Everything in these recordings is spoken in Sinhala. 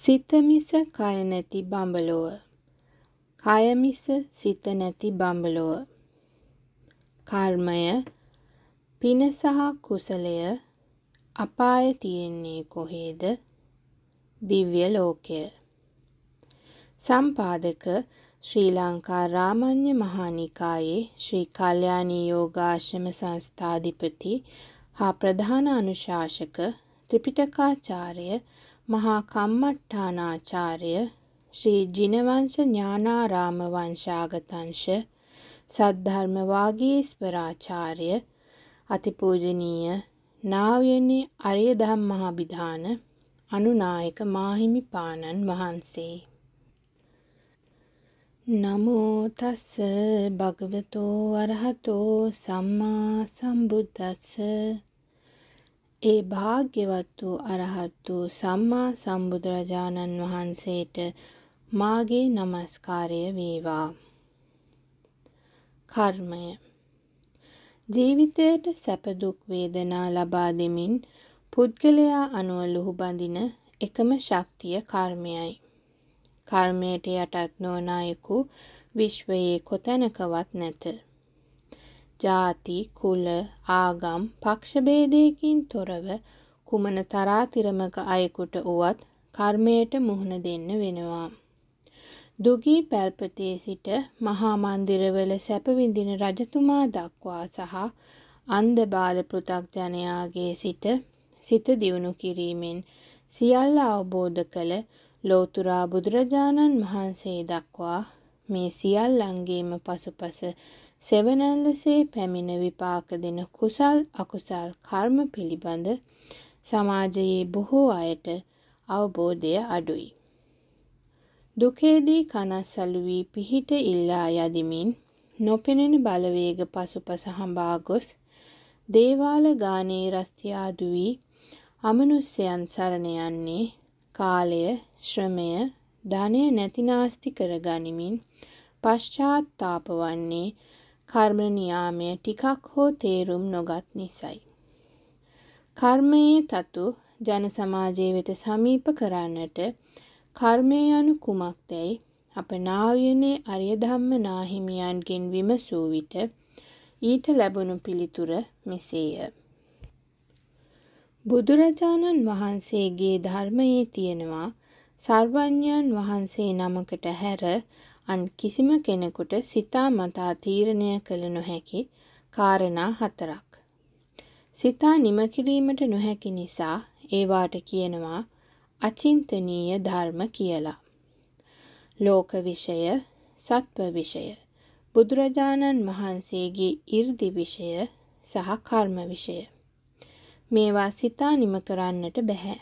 සිත මිස කය නැති බඹලොව කය මිස සිත නැති බඹලොව කර්මය පින සහ කුසලය අපාය තියෙන්නේ කොහේද දිව්‍ය ලෝකය සම්පාදක ශ්‍රී ලංකා රාමඤ්ඤ මහානිකායේ ශ්‍රී කල්යාණී යෝගාශ්‍රම සංස්ථාධිපති හා ප්‍රධාන අනුශාසක ත්‍රිපිටකාචාර්ය මහා කම්මට්ඨානාචාර්ය ශ්‍රී ජිනවංශ ඥානාරාම වංශාගතංශ සද්ධර්ම වාගීස්වරාචාර්ය අතිපූජනීය නාවයනේ අරිය දහම් මහබිධාන අනුනායක මාහිමිපාණන් වහන්සේ නමෝ තස්ස භගවතෝ අරහතෝ සම්මා සම්බුද්දස්ස ඒ භාග්‍යවත් වූ අරහත් වූ සම්මා සම්බුදුරජාණන් වහන්සේට මාගේ নমස්කාරය වේවා. කර්මය ජීවිතයට සැප දුක් වේදනා ලබා දෙමින් පුද්ගලයා අනුව ලුහු බඳින එකම ශක්තිය කර්මයයි. කර්මයට යටත් නොවන අයෙකු විශ්වයේ කොතැනකවත් නැත. ජාති කුල ආගම් පක්ෂභේදයකින් තොරව කුමන තරාතිරමක අයෙකුට වුවත් කර්මයට මුහුණ දෙන්න වෙනවා. දුගී පැල්පතේ සිට මහා මන්දිරවල සැප විඳින රජතුමා දක්වා සහ අන්ධ බාල පෘථග්ජනයාගේ සිට සිත දියුණු කිරීමෙන් සියල්ල අවබෝධ කළ ලෝතුරා බුදුරජාණන් වහන්සේ දක්වා මේ සියල්ලන්ගේම පසුපස සෙවනැල්ලසේ පැමිණ විපාක දෙන කුසල් අකුසල් කර්ම පිළිබඳ සමාජයේ බොහෝ අයට අවබෝධය අඩුයි. දුකේදී කනස්සලු වී පිහිට ඉල්ලා යදිමින් නොපෙනෙන බලවේග පසුපස හඹා ගොස් දේවාල ගානේ රස්තියාදු වී අමනුෂ්‍යයන් සරණ යන්නේ කාලය ශ්‍රමය ධනය නැතිනාස්ති කර ගනිමින් පශ්චාත්තාප වන්නේ කර්ම නියාමය ටිකක් හෝ තේරුම් නොගත් නිසයි. කර්මයේ තතු ජන සමාජයේ වෙත සමීප කරන්නට කර්මය යනු කුමක්දැයි අප නාවයනේ අරිය ධම්ම නාහිමියන්ගෙන් විමසූ විට ඊට ලැබුණු පිළිතුර මෙසේය. බුදුරජාණන් වහන්සේගේ ධර්මයේ තියෙනවා සර්වඥයන් වහන්සේ නමකට හැර අන් කිසිම කෙනෙකුට සිතා මතා තීරණය කළ නොහැකි කාරණා හතරක්. සිතා නිමකිරීමට නොහැකි නිසා ඒවාට කියනවා අචින්තනීය ධර්ම කියලා. ලෝක විෂය සත්ව විෂය බුදුරජාණන් වහන්සේගේ ඉර්දි විෂය සහ කර්ම විෂය. මේවා සිතා නිම කරන්නට බැහැ.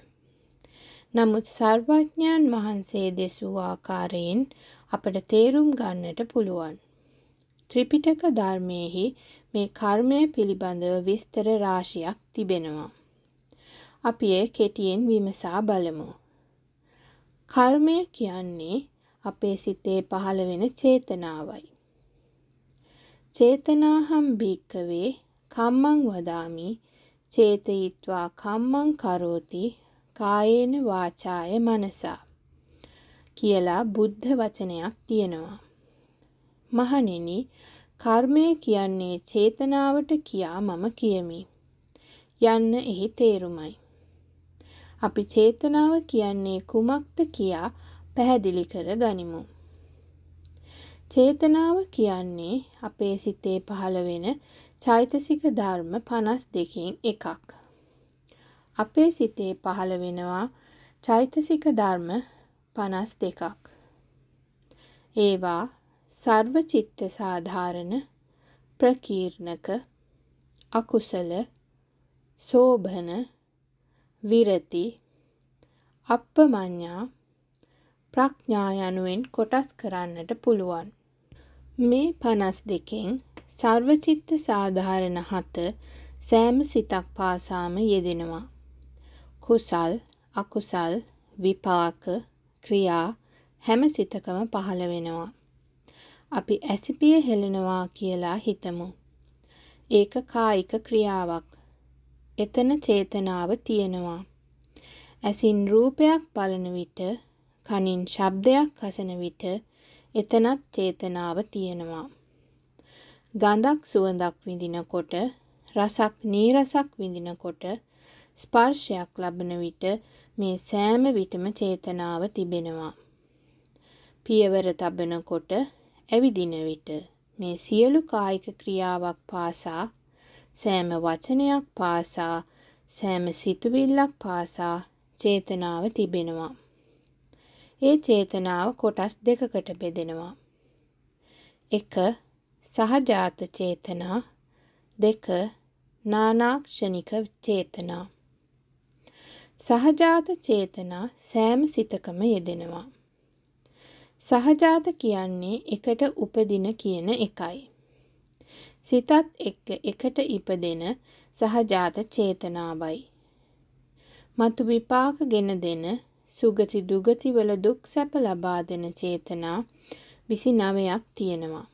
නමුත් සර්වඥයන් වහන්සේ දෙසූ ආකාරයෙන් අපට තේරුම් ගන්නට පුළුවන්. ත්‍රිපිටක ධර්මයෙහි මේ කර්මය පිළිබඳව විස්තර රාශියක් තිබෙනවා. අපි ඒ කෙටියෙන් විමසා බලමු. කර්මය කියන්නේ අපේ සිතේ පහළ වෙන චේතනාවයි. චේතනාහම් භික්කවේ කම්මං වදාමි චේතයිත්වා කම්මං කරෝති කායේන වාචාය මනසා කියලා බුද්ධ වචනයක් තියෙනවා. මහණෙනි කර්මය කියන්නේ චේතනාවට කියා මම කියමි. යන්න එහි තේරුමයි. අපි චේතනාව කියන්නේ කුමක්ද කියා පැහැදිලි කර ගනිමු. චේතනාව කියන්නේ අපේ සිතේ පහළ වෙන චෛතසික ධර්ම 52කින් එකක්. අපේ සිතේ පහළ වෙනවා චෛතසික ධර්ම පනස් දෙකක්. ඒවා සර්වචිත්ත සාධාරණ ප්‍රකීර්ණක අකුසල සෝභන විරති අප්පමඤ්ඤා ප්‍රඥා යනුවෙන් කොටස් කරන්නට පුළුවන්. මේ 52කින් සර්වචිත්ත සාධාරණ හත සෑම සිතක් පාසාම යෙදෙනවා. කුසල්, අකුසල්, විපාක, ක්‍රියා හැම සිතකම පහළ වෙනවා. අපි ඇසිපිය හෙලනවා කියලා හිතමු. ඒක කායික ක්‍රියාවක්. එතන චේතනාව තියෙනවා. ඇසින් රූපයක් බලන විට, කනින් ශබ්දයක් අසන විට එතනත් චේතනාව තියෙනවා. ගඳක් සුවඳක් විඳිනකොට, රසක් නීරසක් විඳිනකොට, ස්පර්ශයක් ලබන විට මේ සෑම විටම චේතනාව තිබෙනවා. පියවර තබනකොට ඇවිදින විට මේ සියලු කායික ක්‍රියාවක් පාසා සෑම වචනයක් පාසා සෑම සිතුවිල්ලක් පාසා චේතනාව තිබෙනවා. ඒ චේතනාව කොටස් දෙකකට බෙදෙනවා. එක සහජාත චේතනා දෙක නානාක්ෂණික චේතනා සහජාත චේතනා සෑම සිතකම යෙදෙනවා. සහජාත කියන්නේ එකට උපදින කියන එකයි. සිතත් එක්ක එකට ඉපදෙන සහජාත චේතනාවයි. මතු විපාක ගෙන දෙන සුගති දුගතිවල දුක් සැප ලබා දෙන චේතනා විසි නවයක් තියෙනවා.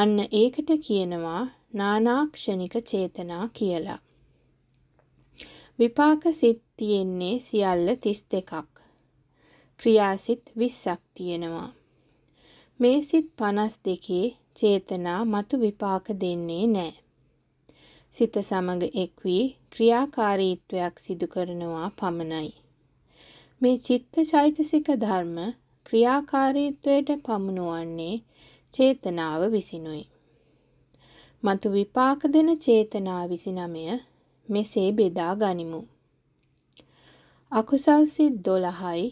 අන්න ඒකට කියනවා නානාක්ෂණික චේතනා කියලා. විපාක සිත් තියෙන්නේ සියල්ල තිස් දෙකක්. ක්‍රියාසිත් විස්සක් තියෙනවා. මේ සිත් පනස් දෙකේ චේතනා මතු විපාක දෙන්නේ නෑ. සිත සමඟ එක්වී ක්‍රියාකාරීත්වයක් සිදු කරනවා පමණයි. මේ චිත්ත චෛතසික ධර්ම ක්‍රියාකාරීත්වයට පමුණුවන්නේ චේතනාව විසිනුයි. මතු විපාක දෙන චේතනා විසිනමය මෙසේ බෙදා ගනිමු. අකුසල් සිත් 12යි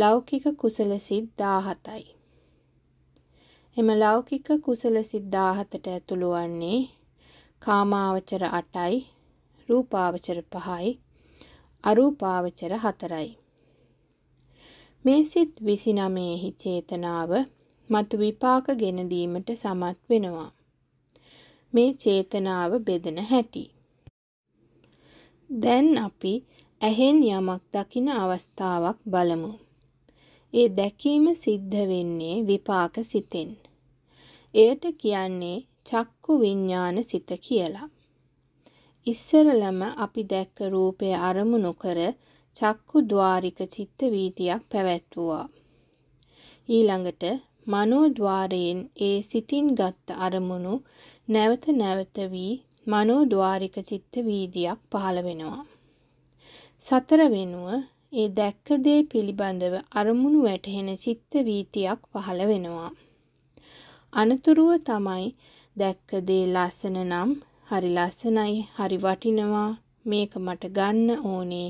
ලෞකික කුසල සිත් 17යි. එම ලෞකික කුසල සිත් 17ට ඇතුළු වන්නේ කාමාවචර 8යි, රූපාවචර 5යි, අරූපාවචර 4යි. මේ සිත් 29හි චේතනාව මතු විපාක ගෙන දීමට සමත් වෙනවා. මේ චේතනාව බෙදෙන හැටි දැන් අපි ඇහෙන් යමක් දකින අවස්ථාවක් බලමු. ඒ දැකීම සිද්ධ වෙන්නේ විපාක සිතෙන්. එයට කියන්නේ චක්කු විඤ්ඤාණ සිත කියලා. ඉස්සරලම අපි දැක්ක රූපය අරමුණු කර චක්කු ద్వාරික චිත්ත වීතියක් පැවැත්වුවා. ඊළඟට මනෝ ద్వාරයෙන් ඒ සිතින් ගත්ත අරමුණු නැවත නැවත වී මනෝ ద్వාරික චිත්ත වීදියක් පහළ වෙනවා. සතර වෙනුව ඒ දැක්ක දේ පිළිබඳව අරමුණු වැටහෙන චිත්ත වීතියක් පහළ වෙනවා. අනතුරුව තමයි දැක්ක දේ ලස්සන නම් හරි ලස්සනයි හරි වටිනවා මේක මට ගන්න ඕනේ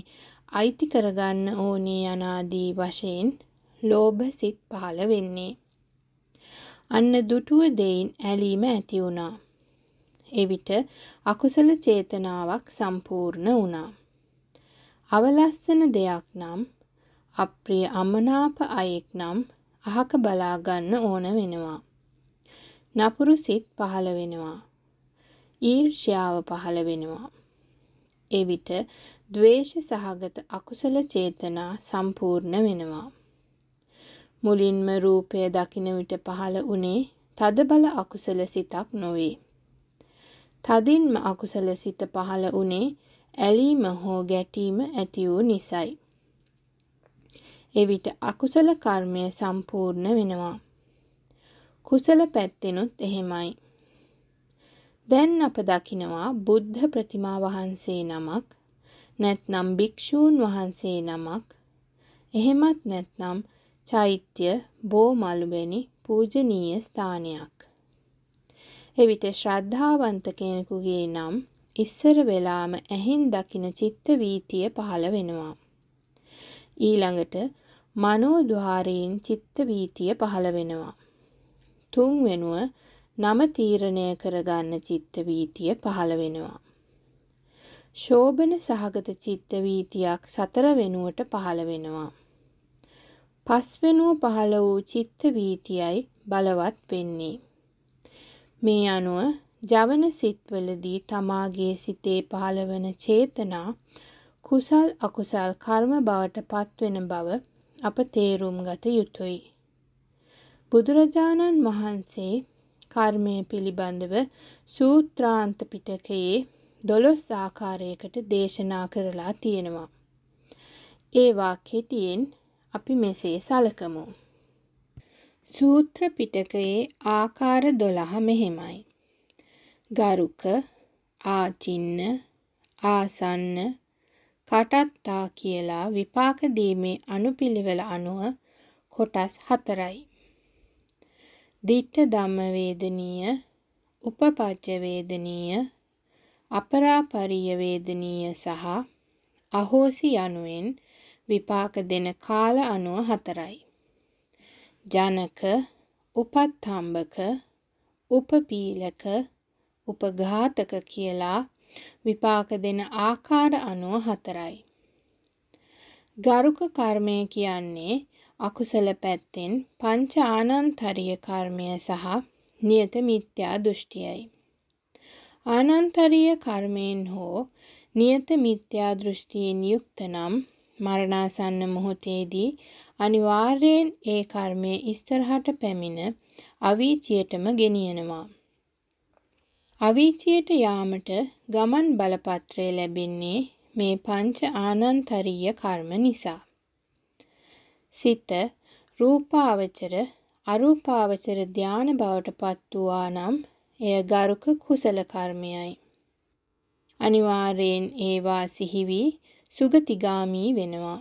අයිති කරගන්න ඕනේ යනාදී වශයෙන් ලෝභ සිත් පහළ වෙන්නේ. අන්න දුටුව දෙයින් ඇලීම ඇති වුණා. එවිට අකුසල චේතනාවක් සම්පූර්ණ වුණා. අවලස්සන දෙයක් නම් අප්‍රිය අමනාප අයෙක් නම් අහක බලා ගන්න ඕන වෙනවා. නපුරු සිත් පහළ වෙනවා. ඊර්ෂ්‍යාව පහළ වෙනවා. එවිට ද්වේෂ සහගත අකුසල චේතනා සම්පූර්ණ වෙනවා. මුලින්ම රූපය දකින විට පහළ උනේ තදබල අකුසල සිතක් නොවේ. තදින්ම අකුසල සිත පහළ වුණේ ඇලීම හෝ ගැටීම ඇති වූ නිසයි. එවිට අකුසල කර්මය සම්පූර්ණ වෙනවා. කුසල පැත්තෙනුත් එහෙමයි. දැන් අප දකිනවා බුද්ධ ප්‍රතිමා වහන්සේ නමක් නැත්නම් භික්ෂූන් වහන්සේ නමක් එහෙමත් නැත්නම් චෛත්‍ය බෝ මළුවැනි පූජනීය ස්ථානයක් එවිට ශ්‍රද්ධාවන්ත කෙනෙකුගේ නම් ඉස්සර වෙලාම ඇහෙන් දකින චිත්ත වීතිය පහළ වෙනවා. ඊළඟට මනෝ ద్వාරයෙන් චිත්ත වීතිය පහළ වෙනවා. තුන් වෙනුව නම තීරණය කරගන්න චිත්ත වීතිය පහළ වෙනවා. ශෝබන සහගත චිත්ත වීතියක් සතර වෙනුවට පහළ වෙනවා. පස් වෙනුව පහළ වූ චිත්ත වීතියයි බලවත් වෙන්නේ. මේ අනුව ජවන සිත්වලදී තමාගේ සිතේ පහළවන චේතනා කුසල් අකුසල් කර්ම බවට පත්වෙන බව අප තේරුම් ගත යුතුයි. බුදුරජාණන් වහන්සේ කර්මය පිළිබඳව සූත්‍රාන්ත පිටකයේ දොළොස් ආකාරයකට දේශනා කරලා තියෙනවා. ඒවා කෙටියෙන් අපි මෙසේ සලකමු. සූත්‍ර පිටකයේ ආකාර 12 මෙහෙමයි. ගරුක, ආචින්න, ආසන්න, කටත්තා කියලා විපාක දීමේ අනුපිළිවෙල අනුව කොටස් 4යි. දිට්ඨ ධම්ම වේදනීය, උපපච්ච වේදනීය, අපරාපරිය වේදනීය සහ අහෝසි යනුවෙන් විපාක දෙන කාල අනුව 4යි. ජනක උපත්හම්බක උපපීලක උපඝාතක කියලා විපාක දෙන ආකාර අනුව හතරයි. ගරුක කර්මය කියන්නේ අකුසල පැත්තෙන් පංච ආනන්තරිය කර්මය සහ නියත මිත්‍යා දෘෂ්ටියයි. ආනන්තරිය කර්මයෙන් හෝ නියත මිත්‍යා දෘෂ්ටියෙන් යුක්ත නම් මරණාසන්න මොහොතේදී අනිවාර්යෙන් ඒ කර්මය ඉස්සරහට පැමිණ අවීචියටම ගෙනියනවා. අවීචියට යාමට ගමන් බලපත්‍රය ලැබෙන්නේ මේ පංච ආනන්තරීය කර්ම නිසා. සිත රූපාවචර අරූපාවචර ධාන බවට පත් වූවා නම් එය ගරුක කුසල කර්මයයි. අනිවාර්යෙන් ඒවා සිහිවි සුගතිගාමී වෙනවා.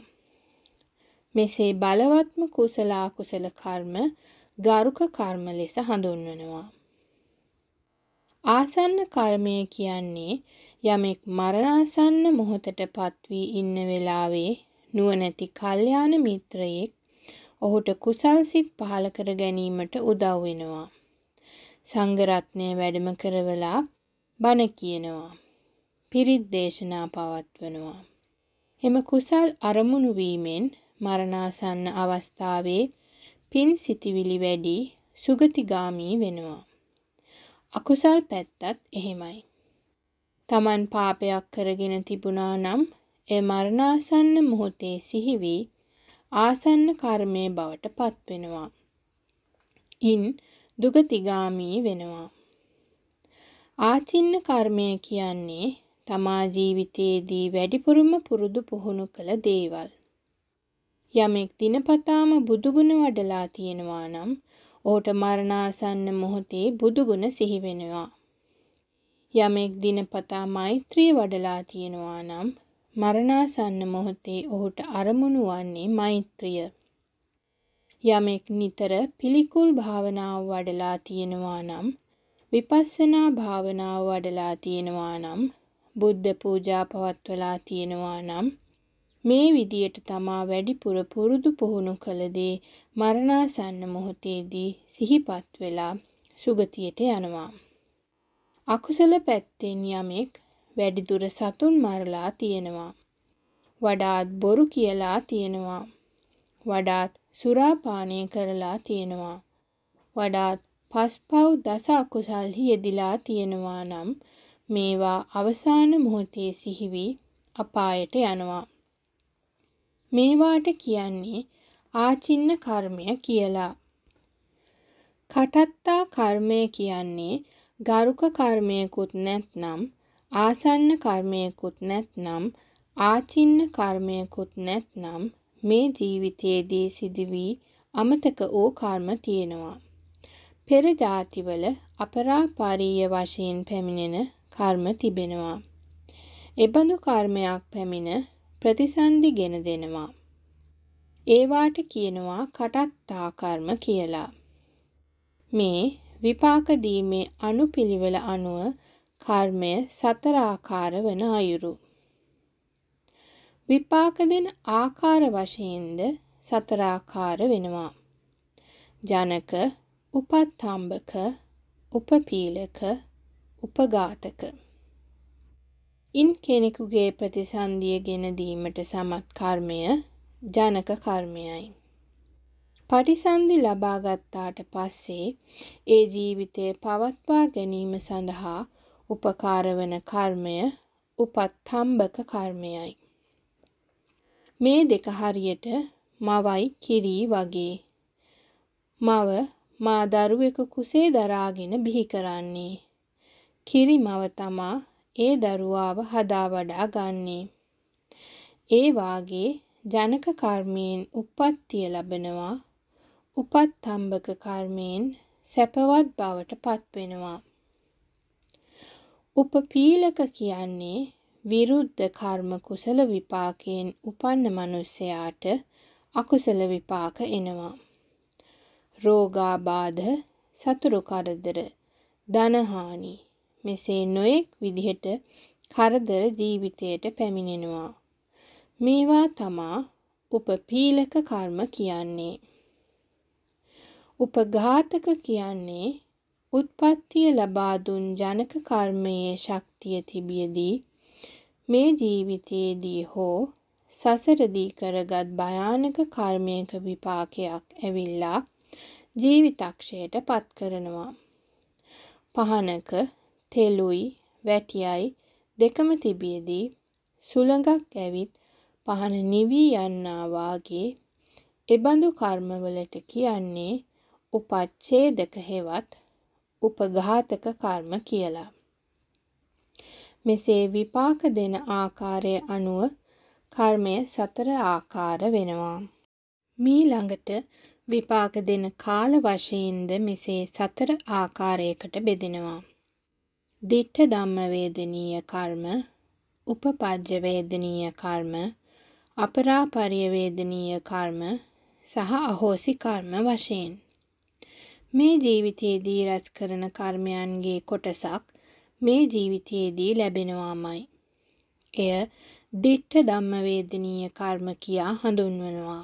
මෙසේ බලවත්ම කුසල අකුසල කර්ම ගරුක කර්ම ලෙස හඳුන්වනවා. ආසන්න කර්මය කියන්නේ යමෙක් මරණාසන්න මොහොතට පත්වී ඉන්න වෙලාවේ නුවණැති කල්යාණ මිත්‍රයෙක් ඔහුට කුසල් සිත් පහළ කර ගැනීමට උදව් වෙනවා. සංඝ රත්නය වැඩම කරවලා බණ කියනවා. පිරිත් දේශනා පවත්වනවා. එම කුසල් අරමුණු වීමෙන් මරණාසන්න අවස්ථාවේ පින් සිතිවිලි වැඩි සුගතිගාමී වෙනවා. අකුසල් පැත්තත් එහෙමයි. Taman පාපයක් කරගෙන තිබුණා නම් ඒ මරණාසන්න මොහොතේ සිහිවි ආසන්න කර්මයේ බවට පත් වෙනවා. ඉන් දුගතිගාමී වෙනවා. ආචින්න කර්මය කියන්නේ තමා ජීවිතයේදී වැඩිපුරම පුරුදු පුහුණු කළ දේවල්. යමෙක් දිනපතාම බුදුගුණ වඩලා තියෙනවා නම් ඔහුට මරණාසන්න මොහොතේ බුදුගුණ සිහි වෙනවා. යමෙක් දිනපතා මෛත්‍රී වඩලා තියෙනවා නම් මරණාසන්න මොහොතේ ඔහුට අරමුණු වන්නේ මෛත්‍රිය. යමෙක් නිතර පිළිකුල් භාවනාව වඩලා තියෙනවා නම් විපස්සනා භාවනාව වඩලා තියෙනවා නම් බුද්ධ පූජා පවත්වලා තියෙනවා නම් මේ විදියට තමා වැඩිපුර පුරුදු පුහුණු කළදේ මරණාසන්න මොහොතේදී සිහිපත් වෙලා සුගතියට යනවා. අකුසල පැත්තෙන් යමෙක් වැඩිදුර සතුන් මරලා තියෙනවා. වඩාත් බොරු කියලා තියෙනවා. වඩාත් සුරාපානය කරලා තියෙනවා. වඩාත් පස්පව් දස අකුසල්හි යෙදිලා තියෙනවා නම් මේවා අවසාන මොහොතේ සිහිවී අපායට යනවා. මේවාට කියන්නේ ආචින්න කර්මය කියලා. කටත්තා කර්මය කියන්නේ ගරුක කර්මයකුත් නැත්නම් ආසන්න කර්මයකුත් නැත්නම් ආචින්න කර්මයකුත් නැත්නම් මේ ජීවිතයේදී සිදුවී අමතක වූ කර්ම තියෙනවා. පෙර ජාතිවල අපරාපාරීය වශයෙන් පැමිණෙන කර්ම තිබෙනවා. එබඳු කර්මයක් පැමිණ ප්‍රතිසන්දි ගෙන දෙනවා. ඒවාට කියනවා කටත්තා කර්ම කියලා. මේ විපාක දීමේ අනුපිළිවෙල අනුව කර්මය සතරාකාර වන අයුරු. විපාක දෙන ආකාර වශයෙන්ද සතරාකාර වෙනවා. ජනක, උපත්තම්බක, උපපීලක, උපඝාතක ඉන් කෙනෙකුගේ ප්‍රතිසන්දිය ගෙන දීමට සමත් කර්මය ජනක කර්මයයි. පටිසන්දි ලබාගත්තාට පස්සේ ඒ ජීවිතය පවත්වා ගැනීම සඳහා උපකාරවන කර්මය උපත්හම්බක කර්මයයි. මේ දෙක හරියට මවයි කිරී වගේ. මව මා දරුවෙකු කුසේ දරාගෙන බිහි කරන්නේ. කිරි මව තමා ඒ දරුවාව හදා වඩා ගන්නේ. ඒ වාගේ ජනක කර්මයෙන් උප්පත්තිය ලබනවා. උපත්තම්බක කර්මයෙන් සැපවත් බවට පත්වෙනවා. උපපීලක කියන්නේ විරුද්ධ කර්ම කුසල විපාකයෙන් උපන්න මිනිසයාට අකුසල විපාක එනවා. රෝගාබාධ, සතුරු කරදර, ධනහානි, මෙසේ නොයෙක් විදිහට කරදර ජීවිතයට පැමිණෙනවා. මේවා තමා උපපීලක කර්ම කියන්නේ. උපඝාතක කියන්නේ උත්පත්තිය ලබා දුන් ජනක කර්මයේ ශක්තිය තිබියදී මේ ජීවිතයේදී හෝ සසරදී කරගත් භයානක කර්මයක විපාකයක් ඇවිල්ලා ජීවිතක්ෂයට පත් කරනවා. පහනක තෙලුයි වැටියයි දෙකම තිබියදී සුළඟක් ඇවිත් පහන නිවී යන්නා වාගේ එබඳු කර්මවලට කියන්නේ උපච්ඡේදක හෙවත් උපඝාතක කර්ම කියලා. මෙසේ විපාක දෙන ආකාරය අනුව කර්මය සතර ආකාර වෙනවා. මීළඟට විපාක දෙන කාල වශයෙන්ද මෙසේ සතර ආකාරයකට බෙදෙනවා. දිට්ඨ ධම්ම වේදනීය කර්ම, උපපජ්ජ වේදනීය කර්ම, අපරාපරිය වේදනීය කර්ම සහ අහෝසි කර්ම වශයෙන් මේ ජීවිතයේදී රැස් කරන කර්මයන්ගේ කොටසක් මේ ජීවිතයේදී ලැබෙනවාමයි. එය දිට්ඨ ධම්ම වේදනීය කර්ම කියා හඳුන්වනවා.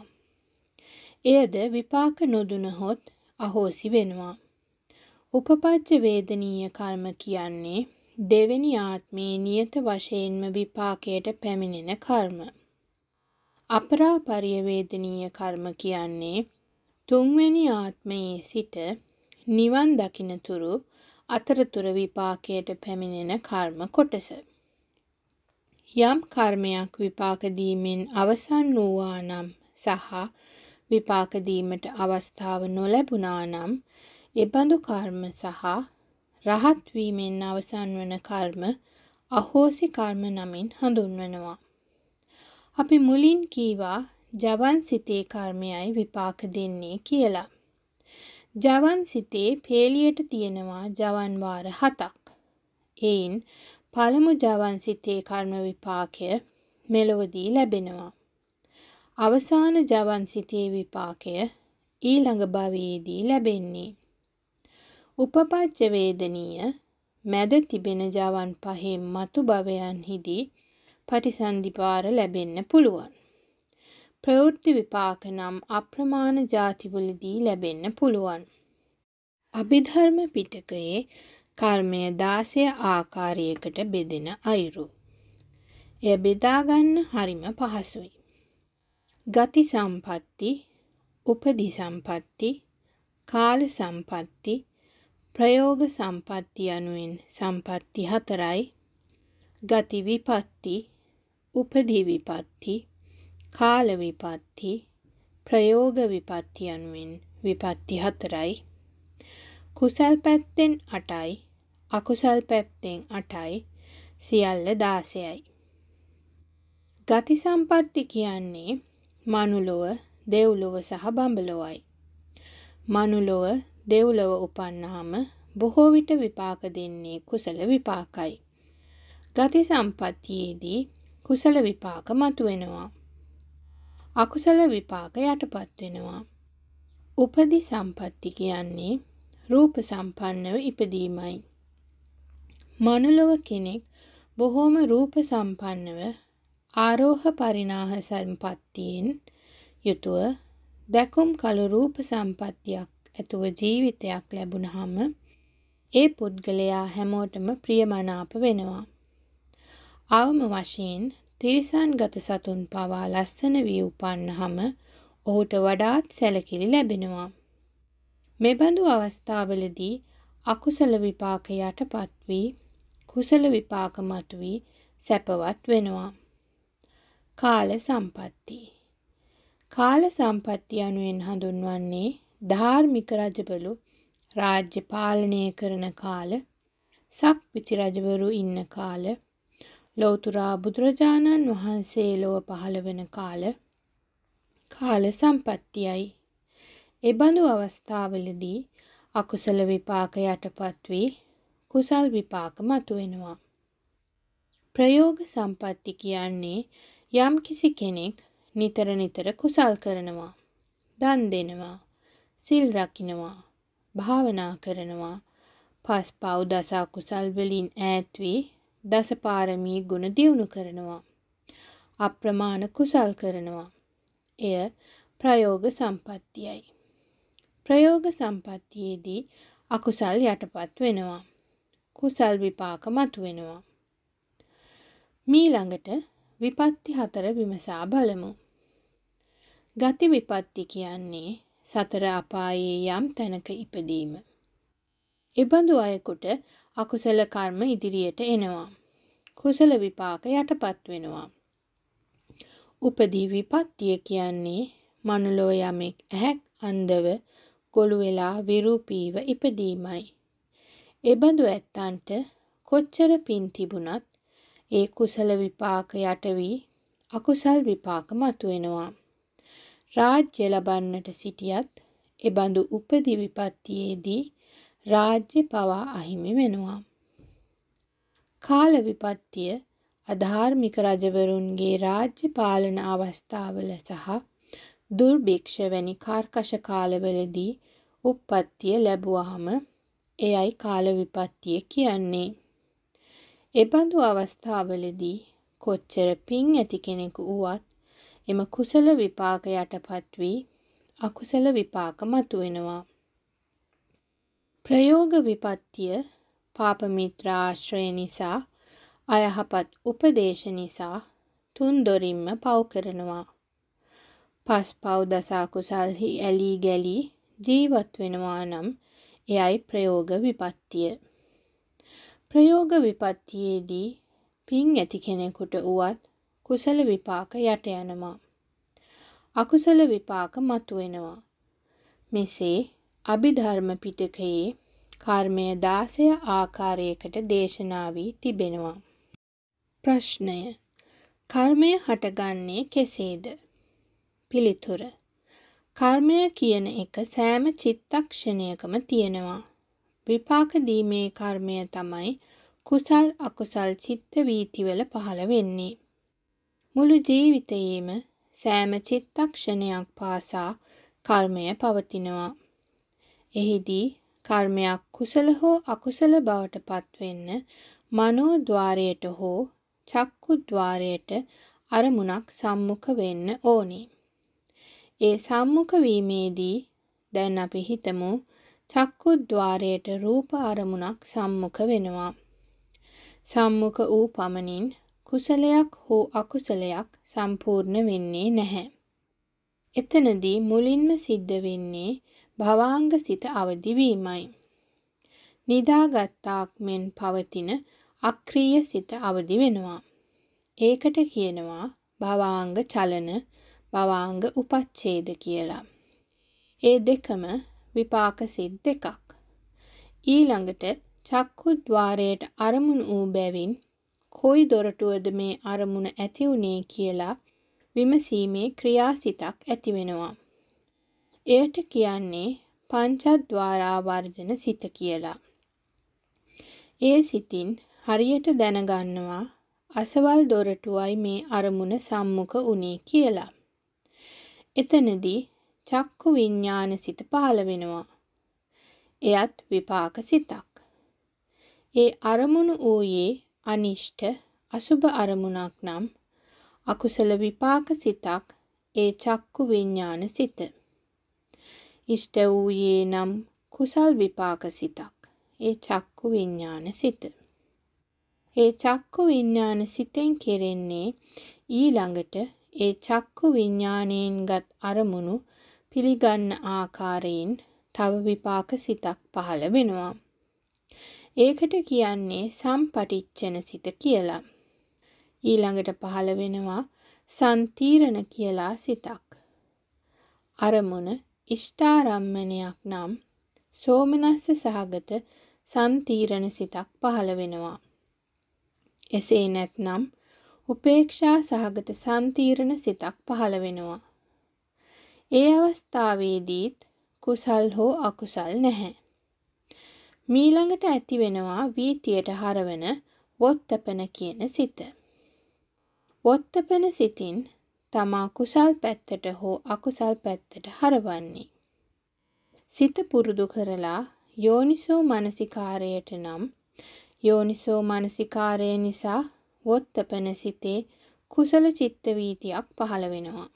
එයද විපාක නොදුනහොත් අහෝසි වෙනවා. උපපච්ච වේදනීය කර්ම කියන්නේ දෙවෙනි ආත්මයේ නියත වශයෙන්ම විපාකයට පැමිණෙන කර්ම. අපරාපරිය වේදනීය කර්ම කියන්නේ තුන්වෙනි ආත්මයේ සිට නිවන් දකිනතුරු අතරතුර විපාකයට පැමිණෙන කර්ම කොටස. යම් කර්මයක් විපාක දීමෙන් අවසන් වූවා නම් සහ විපාක දීමට අවස්ථාව නොලැබුණා නම් එබඳු කර්ම සහ රහත්වීමෙන් අවසන් වන කර්ම අහෝසි කර්ම නමින් හඳුන්වනවා. අපි මුලින් කීවා ජවන් සිතේ කර්මයයි විපාක දෙන්නේ කියලා. ජවන් සිතේ පේලියට තියෙනවා ජවන් වාර හතක්. එයින් පළමු ජවන් සිතේ කර්ම විපාකය මෙලොවදී ලැබෙනවා. අවසාන ජවන් සිතේ විපාකය ඊළඟ භවයේදී ලැබෙන්නේ උපපච්ච වේදනීය මැද තිබෙන ජවන් පහේ මතු භවයන්හිදී පටිසන්ධිපාර ලැබෙන්න පුළුවන්. ප්‍රවෘත්ති විපාක නම් අප්‍රමාණ ಜಾතිවලදී ලැබෙන්න පුළුවන්. අභිධර්ම පිටකයේ කර්මය 16 ආකාරයකට බෙදෙන අයුරු. එය බෙදා ගන්න හරිම පහසුයි. ගති සම්පatti, උපදි සම්පatti, කාල සම්පatti, ප්‍රයෝග සම්පත්ති යනුවෙන් සම්පත්ති හතරයි ගති විපත්ති උපදි විපත්ති කාල විපත්ති ප්‍රයෝග විපත්ති යනුවෙන් විපත්ති හතරයි කුසල් පැත්තෙන් 8යි අකුසල් පැත්තෙන් 8යි සියල්ල 16යි ගති සම්පatti කියන්නේ මනුලොව දෙව්ලොව සහ බඹලොවයි මනුලොව දෙව්ලොව උපන්නාම බොහෝ විට විපාක දෙන්නේ කුසල විපාකයි. ගති සම්පත්තියේදී කුසල විපාක මතුවෙනවා. අකුසල විපාක යටපත් වෙනවා. උපදි සම්පත්ති කියන්නේ රූප සම්පන්නව ඉපදීමයි. මනුලොව කෙනෙක් බොහෝම රූප සම්පන්නව ආරෝහ පරිනාහ සම්පත්තියෙන් යුතුව දැකුම් කළු රූප සම්පත්තියක් ඇතුව ජීවිතයක් ලැබුණහම ඒ පුද්ගලයා හැමෝටම ප්‍රියමනාප වෙනවා. අවම වශයෙන් තිරිසන්ගත සතුන් පවා ලස්සන වී උපන්නහම ඔහුට වඩාත් සැලකිලි ලැබෙනවා. මෙබඳු අවස්ථාවලදී අකුසල විපාක යටපත් වී කුසල විපාක මතුවී සැපවත් වෙනවා. කාල සම්පatti. කාල සම්පatti අනුවෙන් හඳුන්වන්නේ ධාර්මික රජවලු රාජ්‍ය පාලනය කරන කාල සක්විති රජවරු ඉන්න කාල ලෝතුරා බුදුරජාණන් වහන්සේ ලොව පහළ වෙන කාල කාල සම්පත්තියයි. එබඳු අවස්ථාවලදී අකුසල විපාක යටපත් වී කුසල් විපාක මතුවෙනවා. ප්‍රයෝග සම්පatti කියන්නේ යම්කිසි කෙනෙක් නිතර නිතර කුසල් කරනවා. දන් දෙනවා. සිල් රකින්නවා භාවනා කරනවා පස් පව් දස කුසල් වලින් ඈත් වී දස පාරමී ගුණ දියුණු කරනවා අප්‍රමාණ කුසල් කරනවා එය ප්‍රයෝග සම්පත්තියයි ප්‍රයෝග සම්පත්තියේදී අකුසල් යටපත් වෙනවා කුසල් විපාක මතුවෙනවා මීළඟට විපත්ති හතර විමසා බලමු ගති විපත්ති කියන්නේ සතර අපායේ යම් තැනක ඉපදීම. එබඳු අයෙකුට අකුසල කර්ම ඉදිරියට එනවා. කුසල විපාක යටපත් වෙනවා. උපදී විපත්තිය කියන්නේ මනුලෝ යමෙක් ඇහැක් අන්දව ගොළු වෙලා විරූපීව ඉපදීමයි. එබඳු ඇත්තන්ට කොච්චර පින් තිබුණත් ඒ කුසල විපාක යට වී අකුසල් විපාක මතුවෙනවා. රාජ්‍ය ලබන්නට සිටියත් එබඳු උපදි විපත්තියේදී රාජ්‍ය පවා අහිමි වෙනවා. කාල විපත්තිය අධාර්මික රජවරුන්ගේ රාජ්‍ය පාලන අවස්ථාවල සහ දුර්භික්ෂ වැනි කාර්කශ කාලවලදී උප්පත්තිය ලැබුවහම එයයි කාල විපත්තිය කියන්නේ. එබඳු අවස්ථාවලදී කොච්චර පිං ඇති කෙනෙකු වුවත් එම කුසල විපාක යටපත් වී අකුසල විපාක මතුවෙනවා. ප්‍රයෝග විපත්තිය පාපමිත්‍රාශ්‍රය නිසා අයහපත් උපදේශ නිසා තුන් දොරින්ම පව් කරනවා. පස් පව් දසා කුසල්හි ඇලී ගැලී ජීවත් වෙනවා නම් එයයි ප්‍රයෝග විපත්තිය. ප්‍රයෝග විපත්තියේදී පින් ඇති කෙනෙකුට වුවත් කුසල විපාක යට යනවා. අකුසල විපාක මතුවෙනවා. මෙසේ අභිධර්ම පිටකයේ කර්මය 16 ආකාරයකට දේශනා වී තිබෙනවා. ප්‍රශ්නය. කර්මය හටගන්නේ කෙසේද? පිළිතුර. කර්මය කියන එක සෑම චිත්තක්ෂණයකම තියෙනවා. විපාක දීමේ කර්මය තමයි කුසල් අකුසල් චිත්ත වීතිවල පහළ වෙන්නේ. මුළු ජීවිතයේම සෑම චිත්තක්ෂණයක් පාසා කර්මය පවතිනවා. එහිදී කර්මයක් කුසල හෝ අකුසල බවට පත්වෙන්න මනෝ ద్వාරයට හෝ චක්කු ద్వාරයට අරමුණක් සම්මුඛ වෙන්න ඕනි. ඒ සම්මුඛ වීමේදී දැන් අපි හිතමු චක්කු ద్వාරයට රූප අරමුණක් සම්මුඛ වෙනවා. සම්මුඛ වූ පමණින් කුසලයක් හෝ අකුසලයක් සම්පූර්ණ වෙන්නේ නැහැ. එතනදී මුලින්ම සිද්ධ වෙන්නේ භවාංග සිත අවදි වීමයි. නිදාගත්තාක් මෙන් පවතින අක්‍රීය සිත අවදි වෙනවා. ඒකට කියනවා භවාංග චලන භවාංග උපච්ඡේද කියලා. ඒ දෙකම විපාක සිත් දෙකක්. ඊළඟට චක්කුද්්වාරයට අරමුණු වූ බැවින් කොයි දොරටුවද මේ අරමුණ ඇති වුණේ කියලා විමසීමේ ක්‍රියාසිතක් ඇති වෙනවා. එයට කියන්නේ පංචද්වාරාවර්ජන සිත කියලා. ඒ සිතින් හරියට දැනගන්නවා අසවල් දොරටුවයි මේ අරමුණ සම්මුඛ වුණේ කියලා. එතනදී චක්කු විඤ්ඤාණ සිත පහළ වෙනවා. එයත් විපාක සිතක්. ඒ අරමුණු ඌයේ අනිෂ්ට අසුභ අරමුණක් නම් අකුසල විපාක සිතක් ඒ චක්කු විඤ්ඥාන සිත. ඉෂ්ට වූයේ නම් කුසල් විපාක සිතක් ඒ චක්කු විඤ්ඥාන සිත. ඒ චක්කු විඤ්ඥාන සිතෙන් කෙරෙන්නේ ඊළඟට ඒ චක්කු විඤ්ඥානයෙන් ගත් අරමුණු පිළිගන්න ආකාරයෙන් තව විපාක සිතක් පහළ වෙනවා. ඒකට කියන්නේ සම්පටිච්චන සිත කියලා. ඊළඟට පහළ වෙනවා සන්තීරණ කියලා සිතක්. අරමුණ ඉෂ්ඨාරම්මණයක් නම් සෝමනස්ස සහගත සන්තීරණ සිතක් පහළ වෙනවා. එසේ නැත්නම් උපේක්ෂා සහගත සන්තීරණ සිතක් පහළ වෙනවා. ඒ අවස්ථාවේදීත් කුසල් හෝ අකුසල් නැහැ. මීළඟට ඇති වෙනවා වීතියට හරවන වොත්තපන කියන සිත. වොත්තපන සිතින් තමා කුසල් පැත්තට හෝ අකුසල් පැත්තට හරවන්නේ. සිත පුරුදු කරලා යෝනිසෝ මනසිකාරයට නම් යෝනිසෝ මනසිකාරය නිසා වොත්තපන සිතේ කුසල චිත්ත වීතියක් පහළ වෙනවා.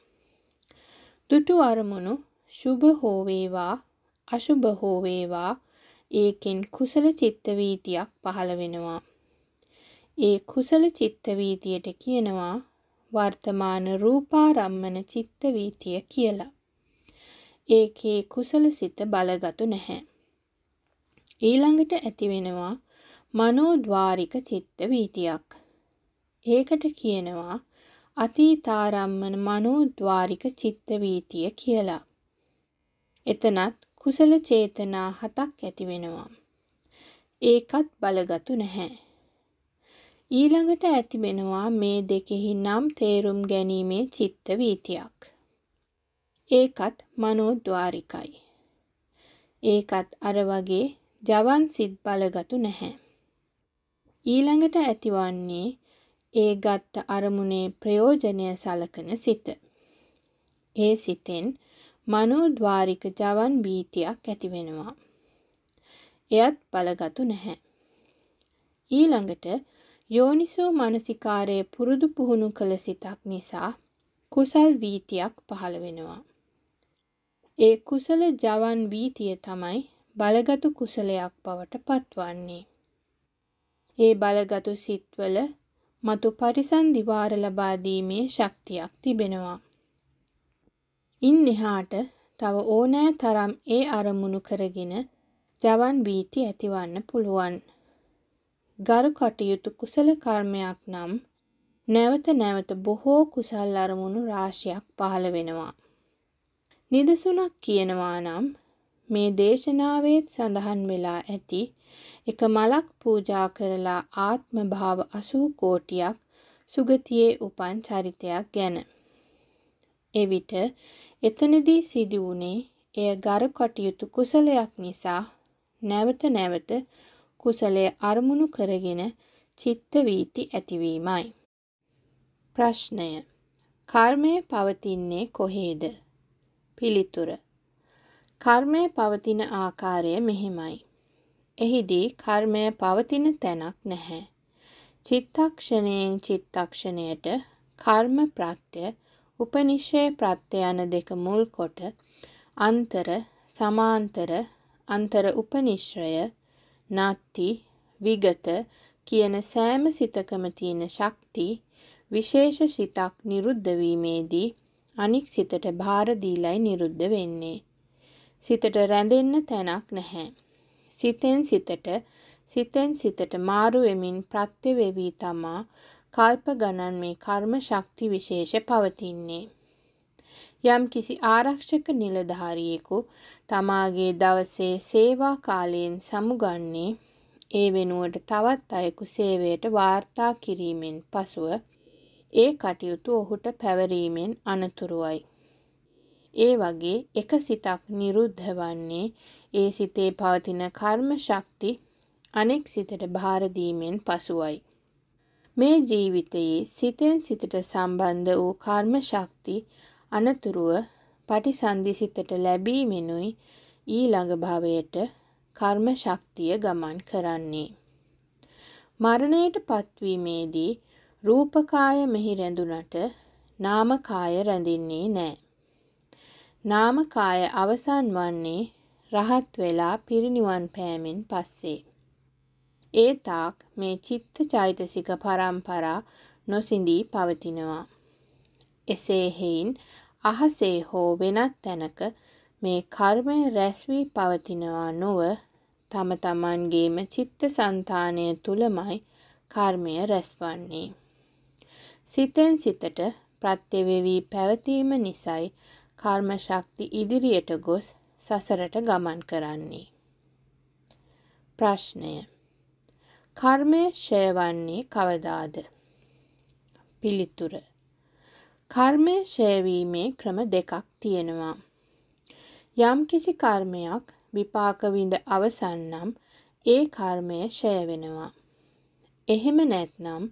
දුටු අරමුණු සුභ හෝ වේවා අසුභ හෝ වේවා ඒකෙන් කුසල චිත්තවීතියක් පහළ වෙනවා. ඒ කුසල චිත්තවීතියට කියනවා වර්තමාන රූපාරම්මන චිත්තවීතිය කියලා. ඒකේ කුසල සිත බලගතු නැහැ. ඊළඟට ඇතිවෙනවා මනෝද්වාරික චිත්තවීතියක්. ඒකට කියනවා අතීතාරම්මන මනෝද්වාරික චිත්තවීතිය කියලා. එතනත් කුසල චේතනා හතක් ඇතිවෙනවා. ඒකත් බලගතු නැහැ. ඊළඟට ඇතිබෙනවා මේ දෙකෙහි නම් තේරුම් ගැනීමේ චිත්ත වීතියක්. ඒකත් මනෝද්වාරිකයි. ඒකත් අර වගේ ජවන් සිත් බලගතු නැහැ. ඊළඟට ඇතිවන්නේ ඒ ගත්ත අරමුණේ ප්‍රයෝජනය සලකන සිත. ඒ සිතෙන් මනෝද්වාරික ජවන් බීතියක් ඇතිවෙනවා. එයත් බලගතු නැහැ. ඊළඟට යෝනිසෝ මනසිකාරයේ පුරුදු පුහුණු කළ සිතක් නිසා කුසල් වීතියක් පහළ වෙනවා. ඒ කුසල ජවන් වීතිය තමයි බලගතු කුසලයක් බවට පත්වන්නේ. ඒ බලගතු සිත්වල මතු පරිසන්දිවාර ලබා දීමේ ශක්තියක් තිබෙනවා. ඉන් එහාට තව ඕනෑ තරම් ඒ අරමුණු කරගෙන ජවන් වීති ඇතිවන්න පුළුවන්. ගරු කටයුතු කුසල කර්මයක් නම් නැවත නැවත බොහෝ කුසල් අරමුණු රාශියක් පහළ වෙනවා. නිදසුනක් කියනවා නම් මේ දේශනාවේත් සඳහන් වෙලා ඇති එක මලක් පූජා කරලා ආත්ම භාව 80 කෝටියක් සුගතියේ උපන් චරිතයක් ගැන. එවිට එතනදී සිදු වුණේ එය ගරු කටයුතු කුසලයක් නිසා නැවත නැවත කුසලය අරමුණු කරගෙන චිත්ත වීති ඇතිවීමයි. ප්‍රශ්නය. කර්මය පවතින්නේ කොහේද? පිළිතුර. කර්මය පවතින ආකාරය මෙහිමයි. එහිදී කර්මය පවතින තැනක් නැහැ. චිත්තක්ෂණයෙන් චිත්තක්ෂණයට කර්ම ප්‍රත්‍ය උපනිශ්ෂය ප්‍රත්‍යයන දෙක මුල් කොට අන්තර සමාන්තර අන්තර උපනිශ්‍රය නත්ති විගත කියන සෑම සිතකම තියෙන ශක්ති විශේෂ සිතක් නිරුද්ධවීමේදී අනික් සිතට භාරදීලයි නිරුද්ධ වෙන්නේ. සිතට රැඳෙන්න තැනක් නැහැ. සිතෙන් සිතට සිතෙන් සිතට මාරු වෙමින් ප්‍රත්‍යවෙවී තමා කල්ප ගණන් මේ කර්ම ශක්ති විශේෂ පවතින්නේ. යම් කිසි ආරක්ෂක නිලධාරියෙකු තමාගේ දවසේ සේවා කාලයෙන් සමුගන්නේ ඒ වෙනුවට තවත් අයෙකු සේවයට වාර්තා කිරීමෙන් පසුව ඒ කටයුතු ඔහුට පැවරීමෙන් අනතුරුවයි. ඒ වගේ එක සිතක් නිරුද්ධ වන්නේ ඒ සිතේ පවතින කර්ම ශක්ති අනෙක් සිතට භාර දීමෙන් පසුවයි. මේ ජීවිතයේ සිතෙන් සිතට සම්බන්ධ වූ කර්ම ශක්ති අනතුරුව පටිසන්ධි සිතට ලැබීමෙනුයි ඊළඟ භවයට කර්ම ශක්තිය ගමන් කරන්නේ. මරණයට පත්වීමේදී රූපකාය මෙහි රැඳුනට නාමකාය රැඳින්නේ නැහැ. නාමකාය අවසන් වන්නේ රහත් වෙලා පිරිනිවන් පෑමෙන් පස්සේ. ඒ තාක් මේ චිත්ත චෛතසික පරම්පරා නොසිඳී පවතිනවා. එසේ හේයින් අහසේ හෝ වෙනත් තැනක මේ කර්මය රැස්වී පවතිනවා නොව තම තමන්ගේම චිත්ත සන්තානය තුළමයි කර්මය රැස්වන්නේ. සිතෙන් සිතට ප්‍රත්‍යවෙවී පැවතීම නිසයි කර්ම ශක්ති ඉදිරියට ගොස් සසරට ගමන් කරන්නේ. ප්‍රශ්නය කර්මය ෂය වන්නේ කවදාද? පිළිතුර. කර්මය ෂයවීමේ ක්‍රම දෙකක් තියෙනවා. යම්කිසි කර්මයක් විපාක විඳ අවසන් නම් ඒ කර්මය ෂය වෙනවා. එහෙම නැත්නම්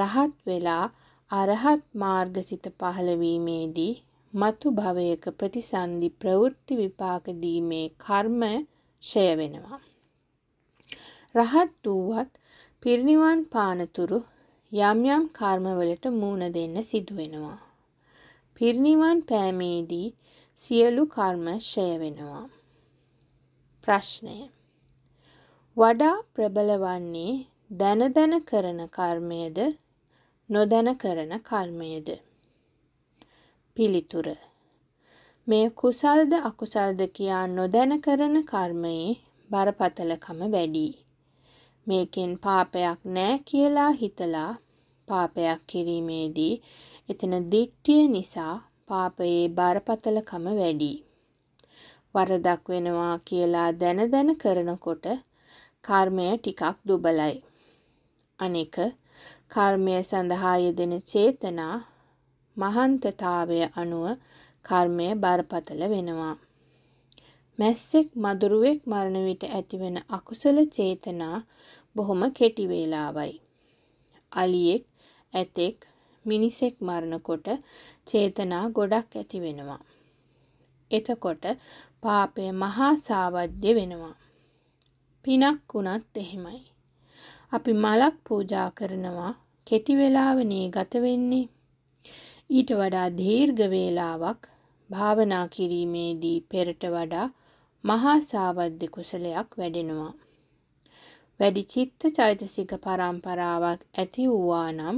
රහත් වෙලා අරහත් මාර්ගසිත පහළවීමේදී මතු භවයක ප්‍රතිසන්දි ප්‍රවෘත්ති විපාක දීමේ කර්මය ෂය වෙනවා. රහත් වූවත් පිරිනිවන් පානතුරු යම් යම් කර්මවලට මූණ දෙන්න සිදුවෙනවා. පිරිනිවන් පෑමේදී සියලු කර්ම ෂය වෙනවා. ප්‍රශ්නය. වඩා ප්‍රබල වන්නේ දැන දැන කරන කර්මයේද නොදැන කරන කර්මයේද පිළිතුර මේ කුසල්ද අකුසල්ද කියා නොදැන කරන කර්මයේ බරපතලකම වැඩියි මේකෙන් පාපයක් නෑ කියලා හිතලා පාපයක් කිරීමේදී එතන දිට්ඨිය නිසා පාපයේ බරපතලකම වැඩි. වරදක් වෙනවා කියලා දැන දැන කරනකොට කර්මය ටිකක් දුබලයි. අනෙක කර්මය සඳහා යෙදෙන චේතනා මහන්තතාවය අනුව කර්මය බරපතල වෙනවා. මැස්සෙක් මදුරුවෙක් මරණ විට ඇතිවන අකුසල චේතනා බොහොම කෙටි වේලාවයි. අලියෙක් ඇතෙක් මිනිසෙක් මරණකොට චේතනා ගොඩක් ඇති වෙනවා. එතකොට පාපය මහා සාවද්‍ය වෙනවා. පිනක් වුණත් එහෙමයි. අපි මලක් පූජා කරනවා කෙටි වේලාවනේ ගත වෙන්නේ. ඊට වඩා දීර්ඝ වේලාවක් භාවනා කිරීමේදී පෙරට වඩා මහා සාවද්ද කුසලයක් වැඩෙනවා. වැඩි චිත්ත චෛතසික පරම්පරාවක් ඇති වූවා නම්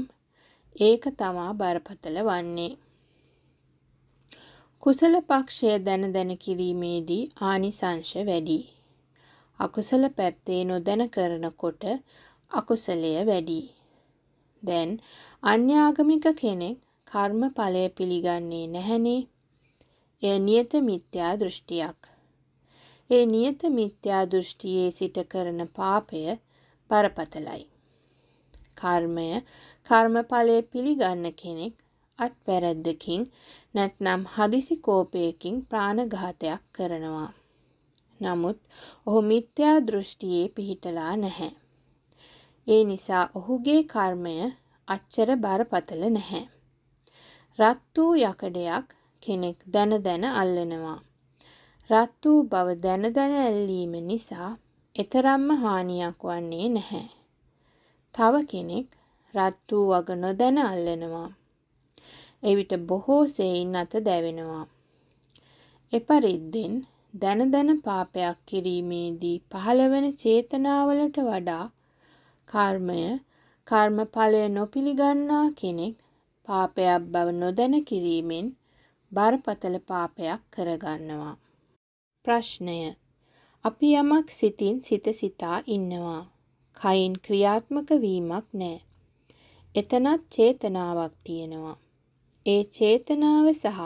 ඒක තමා බරපතල වන්නේ. කුසල පක්ෂය දැන දැන කිරීමේදී ආනිසංශ වැඩි. අකුසල පැත්තේ නොදැන කරනකොට අකුසලය වැඩි. දැන් අන්‍යාගමික කෙනෙක් කර්ම ඵලය පිළිගන්නේ නැහැනේ. එය නියත මිත්‍යා දෘෂ්ටියක්. ඒ නියත මිත්‍යා දෘෂ්ටියේ සිට කරන පාපය බරපතලයි. කර්මය කර්මඵලය පිළිගන්න කෙනෙක් අත් පැරැද්දකින් නැත්නම් හදිසි කෝපයකින් ප්‍රාණඝාතයක් කරනවා. නමුත් ඔහු මිත්‍යා දෘෂ්ටියේ පිහිටලා නැහැ. ඒ නිසා ඔහුගේ කර්මය අච්චර බරපතල නැහැ. රත් වූ යකඩයක් කෙනෙක් දැන දැන අල්ලනවා. රත් වූ බව දැන දැන ඇල්ලීම නිසා එතරම්ම හානියක් වන්නේ නැහැ. තව කෙනෙක් රත් වූ වග නොදැන අල්ලනවා. එවිට බොහෝ සෙයින් අත දැවෙනවා. එපරිද්දෙන් දැන දැන පාපයක් කිරීමේදී පහළවන චේතනාවලට වඩා කර්මය කර්මඵලය නොපිළිගන්නා කෙනෙක් පාපයක් බව නොදැන කිරීමෙන් බරපතල පාපයක් කරගන්නවා. ප්‍රශ්නය අපි යමක් සිතින් සිත සිතා ඉන්නවා කයින් ක්‍රියාත්මක වීමක් නෑ එතනත් චේතනාවක් තියෙනවා ඒ චේතනාව සහ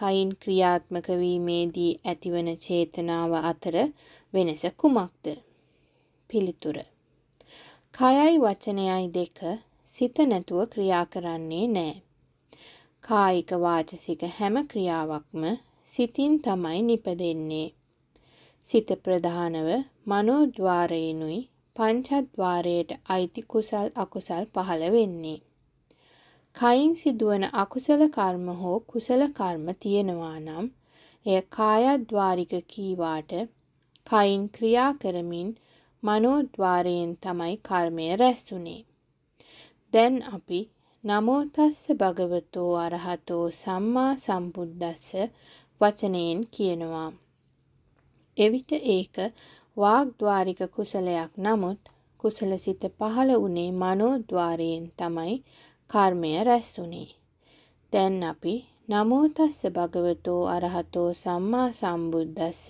කයින් ක්‍රියාත්මක වීමේදී ඇතිවන චේතනාව අතර වෙනස කුමක්ද පිළිතුර කයයි වචනයයි දෙක සිත නැතුව ක්‍රියා කරන්නේ නෑ කායික වාචසික හැම ක්‍රියාවක්ම සිතින් තමයි නිපදෙන්නේ. සිත ප්‍රධානව මනෝද්වාරයෙන්ුයි පංචද්වාරයට අයිති කුසල් අකුසල් පහළ වෙන්නේ. කයින් සිදුවන අකුසල කර්ම හෝ කුසල කර්ම තියෙනවා නම් එය කායද්වාරික කීවාට කයින් ක්‍රියා කරමින් මනෝද්වාරයෙන් තමයි කර්මය රැස්ුනේ. දැන් අපි නමෝ තස්ස භගවතෝ අරහතෝ සම්මා සම්බුද්දස්ස වචනයෙන් කියනවා. එවිට ඒක වාග්ද්වාරික කුසලයක් නමුත් කුසල සිත පහළ වුණේ මනෝද්වාරයෙන් තමයි කර්මය රැස් වුණේ. දැන් අපි නමෝ තස්ස භගවතෝ අරහතෝ සම්මා සම්බුද්දස්ස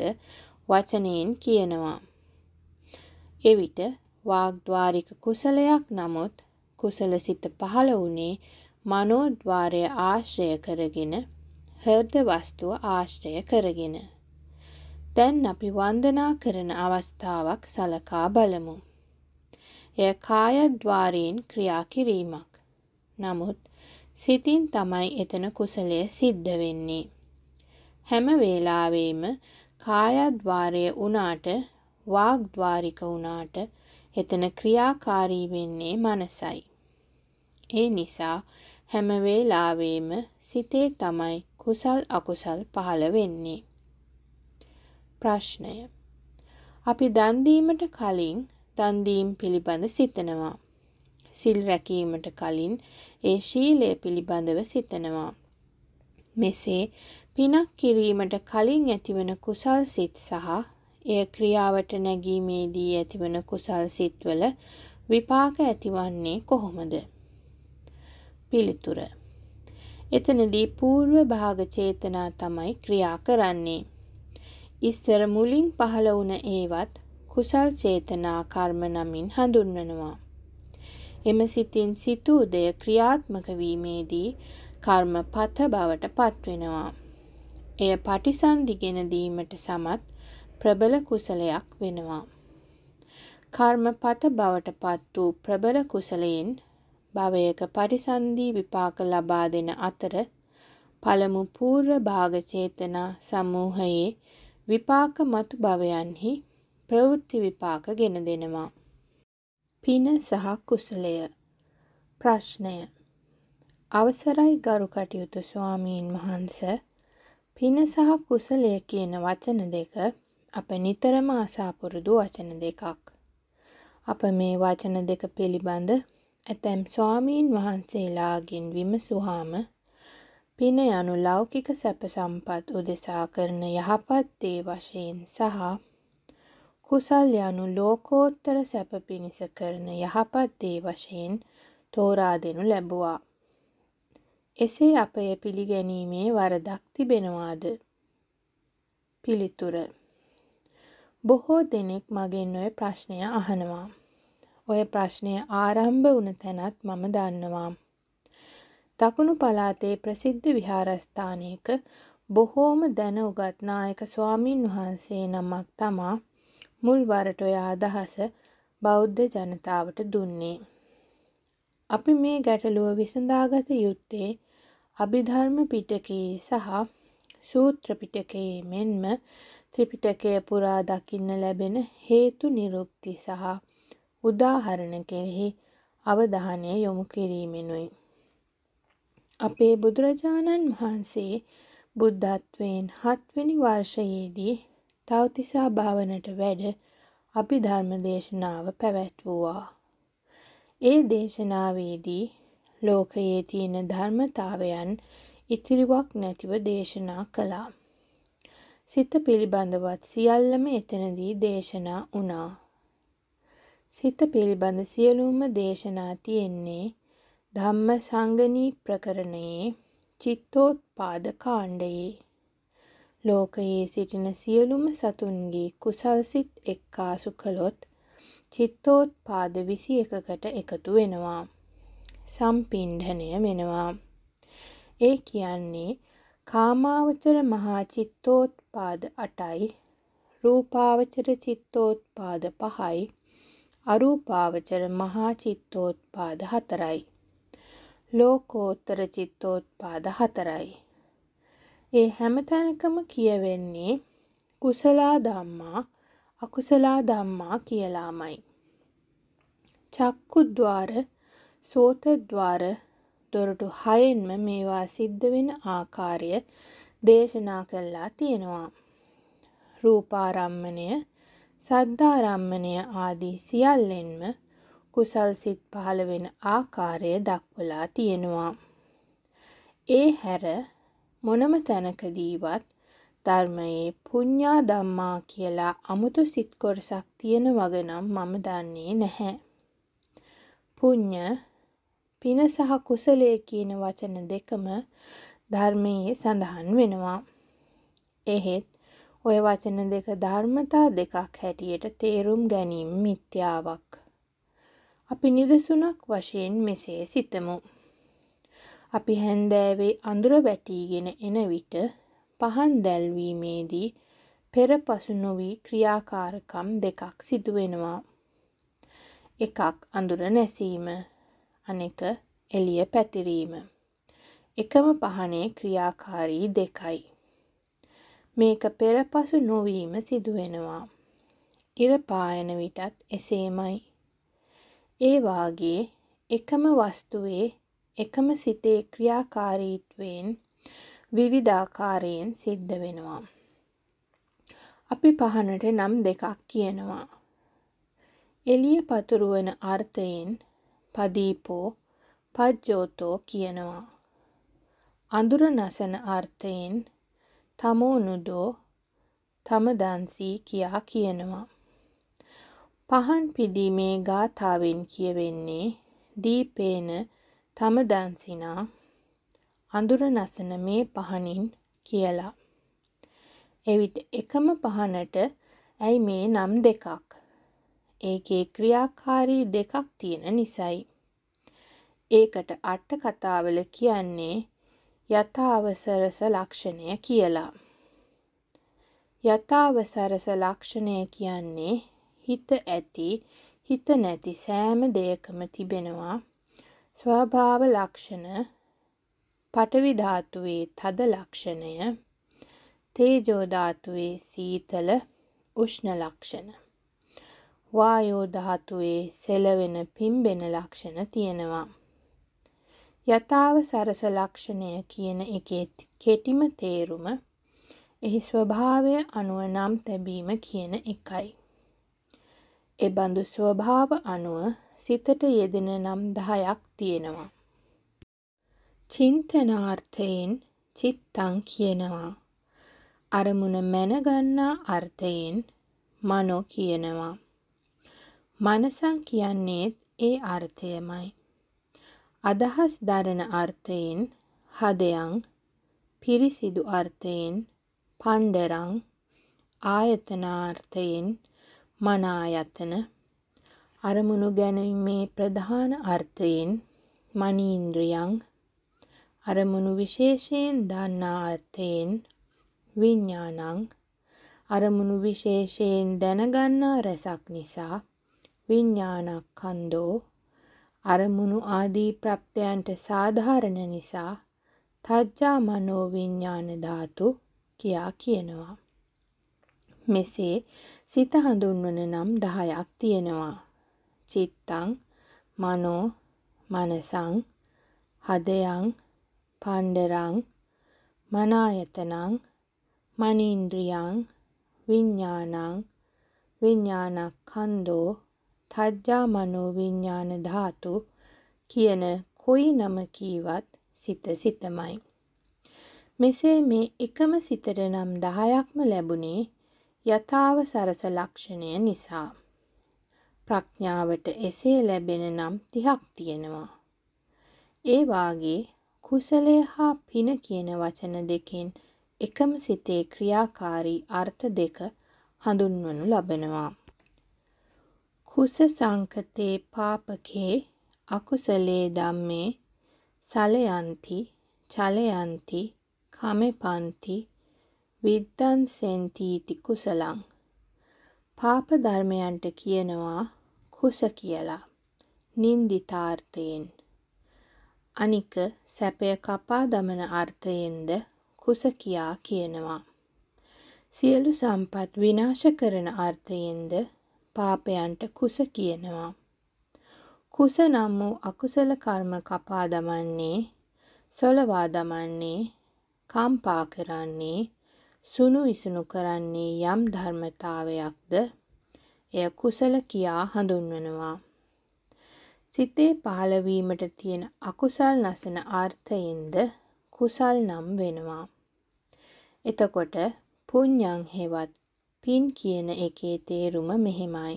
වචනයෙන් කියනවා. එවිට වාග්ද්වාරික කුසලයක් නමුත් කුසල සිත පහළ වුණේ මනෝද්වාරය ආශ්‍රය කරගෙන හෘද වස්තුව ආශ්‍රය කරගෙන. දැන් අපි වන්දනා කරන අවස්ථාවක් සලකා බලමු. එය කායද්්වාරයෙන් ක්‍රියා කිරීමක්. නමුත් සිතින් තමයි එතන කුසලය සිද්ධ වෙන්නේ. හැම වේලාවෙම කායද්්වාරය වුණාට වාග්ද්වාරික වුණාට එතන ක්‍රියාකාරී වෙන්නේ මනසයි. ඒ නිසා හැම වේලාවෙම සිතේ තමයි කුසල් අකුසල් පහළ වෙන්නේ. ප්‍රශ්නය. අපි දන්දීමට කලින් දන්දීම් පිළිබඳ සිතනවා. සිල් රැකීමට කලින් ඒ ශීලය පිළිබඳව සිතනවා. මෙසේ පිනක් කිරීමට කලින් ඇතිවන කුසල් සිත් සහ එය ක්‍රියාවට නැගීමේදී ඇතිවන කුසල් සිත්වල විපාක ඇතිවන්නේ කොහොමද? පිළිතුර එතනදී పూర్ව භාග චේතනා තමයි ක්‍රියා කරන්නේ. ඉස්සර මුලින් පහළ වුණ ඒවත් කුසල් චේතනා කර්ම නමින් හඳුන්වනවා. එම සිතින් සිතූ දෙය ක්‍රියාත්මක වීමේදී කර්මපත බවට පත්වෙනවා. එය පටිසන්ධිගෙන දීමට සමත් ප්‍රබල කුසලයක් වෙනවා. කර්මපත බවට පත් වූ ප්‍රබල කුසලයෙන් භවයක පරිසන්දී විපාක ලබා දෙන අතර පළමු పూర్ව භාග චේතනා සමූහයේ විපාක මතු භවයන්හි ප්‍රවෘත්ති විපාක ගෙන දෙනවා. පින සහ කුසලය ප්‍රශ්නය අවසරයි ගරු කටයුතු ස්වාමීන් වහන්ස පින සහ කුසලය කියන වචන දෙක අප නිතරම ආසාපුරුදු වචන දෙකක්. අප මේ වචන දෙක පිළිබඳ ඇතැම් ස්වාමීන් වහන්සේලාගෙන් විමසුහාම පින යනු ලෞකික සැප සම්පත් උදෙසා කරන යහපත් දේ වශයෙන් සහ කුසල් යනු ලෝකෝත්තර සැප පිණිස කරන යහපත් දේ වශයෙන් තෝරා දෙනු ලැබුවා. එසේ අපය පිළිගැනීමේ වරදක් තිබෙනවාද? පිළිතුර බොහෝ දෙනෙක් මගෙන් ඔය ප්‍රශ්නය අහනවා. ඔය ප්‍රශ්නය ආරම්භ වුණ තැනත් මම දන්නවා. දකුණු පළාතේ ප්‍රසිද්ධ විහාරස්ථානයක බොහෝම දැන උගත් නායක ස්වාමින් වහන්සේ නමක් තමා මුල් වරට ඔය අදහස බෞද්ධ ජනතාවට දුන්නේ. අපි මේ ගැටලුව විසඳාගත යුත්තේ අභිධර්ම පිටකයේ සහ සූත්‍ර පිටකයේ මෙන්ම ත්‍රිපිටකය පුරා දකින්න ලැබෙන හේතු නිරුක්ති සහ උදාහරණ කෙරෙහි අවධානය යොමු කිරීමෙනුයි. අපේ බුදුරජාණන් වහන්සේ බුද්ධත්වයෙන් හත්වනි වර්ෂයේදී තවතිසා භාවනට වැඩ අපි ධර්ම දේශනාව පැවැත්වූවා. ඒ දේශනාවේදී ලෝකයේ තියෙන ධර්මතාවයන් ඉතිරිවක් නැතිව දේශනා කළා. සිත පිළිබඳවත් සියල්ලම එතනදී දේශනා වුණා. සිත පිළිබඳ සියලුම දේශනා තියෙන්නේ ධම්ම සංගනී ප්‍රකරණයේ චිත්තෝත්පාද කාණ්ඩයේ ලෝකයේ සිටින සියලුම සතුන්ගේ කුසල් සිත් එක්කාසු කළොත් චිත්තෝත්පාද 21කට එකතු වෙනවා සම්පින්ධණය වෙනවා ඒ කියන්නේ කාමාවචර මහා චිත්තෝත්පාද 8යි රූපාවචර චිත්තෝත්පාද 5යි අරූපාවචර මහා චිත්තෝත්පාද හතරයි. ලෝකෝත්තර චිත්තෝත්පාද හතරයි. ඒ හැමතැනකම කියවෙන්නේ කුසලා ධම්මා අකුසලා ධම්මා කියලාමයි. චක්කුද්්වාර සෝතද්වාර දොරටු හයෙන්ම මේවා සිද්ධ වෙන ආකාරය දේශනා කළා තියෙනවා. රූපාරම්මණය සද්ධාරම්මණය ආදී සියල්ලෙන්ම කුසල් සිත් පහළ වෙන ආකාරය දක්වලා තියෙනවා. ඒ හැර මොනම තැනකදීවත් ධර්මයේ පුඤ්ඤා ධම්මා කියලා අමුතු සිත් කොටසක් තියෙන වගනම් මම දන්නේ නැහැ. පුඤ්ඤ පින සහ කුසලයේ කියන වචන දෙකම ධර්මයේ සඳහන් වෙනවා. එහෙත් ඔය වචන දෙක ධර්මතා දෙකක් හැටියට තේරුම් ගැනීම මිත්‍යාවක්. අපි නිදසුනක් වශයෙන් මෙසේ සිතමු. අපි හැන්දෑවේ අඳුර වැටීගෙන එන විට පහන් දැල්වීමේදී පෙර පසු නොවී ක්‍රියාකාරකම් දෙකක් සිදුවෙනවා. එකක් අඳුර නැසීම අනෙක එළිය පැතිරීම. එකම පහනේ ක්‍රියාකාරී දෙකයි. මේක පෙරපසු නොවීම සිදුවෙනවා. ඉර පායන විටත් එසේමයි. ඒ වාගේ එකම වස්තුවේ එකම සිතේ ක්‍රියාකාරීත්වයෙන් විවිධාකාරයෙන් සිද්ධ වෙනවා. අපි පහනට නම් දෙකක් කියනවා. එළිය පතුරුවන අර්ථයෙන් පදීපෝ පජ්ජෝතෝ කියනවා. අඳුර නසන අර්ථයෙන් තමුණුදෝ තමදන්සී කියා කියනවා. පහන් පිදීමේ ගාථාවෙන් කියවෙන්නේ දීපේන තමදන්සිනා අඳුර නසන මේ පහනින් කියලා. එවිට එකම පහනට ඇයි මේ නම් දෙකක්. ඒකේ ක්‍රියාකාරී දෙකක් තියෙන නිසයි. ඒකට අට්ට කතාවල කියන්නේ යථාවසරස ලක්ෂණය කියලා. යථාවසරස ලක්ෂණය කියන්නේ හිත ඇති හිත නැති සෑම දෙයකම තිබෙනවා ස්වභාව ලක්ෂණ පටවි ධාතුවේ තද ලක්ෂණය තේජෝ ධාතුවේ සීතල උෂ්ණ ලක්ෂණ වායෝ ධාතුවේ සෙලවෙන පිම්බෙන ලක්ෂණ තියෙනවා යථාව සරස ලක්ෂණය කියන එකේ කෙටිම තේරුම එහි ස්වභාවය අනුව නම් තැබීම කියන එකයි. එබඳු ස්වභාව අනුව සිතට යෙදෙන නම් දහයක් තියෙනවා. චින්තනාර්ථයෙන් චිත්තං කියනවා. අරමුණ මැනගන්නා අර්ථයෙන් මනෝ කියනවා. මනසං කියන්නේත් ඒ අර්ථයමයි. අදහස් දරන අර්ථයෙන් හදයන් පිරිසිදු අර්ථයෙන් පණ්ඩරං ආයතනාර්ථයෙන් මනායතන අරමුණු ගැනීමේ ප්‍රධාන අර්ථයෙන් මනීන්ද්‍රියං අරමුණු විශේෂයෙන් දන්නා අර්ථයෙන් විඤ්ඥානං අරමුණු විශේෂයෙන් දැනගන්නා රැසක් නිසා විඤ්ඥානක් කන්දෝ අරමුණු ආදී ප්‍රත්‍යයන්ට සාධාරණ නිසා තජ්ජා මනෝවිඤ්ඥාන ධාතු කියා කියනවා. මෙසේ සිත හඳුන්වන නම් දහයක් තියෙනවා. චිත්තං මනෝ මනසං හදයං පණ්ඩරං මනායතනං මනින්ද්‍රියං විඤ්ඥානං විඤ්ඥානක් කන්දෝ තජ්ජා මනෝවිඤ්ඥාන ධාතු කියන කොයි නම කීවත් සිත සිතමයි. මෙසේ මේ එකම සිතට නම් දහයක්ම ලැබුණේ යථාව සරස ලක්ෂණය නිසා. ප්‍රඥාවට එසේ ලැබෙන නම් තිහක් තියෙනවා. ඒවාගේ කුසලය හා පින කියන වචන දෙකෙන් එකම සිතේ ක්‍රියාකාරී අර්ථ දෙක හඳුන්වනු ලබනවා. කුස සංකතේ පාපකේ අකුසලේ ධම්මේ සලයන්ති චලයන්ති කමෙපන්ති විද්දන් සෙන්තීති කුසලං පාප ධර්මයන්ට කියනවා කුස කියලා නින්දිතාර්ථයෙන් අනික සැපය කපා දමන අර්ථයෙන්ද කුස කියා කියනවා සියලු සම්පත් විනාශ කරන අර්ථයෙන්ද පාපයන්ට කුස කියනවා. කුස නම් වූ අකුසල කර්ම කපා දමන්නේ, සොලවා දමන්නේ, කම්පා කරන්නේ, සුණු විසුණු කරන්නේ යම් ධර්මතාවයක්ද එය කුසල කියා හඳුන්වනවා. සිතේ පහළවීමට තියෙන අකුසල් නසන අර්ථයෙන්ද කුසල් නම් වෙනවා. එතකොට පුඤ්ඤං හේවත් පින් කියන එකේ තේරුම මෙහෙමයි.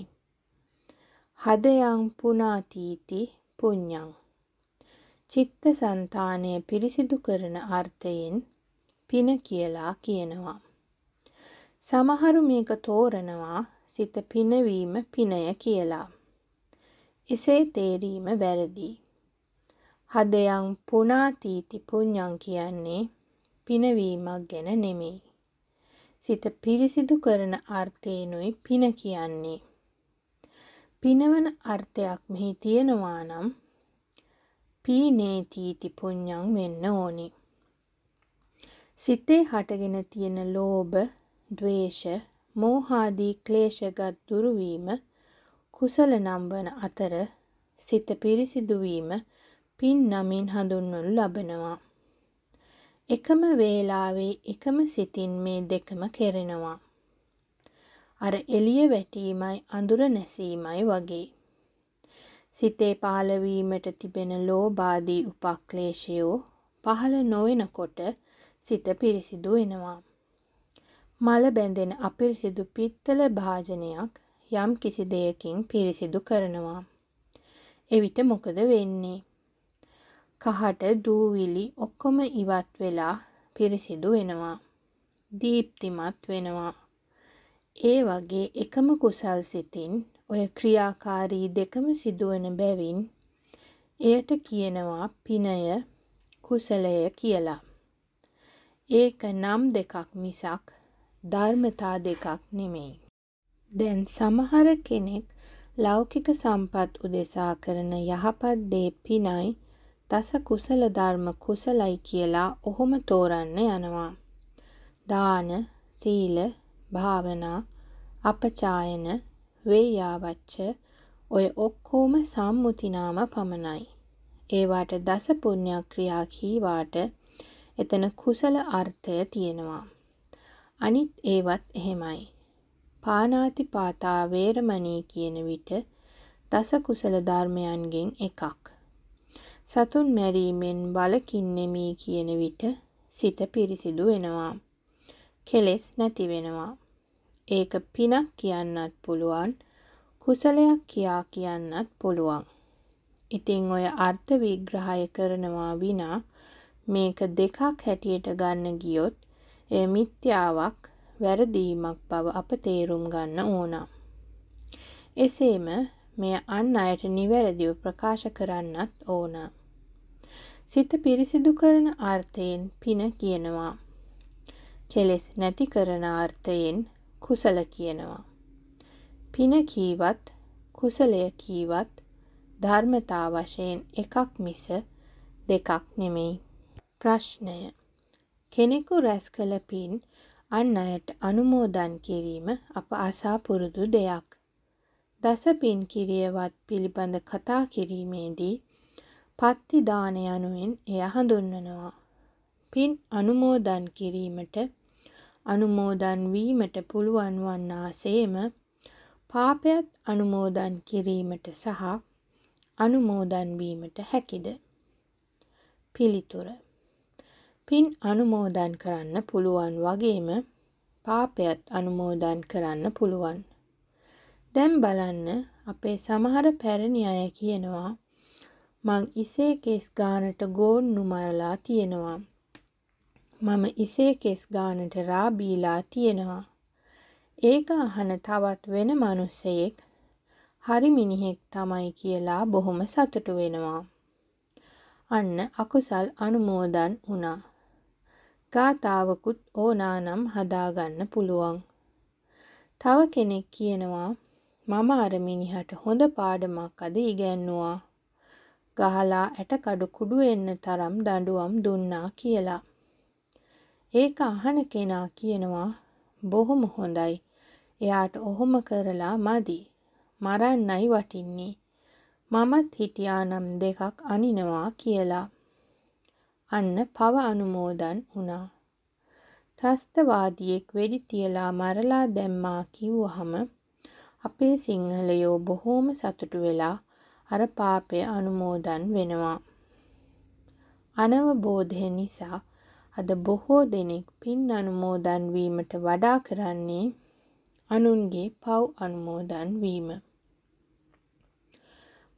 හදයං පුනාතීති පුඤ්ඤං. චිත්ත સંතානය පිරිසිදු කරන අර්ථයෙන් පින කියලා කියනවා. සමහරු මේක තෝරනවා සිත පිනවීම පිනය කියලා. එසේ තේරීම වැරදි. හදයන් පුනාතීති පුඤ්ඤං කියන්නේ පිනවීමක් ගැන නෙමෙයි. සිත පිරිසිදු කරන අර්ථයනුයි පින කියන්නේ. පිනවන අර්ථයක් මෙහි තියෙනවා නම් පීනේතීති පුඤ්ඤං වෙන්න ඕනි. සිතේ හටගෙන තියෙන ලෝභ, ద్వේෂ, මෝහාදී ක්ලේශගත් දුරුවීම කුසල නම් වන අතර සිත පිරිසිදු වීම පින් නමින් හඳුන්වනු ලබනවා. එකම වේලාවේ එකම සිතින් මේ දෙකම කෙරෙනවා. අර එළිය වැටීමයි අඳුර නැසීමයි වගේ. සිතේ පහළවීමට තිබෙන ලෝබාදී උපක්ලේශයෝ පහළ නොවෙනකොට සිත පිරිසිදු වෙනවා. මල බැඳෙන අපිරිසිදු පිත්තල භාජනයක් යම් කිසි දෙයකින් පිරිසිදු කරනවා. එවිට මොකද වෙන්නේ? කහට දූවිලි ඔක්කොම ඉවත් වෙලා පිරිසිදු වෙනවා. දීප්තිමත් වෙනවා. ඒ වගේ එකම කුසල් සිතින් ඔය ක්‍රියාකාරී දෙකම සිදුවන බැවින් එයට කියනවා පිනය කුසලය කියලා. ඒක නම් දෙකක් මිසක් ධර්මතා දෙකක් නෙමෙයි. දැන් සමහර කෙනෙක් ලෞකික සම්පත් උදෙසා කරන යහපත් දේ පිනයි දස කුසල ධර්ම කුසලයි කියලා ඔහොම තෝරන්න යනවා. දාන, සීල, භාවනා, අපචායන, වේයාවච්ච ඔය ඔක්කොම සම්මුතිනාම පමණයි. ඒවාට දස පුණ්‍යක් ක්‍රියා කීවාට එතන කුසල අර්ථය තියෙනවා. අනිත් ඒවත් එහෙමයි. පානාති පාතා වේරමණී කියන විට දස කුසල ධර්මයන්ගෙන් එකක්. සතුන් මැරීමෙන් බලකින්නෙමි කියන විට සිත පිරිසිදු වෙනවා. කෙලෙස් නැති වෙනවා. ඒක පිනක් කියන්නත් පුළුවන්. කුසලයක් කියා කියන්නත් පුළුවන්. ඉතින් ඔය අර්ථ විග්‍රහය කරනවා විනා මේක දෙකක් හැටියට ගන්න ගියොත් එය මිත්‍යාවක් වැරදීමක් බව අප තේරුම් ගන්න ඕනා. එසේම මෙය අන් අයට නිවැරදිව ප්‍රකාශ කරන්නත් ඕන. සිත පිරිසිදු කරන අර්ථයෙන් පින කියනවා. කෙලෙස් නැති කරන අර්ථයෙන් කුසල කියනවා. පින කීවත් කුසලය කීවත් ධර්මතා වශයෙන් එකක් මිස දෙකක් නෙමෙයි. ප්‍රශ්නය කෙනෙකු රැස් කළ පින් අන් අයට අනුමෝදන් කිරීම අප අසා පුරුදු දෙයක්. දස පින් කිරියවත් පිළිබඳ කතා කිරීමේදී පත්ති දාන යනුවෙන් එය හඳුන්වනවා. පින් අනුමෝදන් කිරීමට අනුමෝදන් වීමට පුළුවන් වන්නාසේම පාපයත් අනුමෝදන් කිරීමට සහ අනුමෝදන් වීමට හැකිද. පිළිතුර. පින් අනුමෝදන් කරන්න පුළුවන් වගේම පාපයත් අනුමෝදන් කරන්න පුළුවන්. දැන් බලන්න අපේ සමහර පැරණි අය කියනවා මං ඉසේ කෙස් ගානට ගෝන්නු මරලා තියෙනවා. මම ඉසේ කෙස් ගානට රාබීලා තියෙනවා. ඒක අහන තවත් වෙන මනුස්සයෙක් හරි මිනිහෙක් තමයි කියලා බොහොම සතුටු වෙනවා. අන්න අකුසල් අනුමෝදන් වුණා. ගාතාවකුත් ඕනානම් හදාගන්න පුළුවන්. තව කෙනෙක් කියනවා මම අර මිනිහට හොඳ පාඩමක් අද ඉගැන්නුවා. ගහලා ඇටකඩු කුඩු එන්න තරම් දඬුවම් දුන්නා කියලා. ඒක අහන කෙනා කියනවා බොහොම හොඳයි. එයාට ඔහොම කරලා මදි. මරන්නයි වටින්නේ. මමත් හිටියානම් දෙකක් අනිනවා කියලා. අන්න පව අනුමෝදන් වුණා. ත්‍රස්තවාදියෙක් වෙඩි තියලා මරලා දැම්මා කිව්වහම අපේ සිංහලයෝ බොහෝම සතුටු වෙලා අර පාපය අනුමෝදන් වෙනවා. අනවබෝධය නිසා අද බොහෝ දෙනෙක් පින් අනුමෝදන් වීමට වඩා කරන්නේ අනුන්ගේ පව් අනුමෝදන් වීම.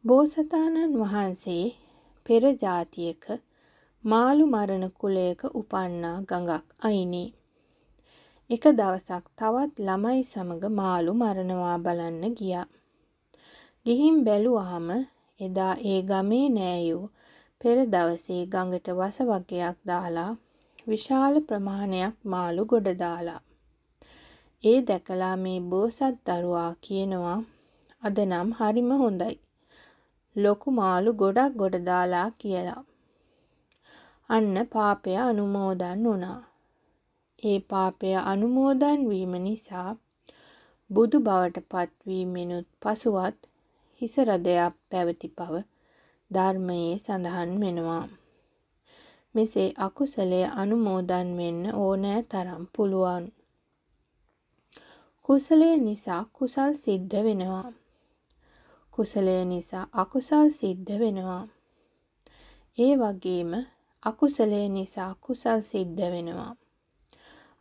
බෝසතාණන් වහන්සේ පෙර ජාතියක මාළු මරණ කුලයක උපන්නා ගඟක් අයිනේ. එක දවසක් තවත් ළමයි සමග මාළු මරණවා බලන්න ගියා. ගිහින් බැලුවහම එදා ඒ ගමේ නෑයෝ පෙර දවසේ ගඟට වස වගයක් දාලා විශාල ප්‍රමාණයක් මාළු ගොඩ දාලා. ඒ දැකලා මේ බෝසත් දරුවා කියනවා අද නම් හරිම හොඳයි. ලොකු මාළු ගොඩක් ගොඩ දාලා කියලා. අන්න පාපය අනුමෝදන් වුණා. ඒ පාපය අනුමෝදන් වීම නිසා බුදු බවට පත්වීමෙනුත් පසුවත් හිසරදයක් පැවති බව ධර්මයේ සඳහන් වෙනවා. මෙසේ අකුසලය අනුමෝදන් වෙන්න ඕනෑ තරම් පුළුවන්. කුසලය නිසා කුසල් සිද්ධ වෙනවා. කුසලය නිසා අකුසල් සිද්ධ වෙනවා. ඒ වගේම අකුසලය නිසා කුසල් සිද්ධ වෙනවා.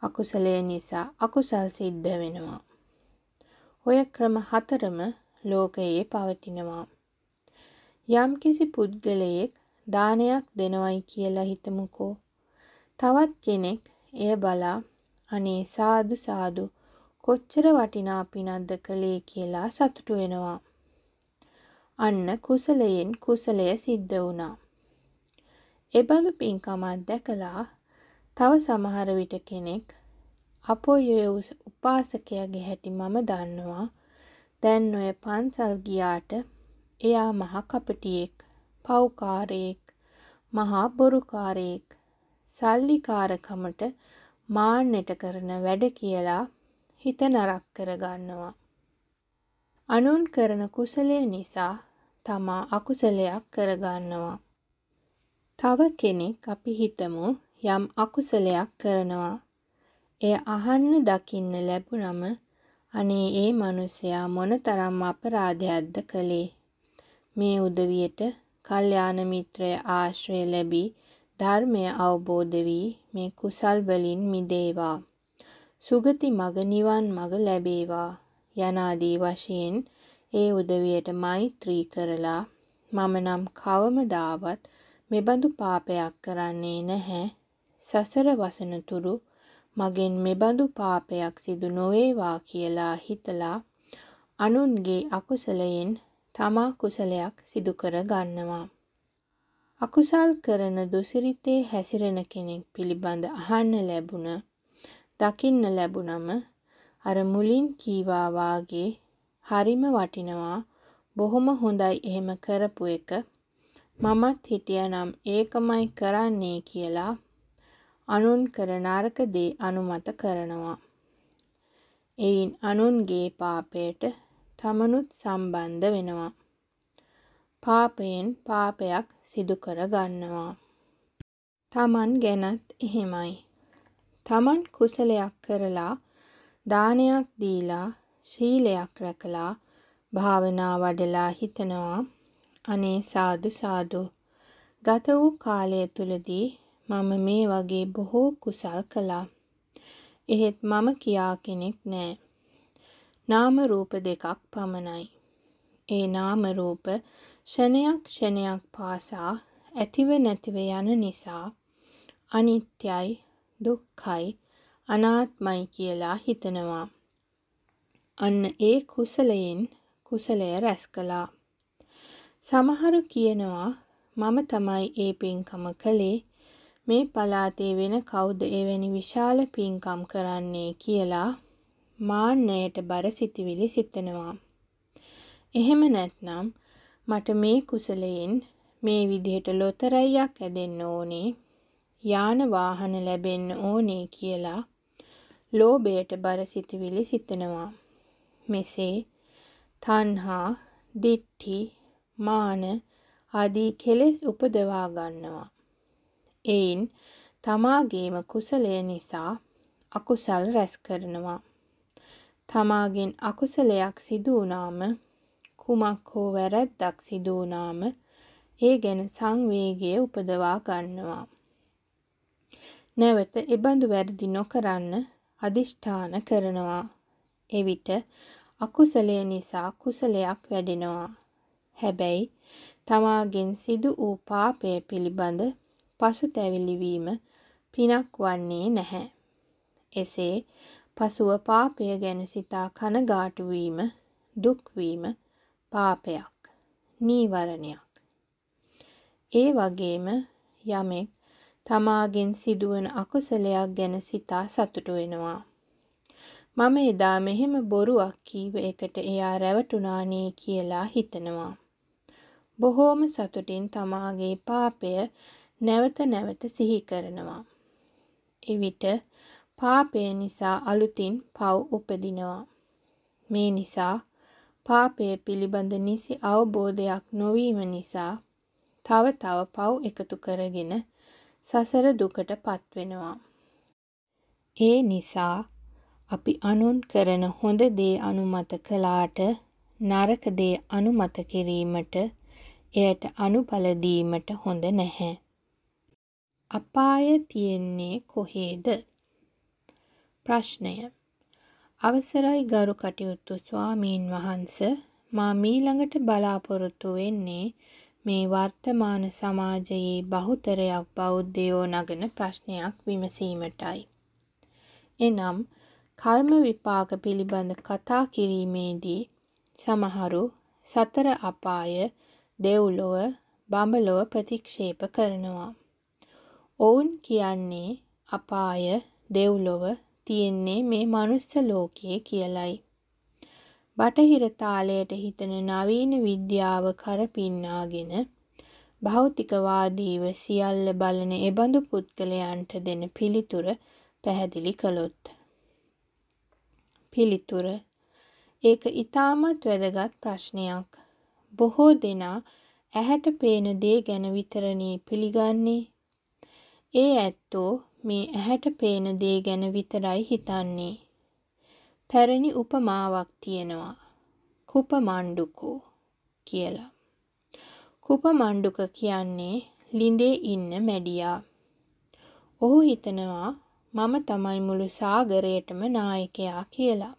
අකුසලය නිසා අකුසල් සිද්ධ වෙනවා. ඔය ක්‍රම හතරම ලෝකයේ පවතිනවා. යම්කිසි පුද්ගලයෙක් දානයක් දෙනවයි කියලා හිතමුකෝ. තවත් කෙනෙක් එය බලා අනේ සාදු සාදු කොච්චර වටිනා පිනක්ද කළේ කියලා සතුටු වෙනවා. අන්න කුසලයෙන් කුසලය සිද්ධ වුණා. එබඳු පින්කමක් දැකලා තව සමහර විට කෙනෙක් අපොයය උපාසකයගේ හැටි මම දන්නවා දැන් ඔය පන්සල් ගියාට එයා මහ කපටියෙක් පව්කාරයෙක් මහා බොරුකාරයෙක් සල්ලිකාරකමට මාන්නට කරන වැඩ කියලා හිත නරක් කරගන්නවා. අනුන් කරන කුසලය නිසා තමා අකුසලයක් කරගන්නවා. තව කෙනෙක් අපි හිතමු යම් අකුසලයක් කරනවා. එය අහන්න දකින්න ලැබුණම අනේ ඒ මිනිසයා මොනතරම් අපරාධයක්ද කළේ. මේ උදවියට කල්යාණ මිත්‍රය ආශ්‍රය ලැබී ධර්මය අවබෝධ වී මේ කුසල් වලින් මිදේවා. සුගති මග නිවන් මග ලැබේවා යනාදී වශයෙන් ඒ උදවියට මෛත්‍රී කරලා මම නම් කවමදාවත් මෙබඳු පාපයක් කරන්නේ නැහැ සසර වසනතුරු මගෙන් මෙබඳු පාපයක් සිදු නොවේවා කියලා හිතලා අනුන්ගේ අකුසලයෙන් තමා කුසලයක් සිදු කර ගන්නවා. අකුසල් කරන දුසිරිතේ හැසිරෙන කෙනෙක් පිළිබඳ අහන්න ලැබුණ දකින්න ලැබුණම අර මුලින් කීවා වාගේ හරිම වටිනවා බොහොම හොඳයි එහෙම කරපු එක මමත් හිටියනම් ඒකමයි කරන්නේ කියලා අනුන් කරන අරක දේ අනුමත කරනවා. එයින් අනුන්ගේ පාපයට තමනුත් සම්බන්ධ වෙනවා. පාපයෙන් පාපයක් සිදු කර ගන්නවා. තමන් ගැනත් එහෙමයි. තමන් කුසලයක් කරලා දානයක් දීලා ශීලයක් රැකලා භාවනා වඩලා හිතනවා අනේ සාදු සාදු. ගත වූ කාලය තුලදී මම මේ වගේ බොහෝ කුසල් කළා. එහෙත් මම කියා කෙනෙක් නෑ. නාම රූප දෙකක් පමණයි. ඒ නාම රූප ෂණයක් ෂණයක් පාසා ඇතිව නැතිව යන නිසා අනිත්‍යයි දුක්ඛයි අනාත්මයි කියලා හිතනවා. අන්න ඒ කුසලයෙන් කුසලය රැස් කළා. සමහරු කියනවා මම තමයි ඒ පින්කම කළේ මේ පලාතේ වෙන කවුද එවැනි විශාල පින්කම් කරන්නේ කියලා මාන්නයට බර සිතිවිලි සිතනවා. එහෙම නැත්නම් මට මේ කුසලයෙන් මේ විදිහට ලොතරැයියක් ඇදෙන්න ඕනේ යාන වාහන ලැබෙන්න ඕනේ කියලා ලෝභයට බර සිතිවිලි සිතනවා. මෙසේ තණ්හා, දිට්ඨි, මාන ආදී කෙලෙස් උපදවා ගන්නවා. එයින් තමාගේම කුසලය නිසා අකුසල් රැස් කරනවා. තමාගෙන් අකුසලයක් සිදුවනාම කුමක් හෝ වැරැද්දක් සිදුවනාම ඒ ගැන සංවේගය උපදවා ගන්නවා. නැවත එබඳු වැරදි නොකරන්න අදිෂ්ඨාන කරනවා. එවිට අකුසලය නිසා කුසලයක් වැඩෙනවා. හැබැයි තමාගෙන් සිදු වූ පාපය පිළිබඳ පසුතැවිලි වීම පිනක් වන්නේ නැහැ. එසේ පසුව පාපය ගැන සිතා කනගාටු වීම දුක් වීම පාපයක් නීවරණයක්. ඒ වගේම යමෙක් තමාගෙන් සිදුවන අකුසලයක් ගැන සිතා සතුටු වෙනවා. මම එදා මෙහෙම බොරුවක් කීව එකට එයා රැවටුණානේ කියලා හිතනවා. බොහෝම සතුටින් තමාගේ පාපය නැවත නැවත සිහි කරනවා. එවිට පාපය නිසා අලුතින් පව් උපදිනවා. මේ නිසා පාපය පිළිබඳ නිසි අවබෝධයක් නොවීම නිසා තව තව පව් එකතු කරගෙන සසර දුකට පත්වෙනවා. ඒ නිසා අපි අනුන් කරන හොඳ දේ අනුමත කළාට නරක දේ අනුමත කිරීමට එයට අනුඵල දීමට හොඳ නැහැ. අපාය තියෙන්නේ කොහේද? ප්‍රශ්නය. අවසරයි ගරු කටයුතු ස්වාමීන් වහන්ස මා මීළඟට බලාපොරොත්තු වෙන්නේ මේ වර්තමාන සමාජයේ බහුතරයක් බෞද්ධයෝ නගන ප්‍රශ්නයක් විමසීමටයි. එනම් කර්ම විපාක පිළිබඳ කතා කිරීමේදී සමහරු සතර අපාය දෙව්ලොව බඹලොව ප්‍රතික්ෂේප කරනවා. ඔවුන් කියන්නේ අපාය දෙව්ලොව තියෙන්නේ මේ මනුස්ස ලෝකයේ කියලයි. බටහිර තාලයට හිතන නවීන විද්‍යාව කරපින්නාගෙන භෞතිකවාදීව සියල්ල බලන එබඳු පුද්ගලයන්ට දෙන පිළිතුර පැහැදිලි කළොත්. පිළිතුර ඒක ඉතාමත් වැදගත් ප්‍රශ්නයක්. බොහෝ දෙනා ඇහැට පේන දේ ගැන විතරණී පිළිගන්නේ ඒ ඇත්තෝ මේ ඇහැට පේන දේ ගැන විතරයි හිතන්නේ. පැරණි උපමාවක් තියෙනවා. කුපමණ්ඩුකෝ කියලා. කුපමණ්ඩුක කියන්නේ ලිඳේ ඉන්න මැඩියා. ඔහු හිතනවා මම තමයි මුළු සාගරයටම නායකයා කියලා.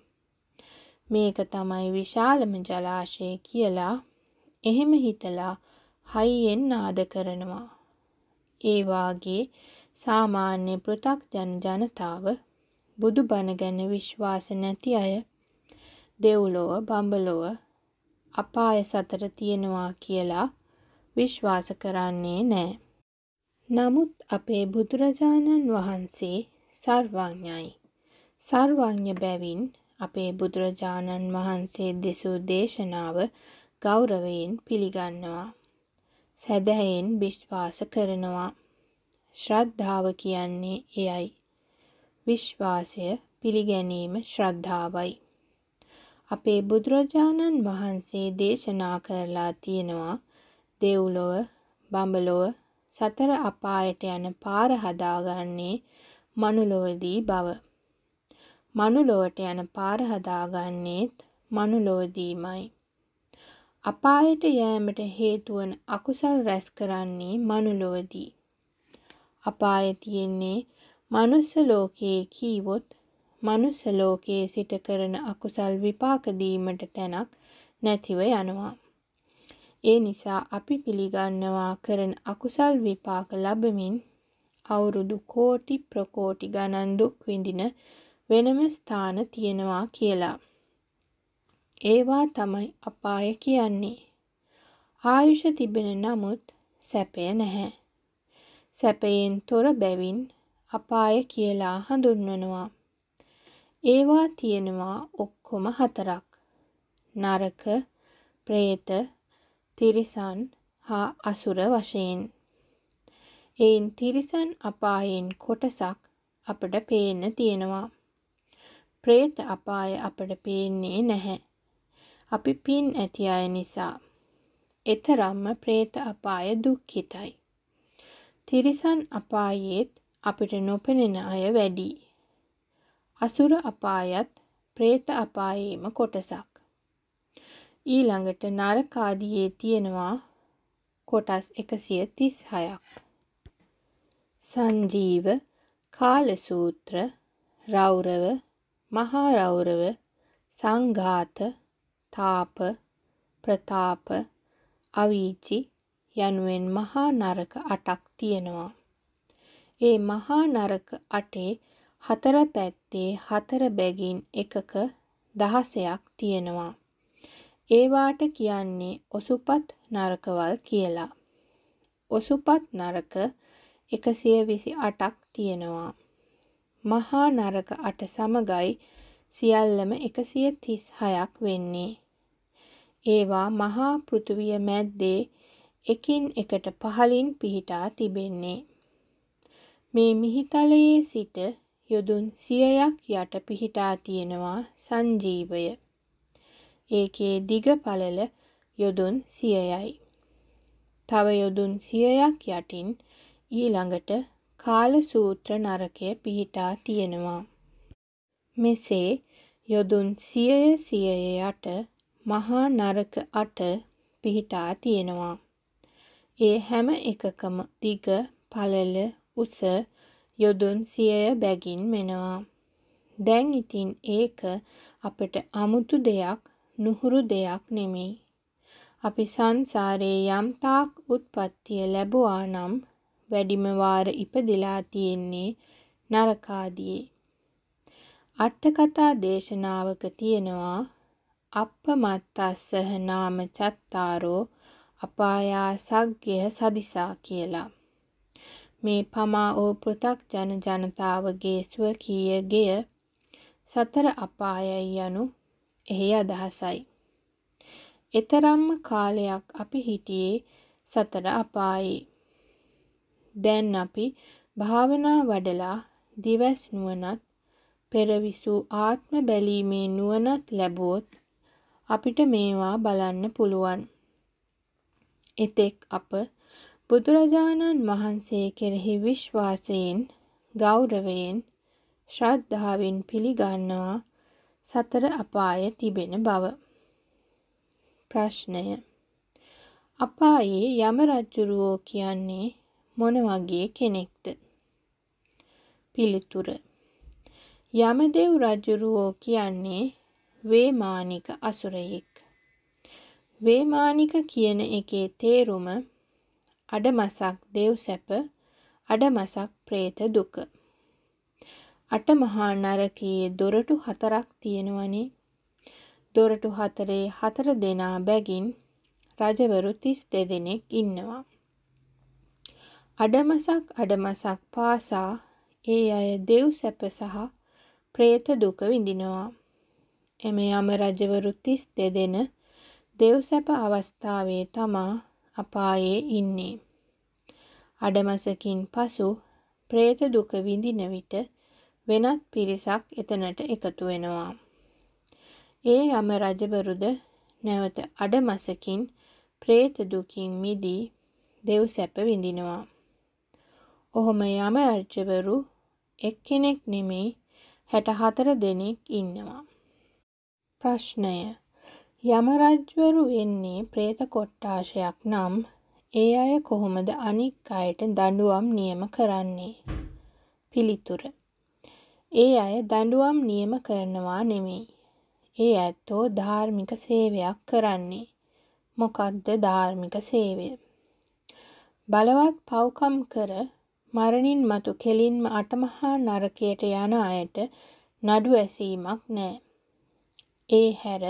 මේක තමයි විශාලම ජලාශය කියලා එහෙම හිතලා හයියෙන් නාද කරනවා. ඒ වාගේ සාමාන්‍ය පෘථග්ජන ජනතාව බුදුබණ ගැන විශ්වාස නැති අය දෙව්ලොව බඹලොව අපාය සතර තියෙනවා කියලා විශ්වාස කරන්නේ නැහැ. නමුත් අපේ බුදුරජාණන් වහන්සේ සර්වඥයි. සර්වඥ බැවින් අපේ බුදුරජාණන් වහන්සේ දෙසූ දේශනාව ගෞරවයෙන් පිළිගන්නවා. සැදැයෙන් විශ්වාස කරනවා. ශ්‍රද්ධාව කියන්නේ එයයි. විශ්වාසය පිළිගැනීම ශ්‍රද්ධාවයි. අපේ බුදුරජාණන් වහන්සේ දේශනා කරලා තියෙනවා දෙව්ලොව බඹලොව සතර අපායට යන පාර හදාගන්නේ මනුලොවදී බව. මනුලොවට යන පාර හදාගන්නේත් මනුලොවදීමයි. අපායට යෑමට හේතුවන අකුසල් රැස් කරන්නේ මනුලොවදී. අපාය තියෙන්නේ මනුස්ස ලෝකයේ කීවොත් මනුස්ස ලෝකයේ සිට කරන අකුසල් විපාක දීමට තැනක් නැතිව යනවා. ඒ නිසා අපි පිළිගන්නවා කරන අකුසල් විපාක ලැබමින් අවුරුදු කෝටි ප්‍රකෝටි ගණන් දුක් විඳින වෙනම ස්ථාන තියෙනවා කියලා. ඒවා තමයි අපාය කියන්නේ. ආයුෂ තිබෙන නමුත් සැපය නැහැ. සැපයෙන් තොර බැවින් අපාය කියලා හඳුන්වනවා. ඒවා තියෙනවා ඔක්කොම හතරක්. නරක, പ്രേත, තිරිසන් හා අසුර වශයෙන්. එයින් තිරිසන් අපායෙන් කොටසක් අපට පේන්න තියෙනවා. പ്രേත අපාය අපට පේන්නේ නැහැ. අපි පින් ඇති අය නිසා. එතරම්ම പ്രേත අපාය දුක්ඛිතයි. තිරිසන් අපායේත් අපිට නොපෙනෙන අය වැඩි. අසුර අපායත් പ്രേත අපායේම කොටසක්. ඊළඟට නරක ආදියේ තියෙනවා කොටස් 136ක්. සංජීව කාලසූත්‍ර රෞරව මහා රෞරව සංඝාත තාප ප්‍රතාප අවීචි යනුවෙන් මහා නරක අටක් තියෙනවා. ඒ මහා නරක අටේ හතර පැත්තේ හතර බැගින් එකක දහසයක් තියෙනවා. ඒවාට කියන්නේ ඔසුපත් නරකවල් කියලා. ඔසුපත් නරක එකසිය විසි අටක් තියෙනවා. මහා නරක අට සමගයි සියල්ලම එකසිය තිස් හයක් වෙන්නේ. ඒවා මහා පෘථුවිය මැද්දේ එකින් එකට පහලින් පිහිටා තිබෙන්නේ. මේ මිහිතලයේ සිට යොදුන් සියයක් යට පිහිටා තියෙනවා සංජීවය. ඒකේ දිග පළල යොදුන් සියයයි. තව යොදුන් සියයක් යටින් ඊළඟට කාල සූත්‍ර නරකය පිහිටා තියෙනවා. මෙසේ යොදුන් සියය සියය යට මහා නරක අට පිහිටා තියෙනවා. ඒ හැම එකකම දිග පළල උස යොදුන් සියය බැගින් වෙනවා. දැන් ඉතින් ඒක අපට අමුතු දෙයක් නුහුරු දෙයක් නෙමෙයි. අපි සංසාරේ යම් තාක් උත්පත්තිය ලැබුවා නම් වැඩිම වාර ඉපදිලා තියෙන්නේ නරකාදියේ. අට කතා දේශනාවක තියෙනවා අප්පමත්තස්සහ නාම චත්තාරෝ අපායාසග්ගය සදිසා කියලා. මේ පමා ඕ පෘථක්ජන ජනතාවගේ ස්වකීය ගෙය සතර අපායයි යනු එහි අදහසයි. එතරම්ම කාලයක් අපි හිටියේ සතර අපායේ. දැන් අපි භාවනා වඩලා දිවස් නුවණත් පෙරවිසූ ආත්ම බැලීමේ නුවණත් ලැබුවොත් අපිට මේවා බලන්න පුළුවන්. එතෙක් අප බුදුරජාණන් වහන්සේ කෙරෙහි විශ්වාසයෙන් ගෞරවයෙන් ශ්‍රද්ධාවෙන් පිළිගන්නවා සතර අපාය තිබෙන බව. ප්‍රශ්නය අපායේ යම රජ්ජුරුවෝ කියන්නේ මොන වගේ කෙනෙක්ද? පිළිතුර යමදෙව් රජුරුවෝ කියන්නේ වේමානික අසුරයෙක්. වේමානික කියන එකේ තේරුම අඩමසක් දෙව් සැප අඩමසක් ප්‍රේත දුක. අටමහා නරකයේ දොරටු හතරක් තියෙනවනේ. දොරටු හතරේ හතර දෙනා බැගින් රජවරු තිස් දෙදෙනෙක් ඉන්නවා. අඩමසක් අඩමසක් පාසා ඒ අය දෙව් සැප සහ ප්‍රේත දුක විඳිනවා. එම යම රජවරු තිස් දෙදෙන දෙව්සැප අවස්ථාවේ තමා අපායේ ඉන්නේ. අඩමසකින් පසු ප්‍රේත දුක විඳින විට වෙනත් පිරිසක් එතනට එකතු වෙනවා. ඒ යම රජවරුද නැවත අඩමසකින් ප්‍රේත දුකින් මිදී දෙව්සැප විඳිනවා. ඔහොම යම රජවරු එක්කෙනෙක් නෙමෙයි 64 දෙනෙක් ඉන්නවා. ප්‍රශ්නය. යම රජ්ජුවරු වෙන්නේ ප්‍රේත කොට්ටාශයක් නම් ඒ අය කොහොමද අනික් අයට දඬුවම් නියම කරන්නේ. පිළිතුර. ඒ අය දඬුවම් නියම කරනවා නෙමෙයි. ඒ ඇත්තෝ ධාර්මික සේවයක් කරන්නේ. මොකක්ද ධාර්මික සේවය. බලවත් පව්කම් කර මරණින් මතු කෙලින්ම අටමහා නරකයට යන අයට නඩු ඇසීමක් නෑ. ඒ හැර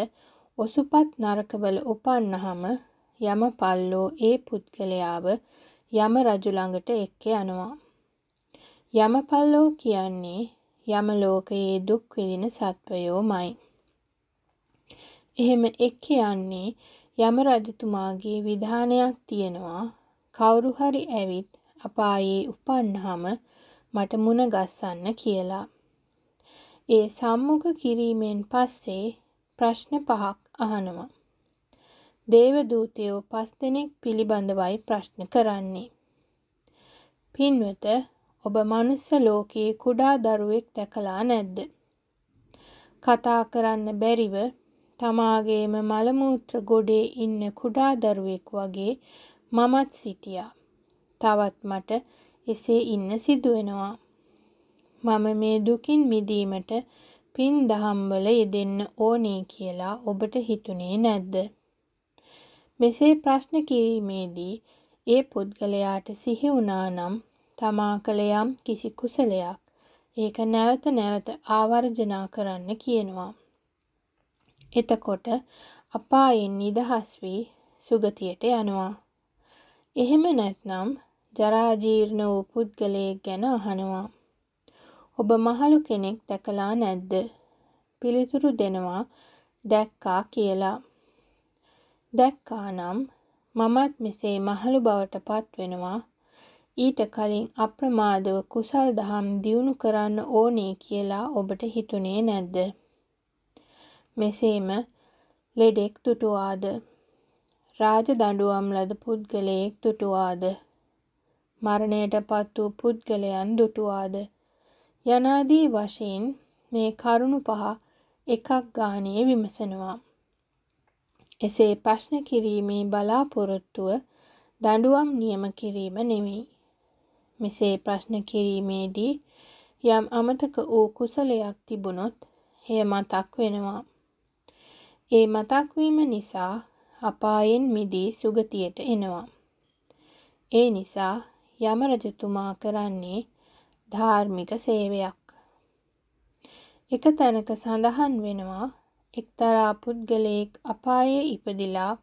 ඔසුපත් නරකවල උපන්නහම යම පල්ලෝ ඒ පුද්ගලයාව යම රජුළඟට එක්ක යනවා. යම පල්ලෝ කියන්නේ යම ලෝකයේ දුක් විඳින සත්වයෝ මයි. එහෙම එක්ක යන්නේ යම රජතුමාගේ විධානයක් තියෙනවා කවුරු හරි ඇවිත් අපායේ උපන්නහම මට මුණ ගස්සන්න කියලා. ඒ සම්මුඛ කිරීමෙන් පස්සේ ප්‍රශ්න පහක් අහනවා. දේවදූතයෝ පස් දෙනෙක් පිළිබඳවයි ප්‍රශ්න කරන්නේ. පින්වත ඔබ මනුස්ස ලෝකයේ කුඩා දරුවෙක් දැකලා නැද්ද? කතා කරන්න බැරිව තමාගේම මලමූත්‍ර ගොඩේ ඉන්න කුඩා දරුවෙක් වගේ මමත් සිටියා. තවත් මට එසේ ඉන්න සිදුවෙනවා. මම මේ දුකින් මිදීමට පින් දහම්වල යෙදෙන්න ඕනේ කියලා ඔබට හිතුනේ නැද්ද? මෙසේ ප්‍රශ්න කිරීමේදී ඒ පුද්ගලයාට සිහි වුණා නම් තමා කළ යම් කිසි කුසලයක් ඒක නැවත නැවත ආවර්ජනා කරන්න කියනවා. එතකොට අපායෙන් නිදහස් වී සුගතියට යනවා. එහෙම නැත්නම් ජරා ජීර්ණ වූ පුද්ගලයෙක් ගැන අහනවා. ඔබ මහලු කෙනෙක් දැකලා නැද්ද? පිළිතුරු දෙනවා දැක්කා කියලා. දැක්කා නම් මමත් මෙසේ මහලු බවට පත් වෙනවා. ඊට කලින් අප්‍රමාදව කුසල් දහම් දියුණු කරන්න ඕනේ කියලා ඔබට හිතුනේ නැද්ද? මෙසේම ලෙඩෙක් දුටුවාද? රාජ දඬුවම් ලද පුද්ගලයෙක් දුටුවාද? මරණයට පත් වූ පුද්ගලයන් දුටුවාද? යනාදී වශයෙන් මේ කරුණු පහ එකක් ගානේ විමසනවා. එසේ ප්‍රශ්න කිරීමේ බලාපොරොත්තුව දඬුවම් නියම කිරීම නෙවෙයි. මෙසේ ප්‍රශ්න කිරීමේදී යම් අමතක වූ කුසලයක් තිබුණොත් එය මතක් වෙනවා. ඒ මතක් වීම නිසා අපායෙන් මිදී සුගතියට එනවා. ඒ නිසා යම රජතුමා කරන්නේ ධාර්මික සේවයක්. එක තැනක සඳහන් වෙනවා එක්තරා පුද්ගලයෙක් අපායේ ඉපදිලා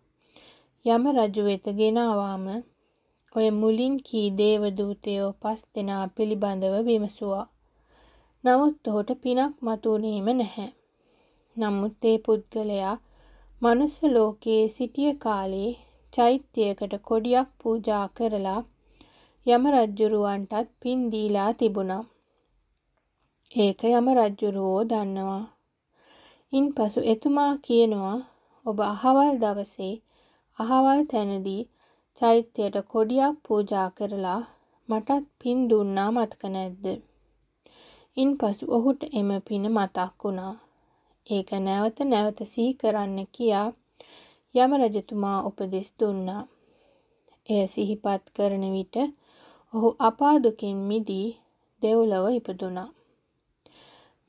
යම රජු වෙත ගෙනාවාම ඔය මුලින් කී දේවදූතයෝ පස් දෙනා පිළිබඳව විමසුවා. නමුත් ඔහුට පිනක් මතුනේම නැහැ. නමුත් ඒ පුද්ගලයා මනුස්ස ලෝකයේ සිටිය කාලේ චෛත්‍යයකට කොඩියක් පූජා කරලා යම රජ්ජුරුවන්ටත් පින් දීලා තිබුණා. ඒක යම රජ්ජුරුවෝ දන්නවා. ඉන්පසු එතුමා කියනවා ඔබ අහවල් දවසේ අහවල් තැනදී චෛත්‍යයට කොඩියක් පූජා කරලා මටත් පින් දුන්නා මතක නැද්ද? ඉන්පසු ඔහුට එම පින මතක් වුණා. ඒක නැවත නැවත සිහි කරන්න කියා යම රජතුමා උපදෙස් දුන්නා. එය සිහිපත් කරන විට ඔහු අපා දුකින් මිදී දෙව්ලොව ඉපදුණා.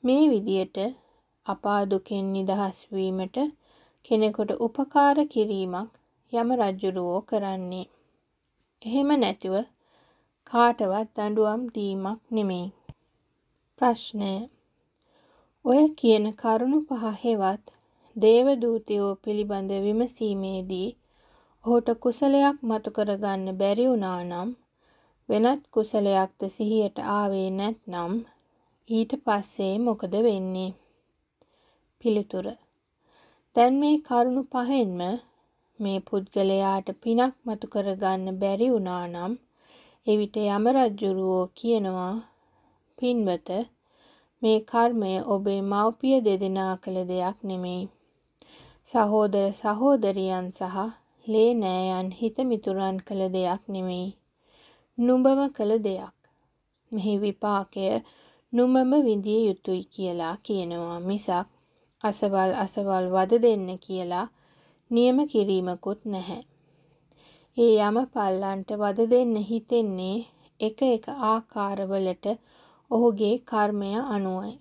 මේ විදියට අපා දුකෙන් නිදහස් වීමට කෙනෙකුට උපකාර කිරීමක් යම රජුරුවෝ කරන්නේ. එහෙම නැතිව කාටවත් දඬුවම් දීමක් නෙමෙයි. ප්‍රශ්නය ඔය කියන කරුණු පහ හෙවත් දේව දූතයෝ පිළිබඳ විමසීමේදී ඔහුට කුසලයක් මතු කරගන්න බැරි වුණා නම් වෙනත් කුසලයක්ද සිහියට ආවේ නැත්නම් ඊට පස්සේ මොකද වෙන්නේ? පිළිතුර. දැන් මේ කරුණු පහෙන්ම මේ පුද්ගලයාට පිනක් මතු කරගන්න බැරි වුණා නම් එවිට යම රජුරෝ කියනවා පින්වත මේ කර්මය ඔබේ මව්පිය දෙදෙනා කළ දෙයක් නෙමෙයි. සහෝදර සහෝදරියන් සහ ලේ නෑයන් හිත මිතුරන් කළ දෙයක් නෙමෙයි. නුඹම කළ දෙයක්. මෙහි විපාකය නුමම විඳිය යුතුයි කියලා කියනවා මිසක් අසවල් අසවල් වද දෙන්න කියලා නියම කිරීමකුත් නැහැ. ඒ යම පල්ලන්ට වද දෙන්න හිතෙන්නේ එක එක ආකාරවලට ඔහුගේ කර්මය අනුවයි.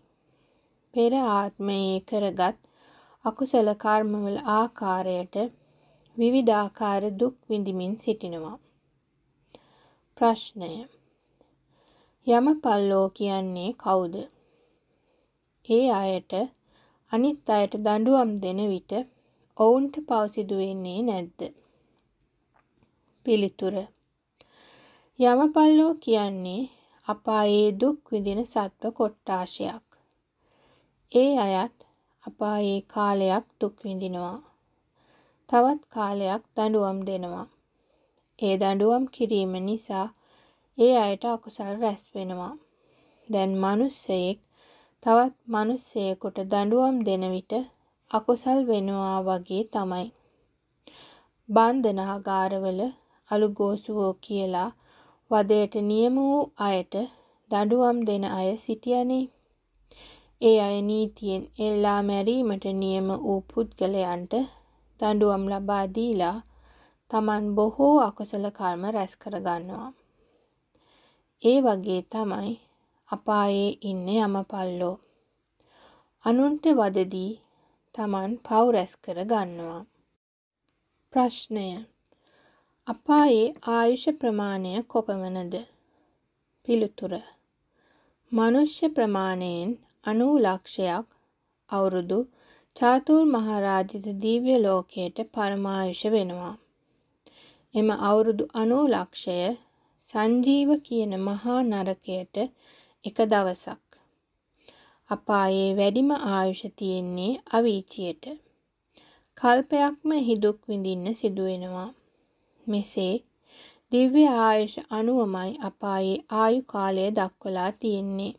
පෙර ආත්මයේ කරගත් අකුසල කර්මවල ආකාරයට විවිධාකාර දුක් විඳිමින් සිටිනවා. ප්‍රශ්නය යම පල්ලෝ කියන්නේ කවුද ඒ අයට අනිත් අයට දඩුවම් දෙන විට ඔවුන්ට පවසිදුවෙන්නේ නැද්ද පිළිතුර යම පල්ලෝ කියන්නේ අපායේ දුක් විදින සත්ව කොට්ටාශයක් ඒ අයත් අපායේ කාලයක් දුක් විඳිනවා තවත් කාලයක් දඩුවම් දෙනවා ඒ දඬුවම් කිරීම නිසා ඒ අයට අකුසල් රැස් වෙනවා. දැන් මනුස්සයෙක් තවත් මනුස්සයෙකුට දඬුවම් දෙන විට අකුසල් වෙනවා වගේ තමයි. බන්ධනාගාරවල අලුගෝසුවෝ කියලා වදයට නියම වූ අයට දඬුවම් දෙන අය සිටියනේ. ඒ අය නීතියෙන් එල්ලා මැරීමට නියම වූ පුද්ගලයන්ට දඬුවම් ලබා දීලා තමන් බොහෝ අකුසල කර්ම රැස් කරගන්නවා. ඒ වගේ තමයි අපායේ ඉන්න යමපල්ලෝ. අනුන්ට වදදී තමන් පව් රැස් කර ගන්නවා. ප්‍රශ්නය අපායේ ආයුෂ ප්‍රමාණය කොපමණද? පිළිතුර මනුෂ්‍ය ප්‍රමාණයෙන් 90 ලක්ෂයක් අවුරුදු චාතුර් මහරාජිත දිව්‍ය ලෝකයට පරමායුෂ වෙනවා. එම අවුරුදු අනූලක්ෂය සංජීව කියන මහා නරකයට එක දවසක්. අපායේ වැඩිම ආයුෂ තියෙන්නේ අවීචියට. කල්පයක්ම හිදුක් විඳින්න සිදුවෙනවා. මෙසේ දිව්‍ය ආයුෂ අනුවමයි අපායේ ආයු කාලය දක්වලා තියෙන්නේ.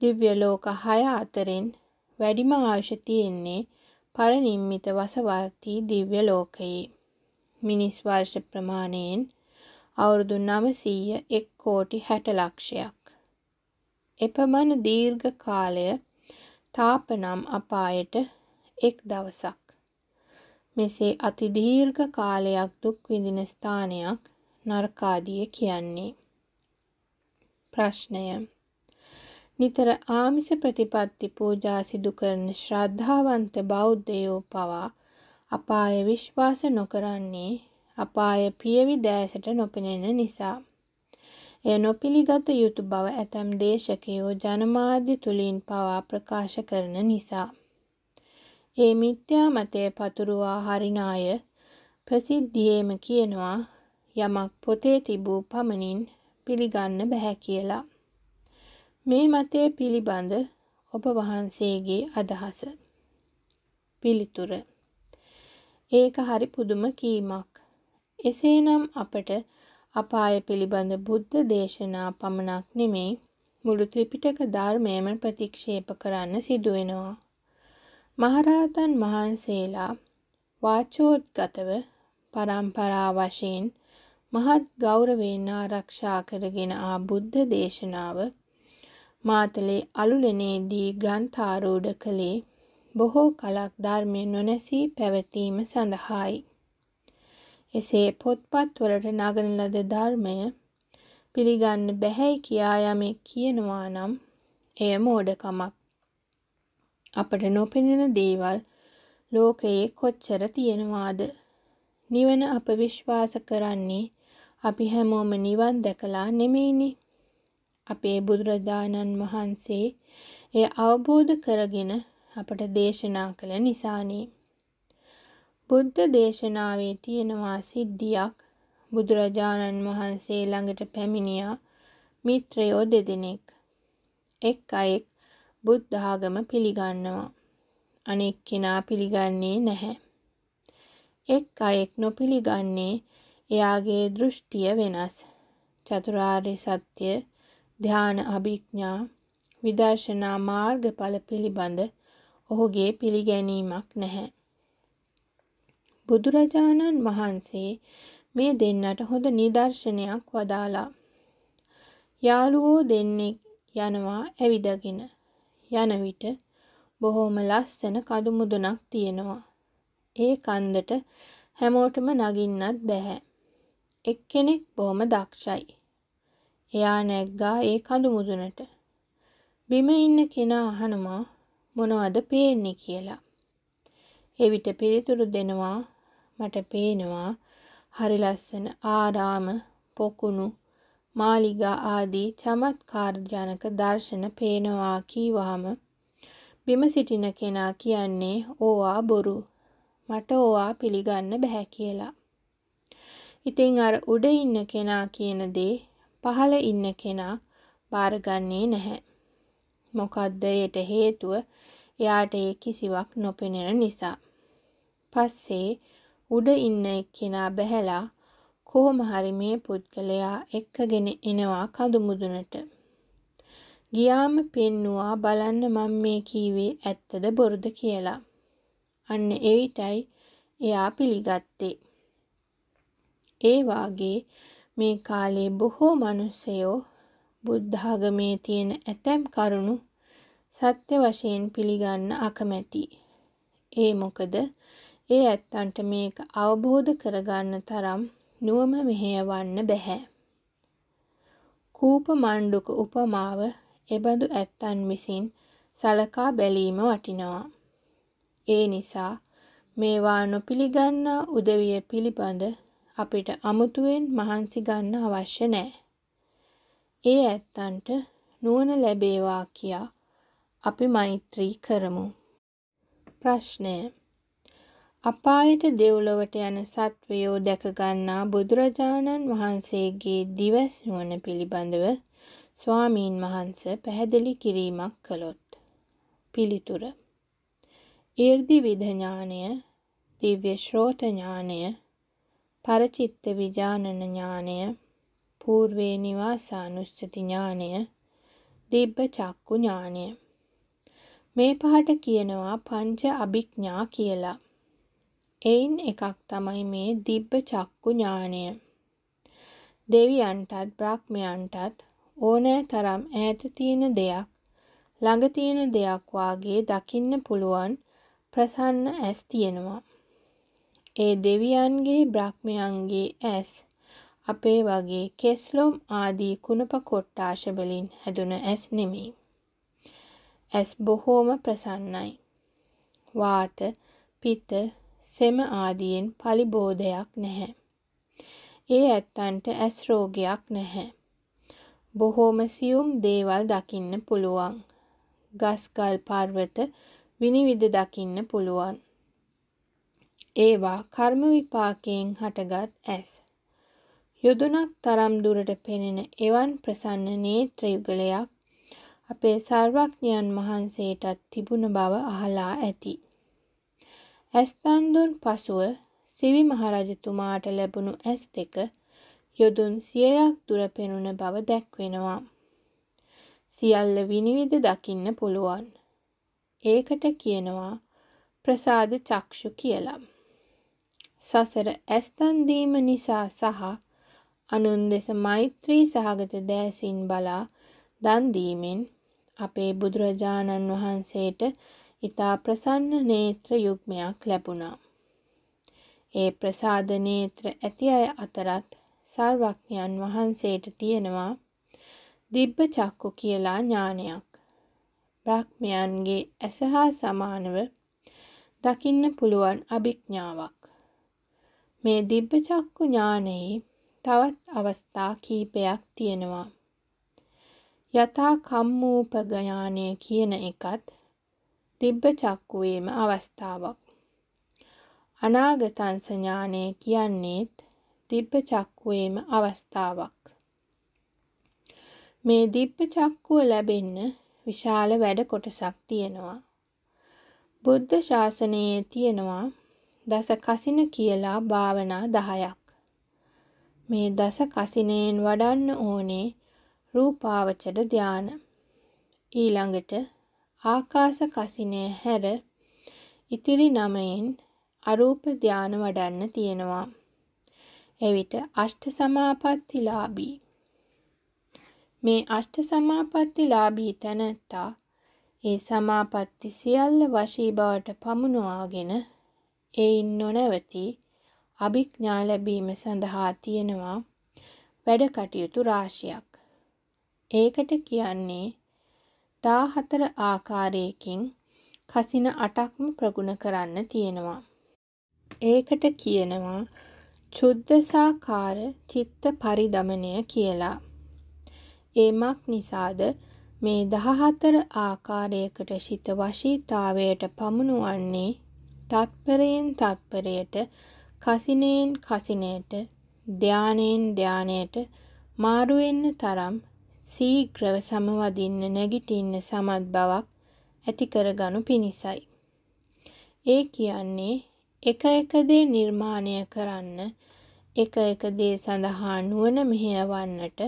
දිව්‍ය ලෝක හය අතරින් වැඩිම ආයුෂ තියෙන්නේ පරනිම්මිත වසවර්තී දිව්‍ය ලෝකයේ. මිනිස් වර්ෂ ප්‍රමාණයෙන් අවුරුදු නමසීය එක් කෝටි හැට ලක්ෂයක්. එපමණ දීර්ඝ කාලය තාපනම් අපායට එක් දවසක්. මෙසේ අතිදීර්ඝ කාලයක් දුක් විඳින ස්ථානයක් නරකාදිය කියන්නේ. ප්‍රශ්නය නිතර ආමිස ප්‍රතිපත්ති පූජා සිදු කරන ශ්‍රද්ධාවන්ත බෞද්ධයෝ පවා අපාය විශ්වාස නොකරන්නේ අපාය පියවි දෑසට නොපෙනෙන නිසා. එය නොපිළිගත යුතු බව ඇතැම් දේශකයෝ ජනමාධ්‍ය තුළින් පවා ප්‍රකාශ කරන නිසා. ඒ මිත්‍යා මතය පතුරුවා හරිනාය ප්‍රසිද්ධියේම කියනවා යමක් පොතේ තිබූ පමණින් පිළිගන්න බැහැ කියලා. මේ මතය පිළිබඳ ඔබ වහන්සේගේ අදහස. පිළිතුර ඒක හරි පුදුම කීමක්. එසේනම් අපට අපාය පිළිබඳ බුද්ධ දේශනා පමණක් නෙමේ මුළු ත්‍රිපිටක ධර්මයම ප්‍රතික්ෂේප කරන්න සිදුවෙනවා. මහරහතන් වහන්සේලා වාචෝත්ගතව පරම්පරා වශයෙන් මහත් ගෞරවයෙන් ආරක්ෂා කරගෙන ආ බුද්ධ දේශනාව මාතලේ අලුලෙනේදී ග්‍රන්ථාරූඪ කළේ බොහෝ කලක් ධර්මය නොනැසී පැවතීම සඳහායි. එසේ පොත්පත්වලට නගන ලද ධර්මය පිළිගන්න බැහැයි කියා යමෙක් කියනවා නම් එය මෝඩකමක්. අපට නොපෙනෙන දේවල් ලෝකයේ කොච්චර තියෙනවාද? නිවන අප විශ්වාස කරන්නේ අපි හැමෝම නිවන් දැකලා නෙමෙයිනේ. අපේ බුදුරජාණන් වහන්සේ එය අවබෝධ කරගෙන අපට දේශනා කළ නිසානේ. බුද්ධ දේශනාවේ තියෙනවා සිද්ධියක් බුදුරජාණන් වහන්සේ ළඟට පැමිණියා මිත්‍රයෝ දෙදෙනෙක්. එක් අයෙක් බුද්ධ ආගම පිළිගන්නවා. අනෙක් කෙනා පිළිගන්නේ නැහැ. එක් අයෙක් නොපිළිගන්නේ එයාගේ දෘෂ්ටිය වෙනස්. චතුරාර්ය සත්‍ය ධ්‍යාන අභිඥා විදර්ශනා මාර්ගඵල පිළිබඳ ඔහුගේ පිළිගැනීමක් නැහැ. බුදුරජාණන් වහන්සේ මේ දෙන්නට හොඳ නිදර්ශනයක් වදාලා. යාළුවෝ දෙන්නේ යනවා ඇවිදගෙන. යන විට බොහොම ලස්සන කඳු මුදුනක් තියෙනවා. ඒ කන්දට හැමෝටම නගින්නත් බෑ. එක්කෙනෙක් බොහොම දක්ෂයි. එයා නැග්ගා ඒ කඳු මුදුනට. බිම ඉන්න කෙනා අහනවා මොනවද පේන්නේ කියලා. එවිට පිළිතුරු දෙනවා මට පේනවා හරි ලස්සන ආරාම පොකුණු මාලිගා ආදී චමත්කාරජනක දර්ශන පේනවා කීවහම බිම සිටින කෙනා කියන්නේ ඕවා බොරු මට ඕවා පිළිගන්න බැහැ කියලා. ඉතින් අර උඩ ඉන්න කෙනා කියන දේ පහළ ඉන්න කෙනා බාරගන්නේ නැහැ. මොකක්ද එයට හේතුව එයාට ඒ කිසිවක් නොපෙනෙන නිසා. පස්සේ උඩ ඉන්න එක්කෙනා බැහැලා කොහොම හරි මේ පුද්ගලයා එක්කගෙන එනවා කඳුමුදුනට. ගියාම පෙන්නවා බලන්න මම මේ කීවේ ඇත්තද බොරුද කියලා. අන්න එවිටයි එයා පිළිගත්තේ. ඒ වාගේ මේ කාලේ බොහෝ මිනිසයෝ බුද්ධාගමේ තියෙන ඇතැම් කරුණු සත්‍ය වශයෙන් පිළිගන්න අකමැති. ඒ මොකද ඒ ඇත්තන්ට මේක අවබෝධ කරගන්න තරම් නුවම මෙහෙයවන්න බැහැ. කූප මණ්ඩුක උපමාව එබඳු ඇත්තන් විසින් සලකා බැලීම වටිනවා. ඒ නිසා මේවා නොපිළිගන්නා උදවිය පිළිබඳ අපිට අමුතුවෙන් මහන්සි ගන්න අවශ්‍ය නෑ. ඒ ඇත්තන්ට නුවණ ලැබේවා කියා අපි මෛත්‍රී කරමු. ප්‍රශ්නය අපායට දෙව්ලොවට යන සත්වයෝ දැකගන්නා බුදුරජාණන් වහන්සේගේ දිවස් නුවණ පිළිබඳව ස්වාමීන් වහන්ස පැහැදිලි කිරීමක් කළොත් පිළිතුර ඊර්දි විධඥානය දිව්‍ය ශ්‍රෝත ඥානය පරචිත්ත විජානන ඥානය పూර්වේ නිවාසානුස්සති ඥානය දිබ්බ චක්කු ඥානය මේ පහට කියනවා පංච අභිඥා කියලා. එයින් එකක් තමයි මේ දිබ්බ චක්කු ඥානය. දෙවියන්ටත් බ්‍රහ්මයන්ටත් ඕනෑ තරම් ඈත තියෙන දෙයක් ළඟ තියෙන දෙයක් වාගේ දකින්න පුළුවන් ප්‍රසන්න ඇස් තියෙනවා. ඒ දෙවියන්ගේ බ්‍රහ්මයන්ගේ ඇස් අපේ වගේ කෙස්ලොම් ආදී කුණප කොට්ටාශ වලින් හැදුන ඇස් නෙමෙයි. ඇස් බොහෝම ප්‍රසන්නයි. වාත, පිත, සෙම ආදීන් පලිබෝධයක් නැහැ. ඒ ඇත්තන්ට ඇස් රෝගයක් නැහැ. බොහෝම සියුම් දේවල් දකින්න පුළුවන්. ගස්කල් පර්වත විනිවිද දකින්න පුළුවන්. ඒවා කර්ම විපාකයෙන් හටගත් ඇස්. යොදුනක් තරම් දුරට පෙනෙන එවන් ප්‍රසන්න නේත්‍ර යුගලයක් අපේ සර්වඥයන් වහන්සේටත් තිබුණ බව අහලා ඇති. ඇස්තන්දුන් පසුව සිවි මහරජතුමාට ලැබුණු ඇස් දෙක යොදුන් සියයක් දුර පෙනුන බව දැක්වෙනවා. සියල්ල විනිවිද දකින්න පුළුවන්. ඒකට කියනවා ප්‍රසාද චක්ෂු කියලා. සසර ඇස්තන්දීම නිසා සහ අනුන් දෙස මෛත්‍රී සහගත දෑසින් බලා දන්දීමෙන් අපේ බුදුරජාණන් වහන්සේට ඉතා ප්‍රසන්න නේත්‍ර යුග්මයක් ලැබුණා. ඒ ප්‍රසාද නේත්‍ර ඇති අය අතරත් සර්වඥයන් වහන්සේට තියෙනවා දිබ්බ චක්කු කියලා ඥානයක්. බ්‍රහ්මයන්ගේ ඇස හා සමානව දකින්න පුළුවන් අභිඥාවක්. මේ දිබ්බ චක්කු ඥානයේ තවත් අවස්ථා කීපයක් තියෙනවා. යථා කම්මූපගයානය කියන එකත් තිබ්බ චක්කුවේම අවස්ථාවක්. අනාගතංසඥානය කියන්නේත් දිබ්බ චක්කුවේම අවස්ථාවක්. මේ දිබ්බ චක්කුව ලැබෙන්න විශාල වැඩ කොටසක් තියෙනවා. බුද්ධ ශාසනයේ තියෙනවා දස කසින කියලා භාවනා දහයක්. මේ දස කසිනයෙන් වඩන්න ඕනේ රූපාවචර ධාන. ඊළඟට ආකාශ කසිනය හැර ඉතිරි නමයෙන් අරූප ධාන වඩන්න තියෙනවා. එවිට අෂ්ට සමාපත්තිලාභී. මේ අෂ්ට සමාපත්තිලාභී තැනැත්තා ඒ සමාපatti සියල්ල වශී බවට පමුණවාගෙන එයින් නොනැවතී අභිඥා ලැබීම සඳහා තියෙනවා වැඩ කටයුතු රාශියක්. ඒකට කියන්නේ 14 ආකාරයකින් කසින 8ක්ම ප්‍රගුණ කරන්න තියෙනවා. ඒකට කියනවා චුද්දසාකාර චිත්ත පරිදමණය කියලා. ඒමක් නිසාද මේ 14 ආකාරයකට සිත වශීතාවයට පමුණුවන්නේ තත්පරයෙන් තත්පරයට කසිනෙන් කසිනයට ධානයෙන් ධානයට මාරු වෙන්න තරම් සීඝ්‍රව සමවදින්න නැගිටින්න සමත් බවක් ඇති කරගනු පිණිසයි. ඒ කියන්නේ එක එක දේ නිර්මාණය කරන්න එක එක දේ සඳහා නුවණ මෙහෙයවන්නට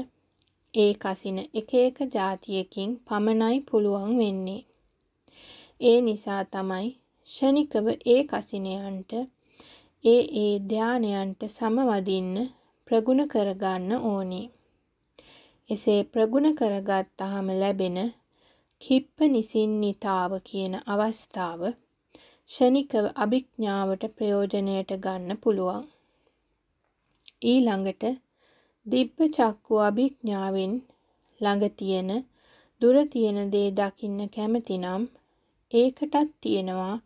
ඒ කසින එක එක જાතියකින් පමණයි පුළුවන් වෙන්නේ. ඒ නිසා තමයි ෂණිකව ඒ කසිනයන්ට ඒ ඒ ධානයන්ට සමවදින්න ප්‍රගුණ කරගන්න ඕනි. එසේ ප්‍රගුණ කරගත්තාම ලැබෙන කිප්ප නිසින්නිතාව කියන අවස්ථාව ෂණිකව අභිඥාවට ප්‍රයෝජනයට ගන්න පුළුවන්. ඊළඟට දිබ්බ චක්කු අභිඥාවෙන් ළඟ තියෙන දුර තියෙන දේ දකින්න කැමතිනම් ඒකටත් තියෙනවා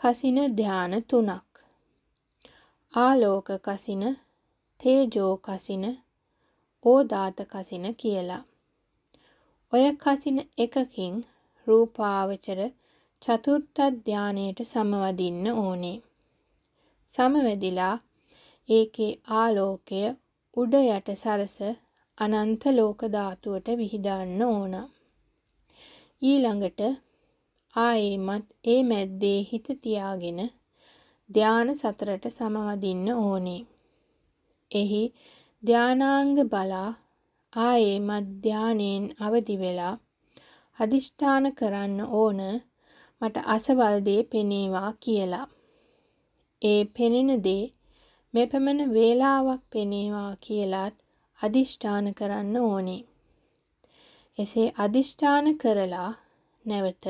කසින ධාන තුනක්. ආලෝක කසින තේජෝ කසින ඕදාත කසින කියලා. ඔය කසින එකකින් රූපාවචර චතුර්ථ ධානයට සමවදින්න ඕනේ. සමවැදිලා ඒකේ ආලෝකය උඩ යට සරස අනන්ත ලෝක ධාතුවට විහිදන්න ඕන. ඊළඟට ආයෙමත් ඒ මැද්දේ හිත තියාගෙන ධාන සතරට සමවදින්න ඕනේ. එහි ධානාංග බලා ආයේ මධ්‍යානෙන් අවදි වෙලා අදිෂ්ඨාන කරන්න ඕන මට අසවල් දේ පෙනේවා කියලා. ඒ පෙනෙන දේ මෙපමණ වේලාවක් පෙනේවා කියලාත් අදිෂ්ඨාන කරන්න ඕනේ. එසේ අදිෂ්ඨාන කරලා නැවත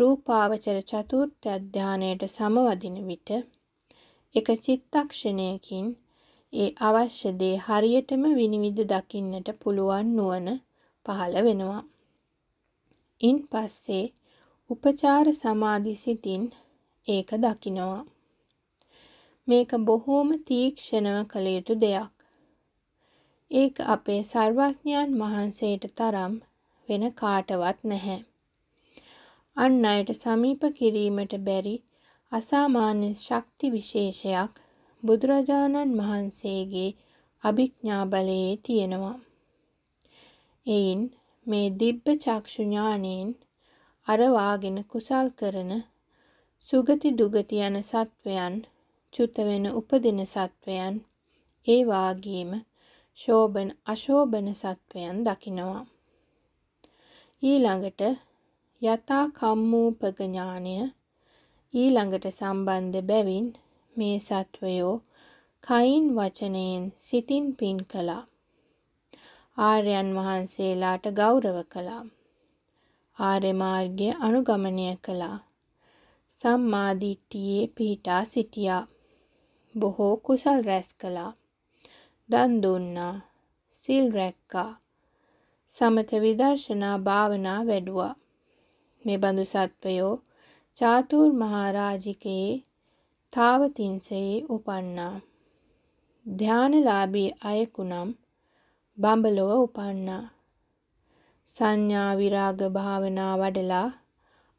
රූපාවචර චතුර්ථ ධානයට සමවදින විට එක චිත්තක්ෂණයකින් ඒ අවශ්‍ය දේ හරියටම විනිවිද දකින්නට පුළුවන් නුවණ පහළ වෙනවා. ඉන් පස්සේ උපචාර සමාධි සිතින් ඒක දකිනවා. මේක බොහෝම තීක්ෂණව කළ යුතු දෙයක්. ඒක අපේ සර්වඥයන් වහන්සේට තරම් වෙන කාටවත් නැහැ. අන් අයට සමීප කිරීමට බැරි අසාමාන්‍ය ශක්ති විශේෂයක් බුදුරජාණන් වහන්සේගේ අභිඥා බලයේ තියෙනවා. එයින් මේ දිබ්බ චක්ෂු ඥානෙන් අරවාගෙන කුසල් කරන සුගති දුගති යන සත්වයන් චුත වෙන උපදින සත්වයන් ඒ වාගේම ශෝබන අශෝබන සත්වයන් දකිනවා. ඊළඟට යථා කම්මූපක ඥානය ඊළඟට සම්බන්ධ බැවින් මේ සත්වයෝ කයින් වචනයෙන් සිතින් පින් කළා. ආර්යයන් වහන්සේලාට ගෞරව කළා. ආර්ය මාර්ගය අනුගමනය කළා. සම්මා දිට්ඨියේ පිහිටා සිටියා. බොහෝ කුසල් රැස් කළා. දන් දුන්නා. සිල් රැක්කා. සමත විදර්ශනා භාවනා වැඩුවා. මෙබඳු සත්වයෝ චාතුර් මහරාජිකයේ තාවතින්සයේ උපන්නා. ධ්‍යානලාභී අයෙකුනම් බඹලොව උපන්නා. සංඥා විරාග භාවනා වඩලා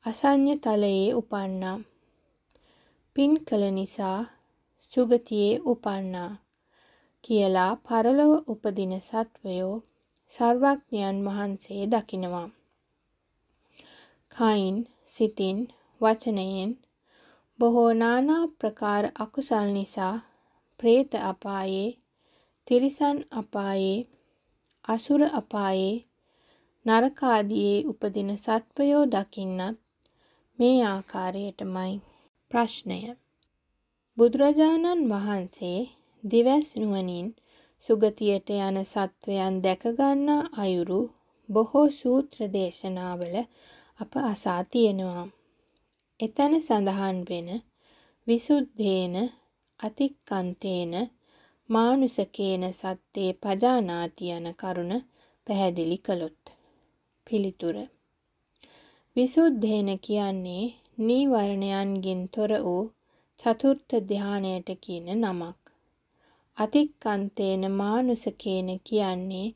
අසඤ්ඤ තලයේ උපන්නා. පින් කළ නිසා සුගතියේ උපන්නා කියලා පරලොව උපදින සත්වයෝ සර්වඥයන් වහන්සේ දකිනවා. කයින් සිතින් වචනයෙන් බොහෝ නානා ප්‍රකාර අකුසල් නිසා ප්‍රේත අපායේ තිරිසන් අපායේ අසුර අපායේ නරකාදියේ උපදින සත්වයෝ දකින්නත් මේ ආකාරයටමයි ප්‍රශ්නය බුදුරජාණන් වහන්සේ දිවැස් නුවණින් සුගතියට යන සත්වයන් දැකගන්නා අයුරු බොහෝ සූත්‍ර දේශනාවල අප අසා තියෙනවා. එතැන සඳහන් වෙන විසුද්ධේන අතික්කන්තේන මානුසකේන සත්තේ පජානාති යන කරුණ පැහැදිලි කළොත්. පිළිතුර. විසුද්ධේන කියන්නේ නීවරණයන්ගෙන් තොර වූ චතුර්ථ ධානයට කියන නමක්. අතික්කන්තේන මානුසකේන කියන්නේ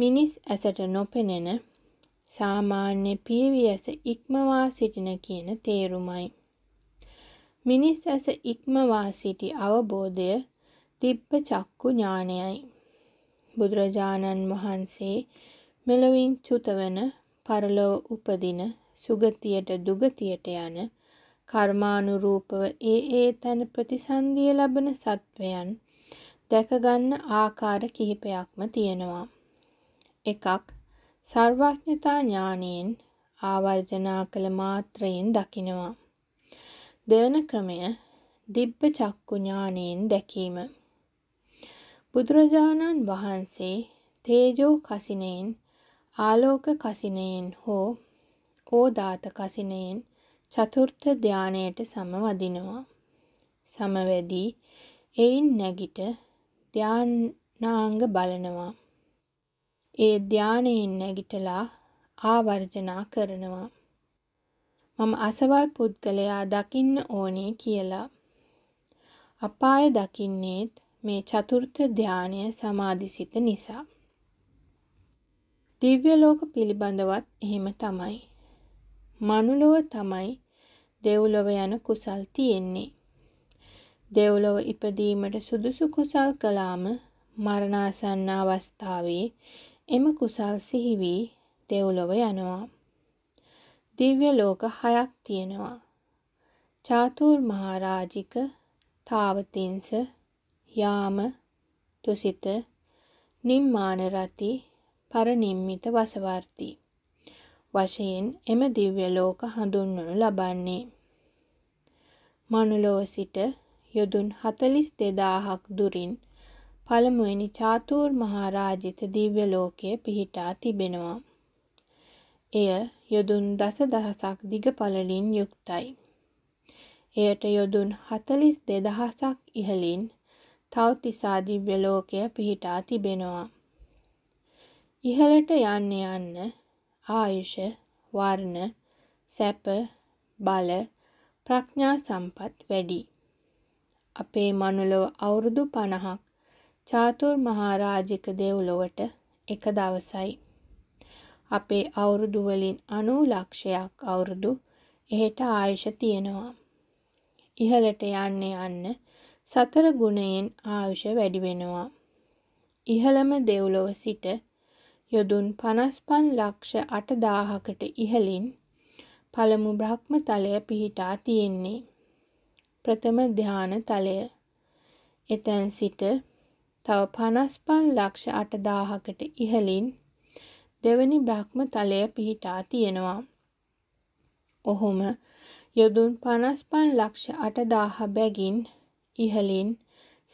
මිනිස් ඇසට නොපෙනෙන සාමාන්‍ය පීවියස ඉක්මවා සිටින කියන තේරුමයි. මිනිස් ඇස ඉක්මවා සිටි අවබෝධය තිබ්බ චක්කු ඥානයයි. බුදුරජාණන් වහන්සේ මෙලොවින් චුතවන පරලොව උපදින සුගතියට දුගතියට යන කර්මානුරූපව ඒ ඒ තැන ප්‍රතිසන්දිය ලබන සත්වයන් දැකගන්න ආකාර කිහිපයක්ම තියෙනවා. එකක් සර්වඥතා ඥානයෙන් ආවර්ජනා කළ මාත්‍රයෙන් දකිනවා. දෙවන ක්‍රමය දිබ්බ චක්කු ඥානයෙන් දැකීම. බුදුරජාණන් වහන්සේ තේජෝ කසිනයෙන් ආලෝක කසිනයෙන් හෝ ඕදාත කසිනයෙන් චතුර්ථ ධානයට සමවදිනවා. සමවැදී එයින් නැගිට ධානාංග බලනවා. ඒ ධානයෙන් නැගිටලා ආවර්ජනා කරනවා. මම අසවල් පුද්ගලයා දකින්න ඕනේ කියලා. අපාය දකින්නේත් මේ චතුර්ථ ධානය සමාධිසිත නිසා. දිව්‍ය ලෝක පිළිබඳවත් එහෙම තමයි. මනුලොව තමයි දෙව්ලොව යන කුසල් තියෙන්නේ. දෙව්ලොව ඉපදීමට සුදුසු කුසල් කළාම මරණාසන්න අවස්ථාවේ එම කුසල් සිහි වී දෙව්ලොව යනවා. දිව්‍ය ලෝක හයක් තියෙනවා. චාතුර් මහරාජික, තාවතින්ස, යාම, තුසිත, නිම්මාන රති, පරනිම්මිත වසවර්ති. වශයෙන් එම දිව්‍ය ලෝක හඳුන්වනු ලබන්නේ. මනුලොව සිට යොදුන් 42000ක් දුරින් පළමුවෙනි චාතූර් මහරාජිත දිව්‍ය ලෝකයේ පිහිටා තිබෙනවා. එය යොදුන් දස දහසක් දිග පළලින් යුක්තයි. එයට යොදුන් හතලිස් දෙදහසක් ඉහලින් තවතිසා දිව්‍ය ලෝකය පිහිටා තිබෙනවා. ඉහළට යන්න යන්න ආයුෂ වර්ණ සැප බල ප්‍රඥා සම්පත් වැඩි. අපේ මනුලොව අවුරුදු පණහක් චාතුර් මහාරාජික දෙව්ලොවට එක දවසයි. අපේ අවුරුදුවලින් අනූ ලක්ෂයක් අවුරුදු එහෙට ආයුෂ තියෙනවා. ඉහළට යන්න යන්න සතර ගුණයෙන් ආයුෂ වැඩිවෙනවා. ඉහළම දෙව්ලොව සිට යොදුන් පනස්පන් ලක්ෂ අටදාහකට ඉහලින් පළමු බ්‍රහ්ම තලය පිහිටා තියෙන්නේ. ප්‍රථම ධ්‍යාන තලය එතැන් සිට තව 55 ලක්ෂ 8000කට ඉහළින් දෙවනි බ්‍රහ්ම තලය පිහිටා තියෙනවා. ඔහුම යොදුන් 55 ලක්ෂ 8000 බැගින් ඉහළින්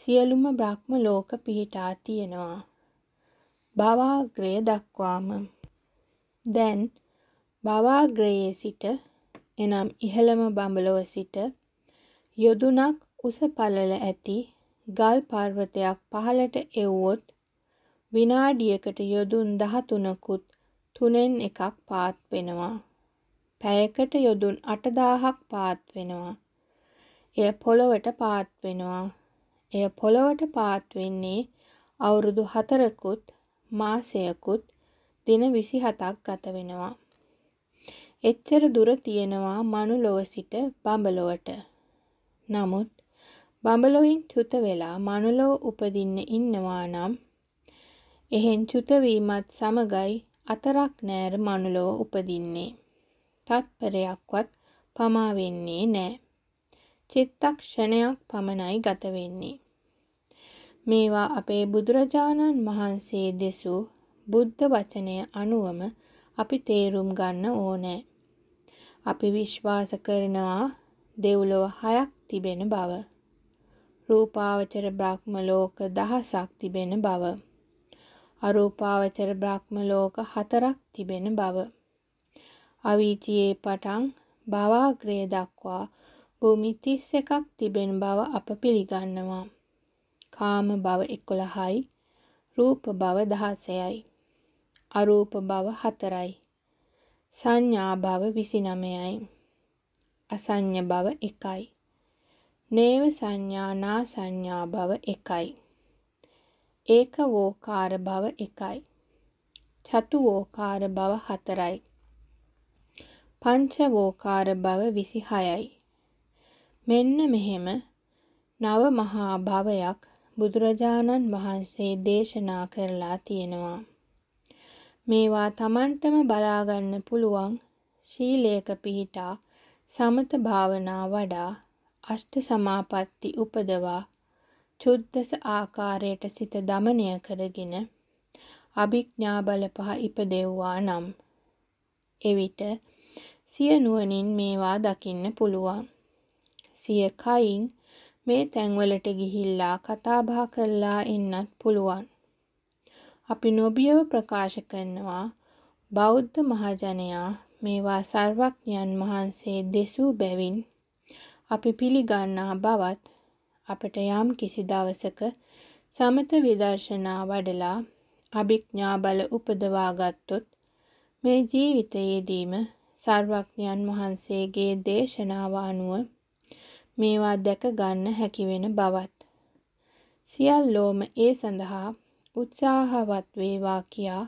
සියලුම බ්‍රහ්ම ලෝක පිහිටා තියෙනවා. භවග්‍රය දක්වාම දැන් භවග්‍රයේ සිට එනම් ඉහළම බඹලොව සිට යොදුනක් උස පළල ඇති ගල් පර්වතයක් පහළට එව්වොත් විනාඩියකට යොදුන් දහතුනකුත් තුනෙන් එකක් පාත් වෙනවා. පැයකට යොදුන් අටදාහක් පාත් වෙනවා. එය පොළොවට පාත් වෙනවා. එය පොළොවට පාත් වෙන්නේ අවුරුදු හතරකුත් මාසයකුත් දින විසි හතක් ගත වෙනවා. එච්චර දුර තියෙනවා මනුලොව සිට බඹලොවට. නමුත් බඹලොවින් චුත වෙලා මනුලොව උපදින්න ඉන්නවා නම් එහෙන් චුතවීමත් සමගයි අතරක් නෑර මනුලොව උපදින්නේ. තත්පරයක්වත් පමාවෙන්නේ නෑ. චිත්තක්ෂණයක් පමණයි ගතවෙන්නේ. මේවා අපේ බුදුරජාණන් වහන්සේ දෙසු බුද්ධ වචනය අනුවම අපි තේරුම් ගන්න ඕනෑ. අපි විශ්වාස කරනවා දෙව්ලොව හයක් තිබෙන බව. රූපාවචර බ්‍රහ්ම ලෝක දහසක් තිබෙන බව. අරූපාවචර බ්‍රහ්ම ලෝක හතරක් තිබෙන බව. අවීචියේ පටන් භවාග්‍රය දක්වා භූමි 31ක් තිබෙන බව අප පිළිගන්නවා. කාම භව 11යි, රූප භව 16යි, අරූප භව 4යි, සංඥා භව 29යි, අසඤ්ඤ භව 1යි. නේව සංඥා නා සංඥා භව එකයි. ඒක වෝකාර භව එකයි. චතු වෝකාර භව හතරයි. පංච වෝකාර භව 26යි. මෙන්න මෙහෙම නව මහා භවයක් බුදුරජාණන් වහන්සේ දේශනා කරලා තියෙනවා. මේවා Tamanටම බලාගන්න පුළුවන් ශීලයක පිහිටා සමත භාවනා වඩා අෂ්ට සමාපatti උපදවා චුද්දස ආකාරයට සිත දමනය කරගෙන අභිඥා බල පහ ඉපදෙව්වා නම් එවිට සිය නුවණින් මේවා දකින්න පුළුවන් සිය කයින් මේ තැන්වලට ගිහිල්ලා කතා බහ කරලා ඉන්නත් පුළුවන් අපි නොබියව ප්‍රකාශ කරනවා බෞද්ධ මහජනයා මේවා සර්වඥයන් වහන්සේ දෙසූ බැවින් අපි පිළිගන්නා බවත් අපට යම් කිසි දවසක සමත විදර්ශනා වඩලා අභිඥා බල උපදවා ගත්තොත් මේ ජීවිතයේදීම සර්වඥයන් වහන්සේගේ දේශනාව අනුව මේවා දැක ගන්න හැකි වෙන බවත් සියල්ලෝම ඒ සඳහා උත්සාහවත් වේවා කියා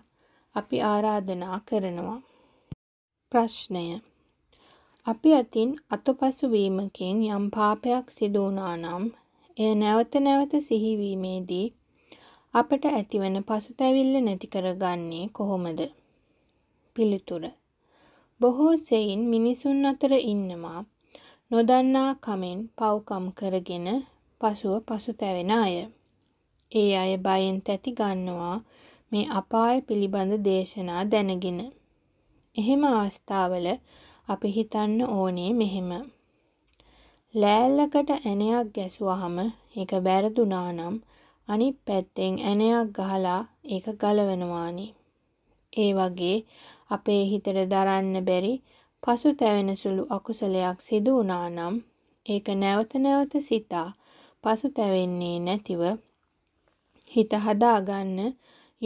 අපි ආරාධනා කරනවා ප්‍රශ්නය අපි අතින් අතපසු වීමකින් යම් පාපයක් සිදු වුණා නම් එය නැවත නැවත සිහිවීමේදී අපට ඇතිවන පසුතැවිල්ල නැති කරගන්නේ කොහොමද? පිළිතුර. බොහෝ සෙයින් මිනිසුන් අතර ඉන්නවා නොදන්නා කමෙන් පව්කම් කරගෙන පසුව පසුතැවෙන අය. ඒ අය බයෙන් තැති ගන්නවා මේ අපාය පිළිබඳ දේශනා දැනගෙන. එහෙම අවස්ථාවල අපි හිතන්න ඕනේ මෙහෙම. ලෑල්ලකට ඇණයක් ගැසුවහම ඒක බැරදුනා නම් අනිත් පැත්තෙන් ඇණයක් ගහලා ඒක ගලවනවානේ. ඒ වගේ අපේ හිතට දරන්න බැරි පසුතැවෙන සුළු අකුසලයක් සිදු වුණා නම් ඒක නැවත නැවත සිතා පසුතැවෙන්නේ නැතිව හිත හදාගන්න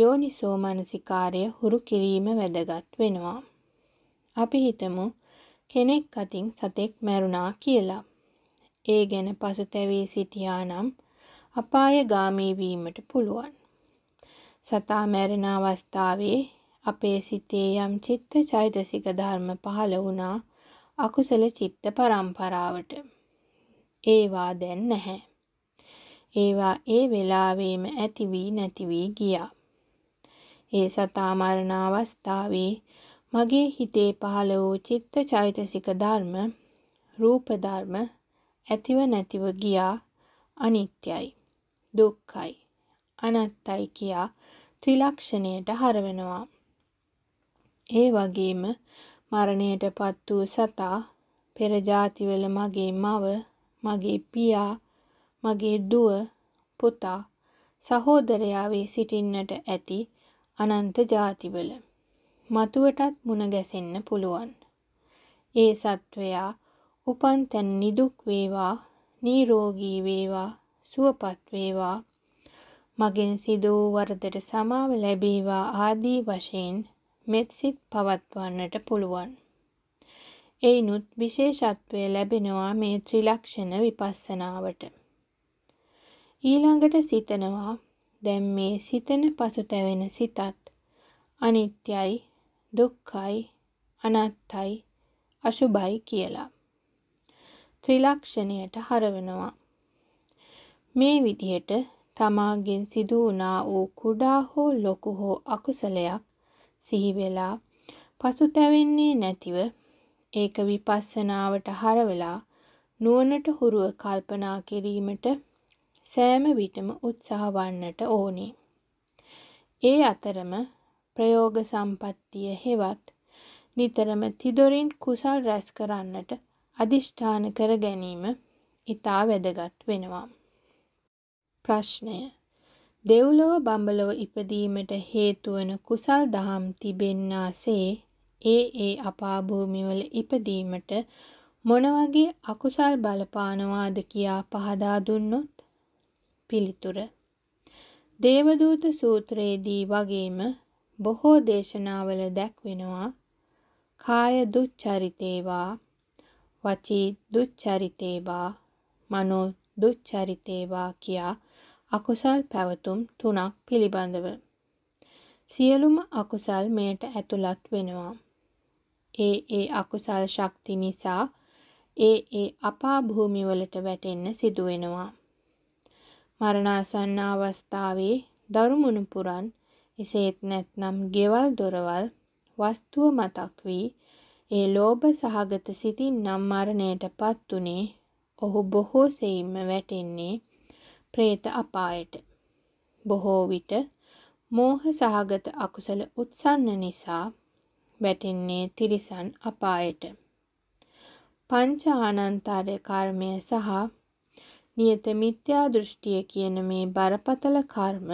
යෝනිසෝ මනසිකාරය හුරු කිරීම වැදගත් වෙනවා. අපි හිතමු කෙනෙක් අතින් සතෙක් මැරුණා කියලා. ඒ ගැන පසුතැවී සිටියා නම් අපාය ගාමී වීමට පුළුවන්. සතා මැරෙන අවස්ථාවේ අපේ සිතේ යම් චිත්ත චෛතසික ධර්ම පහළ වුණා අකුසල චිත්ත පරම්පරාවට. ඒවා දැන් නැහැ. ඒවා ඒ වෙලාවේම ඇති වී නැති වී ගියා. ඒ සතා මරණ අවස්ථාවේ මගේ හිතේ පහළ වූ චිත්ත චෛතසික ධර්ම රූපධර්ම ඇතිව නැතිව ගියා අනිත්‍යයි දුක්කයි අනත්තයි කියා ත්‍රිලක්ෂණයට හරවෙනවා. ඒ වගේම මරණයට පත් වූ සතා පෙරජාතිවල මගේ මව මගේ පියා මගේ දුව පුතා සහෝදරයා වී සිටින්නට ඇති අනන්ත ජාතිවල මතුවටත් මුණ ගැසෙන්න පුළුවන්. ඒ සත්වයා උපන් තැන නිදුක් වේවා, නිරෝගී වේවා, සුවපත් වේවා, මගෙන් සිදූ වරදට සමාව ලැබේවා ආදී වශයෙන් මෙත්සිත් පවත්වන්නට පුළුවන්. එයිනුත් විශේෂත්වය ලැබෙනවා මේ ත්‍රිලක්ෂණ විපස්සනාවට. ඊළඟට සිතනවා දැන් මේ සිතන පසුතැවෙන සිතත් අනිත්‍යයි දුක්ඛයි අනත්තයි අශුභයි කියලා. ත්‍රිලක්ෂණයට හරවනවා. මේ විදිහට තමාගෙන් සිදු වුණා වූ කුඩා හෝ ලොකු හෝ අකුසලයක් සිහි වෙලා පසුතැවෙන්නේ නැතිව ඒක විපස්සනාවට හරවලා නුවණට හුරුව කල්පනා කිරීමට සෑම විටම උත්සාහ වන්නට ඕනේ. ඒ අතරම ප්‍රයෝග සම්පත්තිය හෙවත් නිතරම තිදොරින් කුසල් රැස් කරන්නට අධිෂ්ඨාන කර ගැනීම ඉතා වැදගත් වෙනවා. ප්‍රශ්නය දෙව්ලොව බඹලොව ඉපදීමට හේතුවන කුසල් දහම් තිබෙන්නාසේ ඒ ඒ අපාභූමිවල ඉපදීමට මොනවගේ අකුසල් බලපානවාද කියා පහදා දුන්නොත් පිළිතුර දේවදූත සූත්‍රයේදී වගේම බොහෝ දේශනාවල දැක්වෙනවා කාය දුච්චරිතේවා වචී දුච්චරිතේවා මනෝ දුච්චරිතේවා කියා අකුසල් පැවතුම් තුනක් පිළිබඳව. සියලුම අකුසල් මෙයට ඇතුළත් වෙනවා. ඒ ඒ අකුසල් ශක්ති නිසා ඒ ඒ අපා භූමිවලට වැටෙන්න සිදුවෙනවා. මරණාසන්න අවස්ථාවේ දරුමුණුපුරන් එසේත් නැත්නම් ගෙවල් දොරවල් වස්තුව මතක් වී ඒ ලෝභ සහගත සිතින් නම් මරණයට පත්තුනේ ඔහු බොහෝ සෙයින්ම වැටෙන්නේ ප්‍රේත අපායට. බොහෝ විට මෝහ සහගත අකුසල උත්සන්න නිසා වැටෙන්නේ තිරිසන් අපායට. පංච ආනන්තාරය කර්මය සහ නියත මිත්‍යා දෘෂ්ටිය කියන මේ බරපතල කර්ම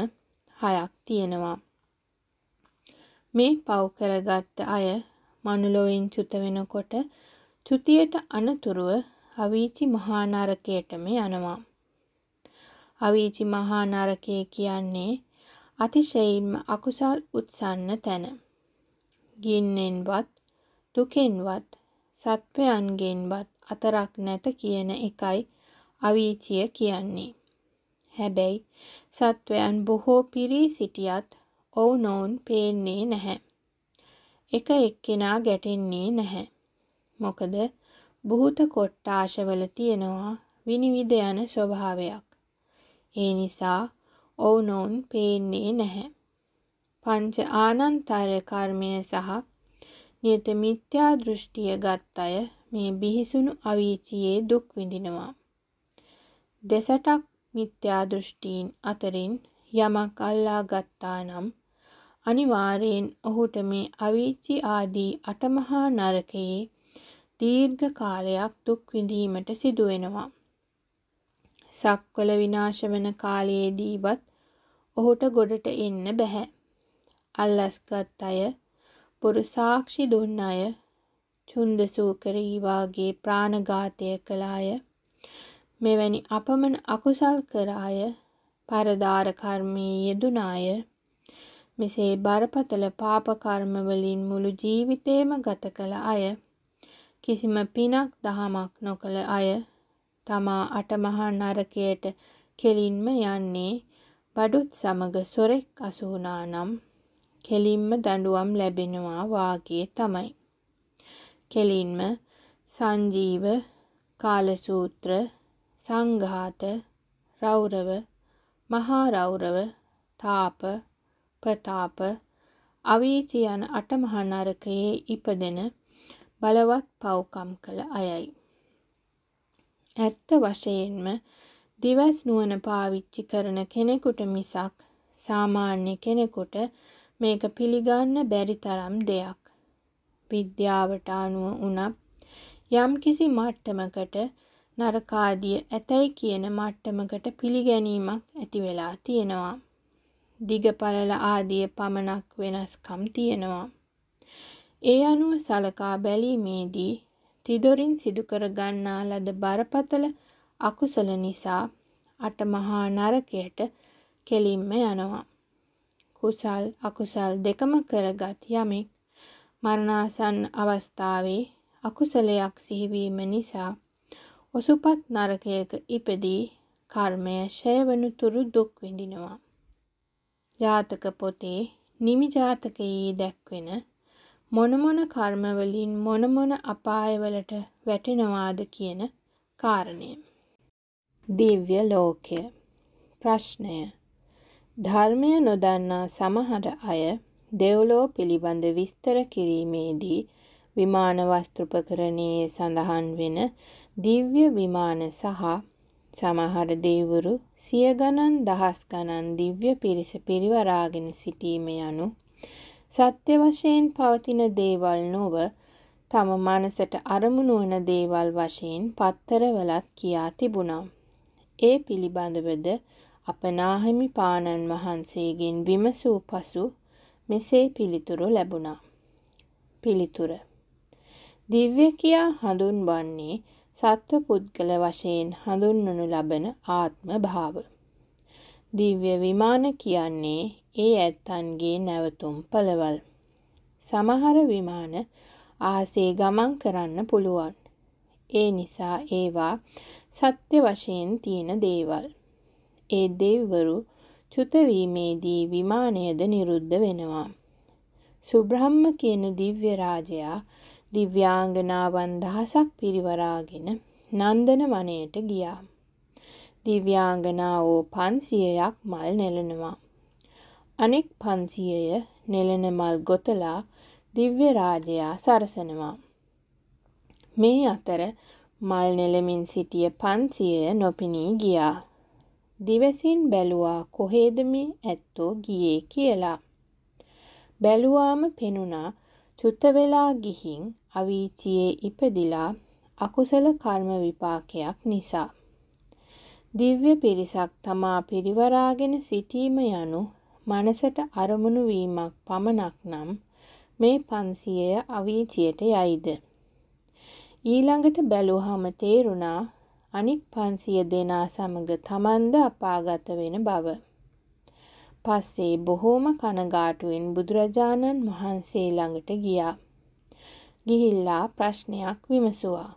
හයක් තියෙනවා. මේ පව් කරගත්ත අය මනුලොවින් චුත වෙනකොට චුතියට අනතුරුව අවීචි මහා නරකයටම යනවා. අවීචි මහා නරකය කියන්නේ අතිශයින්ම අකුසල් උත්සන්න තැන. ගින්නෙන්වත් දුකෙන්වත් සත්වයන්ගෙන්වත් අතරක් නැත කියන එකයි අවීචිය කියන්නේ. හැබැයි සත්වයන් බොහෝ පිරී සිටියත් ඔවුනොවුන් පේන්නේ නැහැ. එක එක්කෙනා ගැටෙන්නේ නැහැ. මොකද බුහුත කොට්ටාශවල තියෙනවා විනිවිද යන ස්වභාවයක්. ඒ නිසා ඔවුනොවුන් පේන්නේ නැහැ. පංච ආනන්තර කර්මය සහ නියත මිත්‍යා දෘෂ්ටිය ගත් අය මේ බිහිසුණු අවීචියේ දුක් විඳිනවා. දෙසටක් මිත්‍යා දෘෂ්ටීන් අතරින් යමක් අල්ලා ගත්තා නම් අනිවාර්යෙන් ඔහුට මේ අවීචි ආදී අටමහා නරකයේ දීර්ඝ කාලයක් දුක් විඳීමට සිදුවෙනවා. සක්වල විනාශ වන කාලයේදීවත් ඔහුට ගොඩට එන්න බැහැ. අල්ලස්ගත් අය, පුරු සාක්ෂි දුන්න අය, චුන්දසූකරී වාගේ ප්‍රාණඝාතය කළ අය, මෙවැනි අපමණ අකුසල් කර අය, පරදාර කර්මයේ යෙදුන අය මෙසේ බරපතල පාප කර්ම වලින් මුළු ජීවිතේම ගත කළ අය කිසිම පිනක් දහමක් නොකළ අය තමා අටමහා නරකයට කෙලින්ම යන්නේ බඩුත් සමග සොරෙක් අසු වුණා නම් කෙලින්ම දඬුවම් ලැබෙනවා වාගේ තමයි කෙලින්ම සංජීව කාලසූත්‍ර සංඝාත රෞරව මහා රෞරව තාප ප්‍රතාප අවීචි යන අටමහා නරකයේ ඉපදෙන බලවත් පව්කම් කළ අයයි. ඇත්ත වශයෙන්ම දිවස් නුවණ පාවිච්චි කරන කෙනෙකුට මිසක් සාමාන්‍ය කෙනෙකුට මේක පිළිගන්න බැරි තරම් දෙයක්. විද්‍යාවට අනුව වුණත් යම්කිසි මට්ටමකට නරකාදිය ඇතැයි කියන මට්ටමකට පිළිගැනීමක් ඇති වෙලා තියෙනවා. දිග පළල ආදිය පමණක් වෙනස්කම් තියෙනවා. ඒ අනුව සලකා බැලීමේදී තිදොරින් සිදු කර ගන්නා ලද බරපතල අකුසල නිසා අටමහා නරකයට කෙලින්ම යනවා. කුසල් අකුසල් දෙකම කරගත් යමෙක් මරණාසන්න අවස්ථාවේ අකුසලයක් සිහිවීම නිසා ඔසුපත් නරකයක ඉපදී කර්මය ෂය වනතුරු දුක් විඳිනවා. ජාතක පොතේ නිමි ජාතකයේ දැක්වෙන මොන මොන කර්මවලින් මොන මොන අපායවලට වැටෙනවාද කියන කාරණය. දිව්‍ය ලෝකය ප්‍රශ්නය ධර්මය නොදන්නා සමහර අය දෙව්ලෝ පිළිබඳ විස්තර කිරීමේදී විමාන වස්තුපකරණයේ සඳහන් වෙන දිව්‍ය විමාන සහ සමහර දෙව්වරු සිය ගණන් දහස් ගණන් දිව්‍ය පිරිස පිරිවරාගෙන සිටීම යනු සත්‍ය වශයෙන් පවතින දේවල් නොව තම මනසට අරමුණු වන දේවල් වශයෙන් පත්තරවලත් කියා තිබුණා. ඒ පිළිබඳවද අපනාහිමි පාණන් වහන්සේගෙන් විමසූ පසු මෙසේ පිළිතුරු ලැබුණා. පිළිතුර දිව්‍ය කියා හඳුන්වන්නේ සත්ව පුද්ගල වශයෙන් හඳුන්වනු ලබන ආත්ම භාව. දිව්‍ය විමාන කියන්නේ ඒ ඇත්තන්ගේ නැවතුම් පළවල්. සමහර විමාන ආසේ ගමන් කරන්න පුළුවන්. ඒ නිසා ඒවා සත්‍ය වශයෙන් තියෙන දේවල්. ඒ දෙවිවරු චුතවීමේදී විමානයද නිරුද්ධ වෙනවා. සුබ්‍රහ්ම කියන දිව්‍ය රාජයා දිව්‍යාංගනාවන් දහසක් පිරිවරාගෙන නන්දන වනයට ගියා. දිව්‍යාංගනාවෝ පන්සියයක් මල් නෙලනවා. අනෙක් පන්සියය නෙලන මල් ගොතලා දිව්‍ය රාජයා සරසනවා. මේ අතර මල් නෙලමින් සිටිය පන්සියය නොපිනී ගියා. දිවසින් බැලුවා කොහේද මේ ඇත්තෝ ගියේ කියලා. බැලුවාම පෙනුණා චුත වෙලා ගිහින් අවීචියේ ඉපදිලා අකුසල කර්ම විපාකයක් නිසා. දිව්‍ය පිරිසක් තමා පිරිවරාගෙන සිටීම යනු මනසට අරමුණු වීමක් පමණක් නම් මේ පන්සියය අවීචියට යයිද. ඊළඟට බැලූහම තේරුණා අනික් පන්සිය දෙනා සමග තමන්ද අපාගත වෙන බව. පස්සේ බොහෝම කනගාටුවෙන් බුදුරජාණන් වහන්සේ ළඟට ගියා. ගිහිල්ලා ප්‍රශ්නයක් විමසුවා.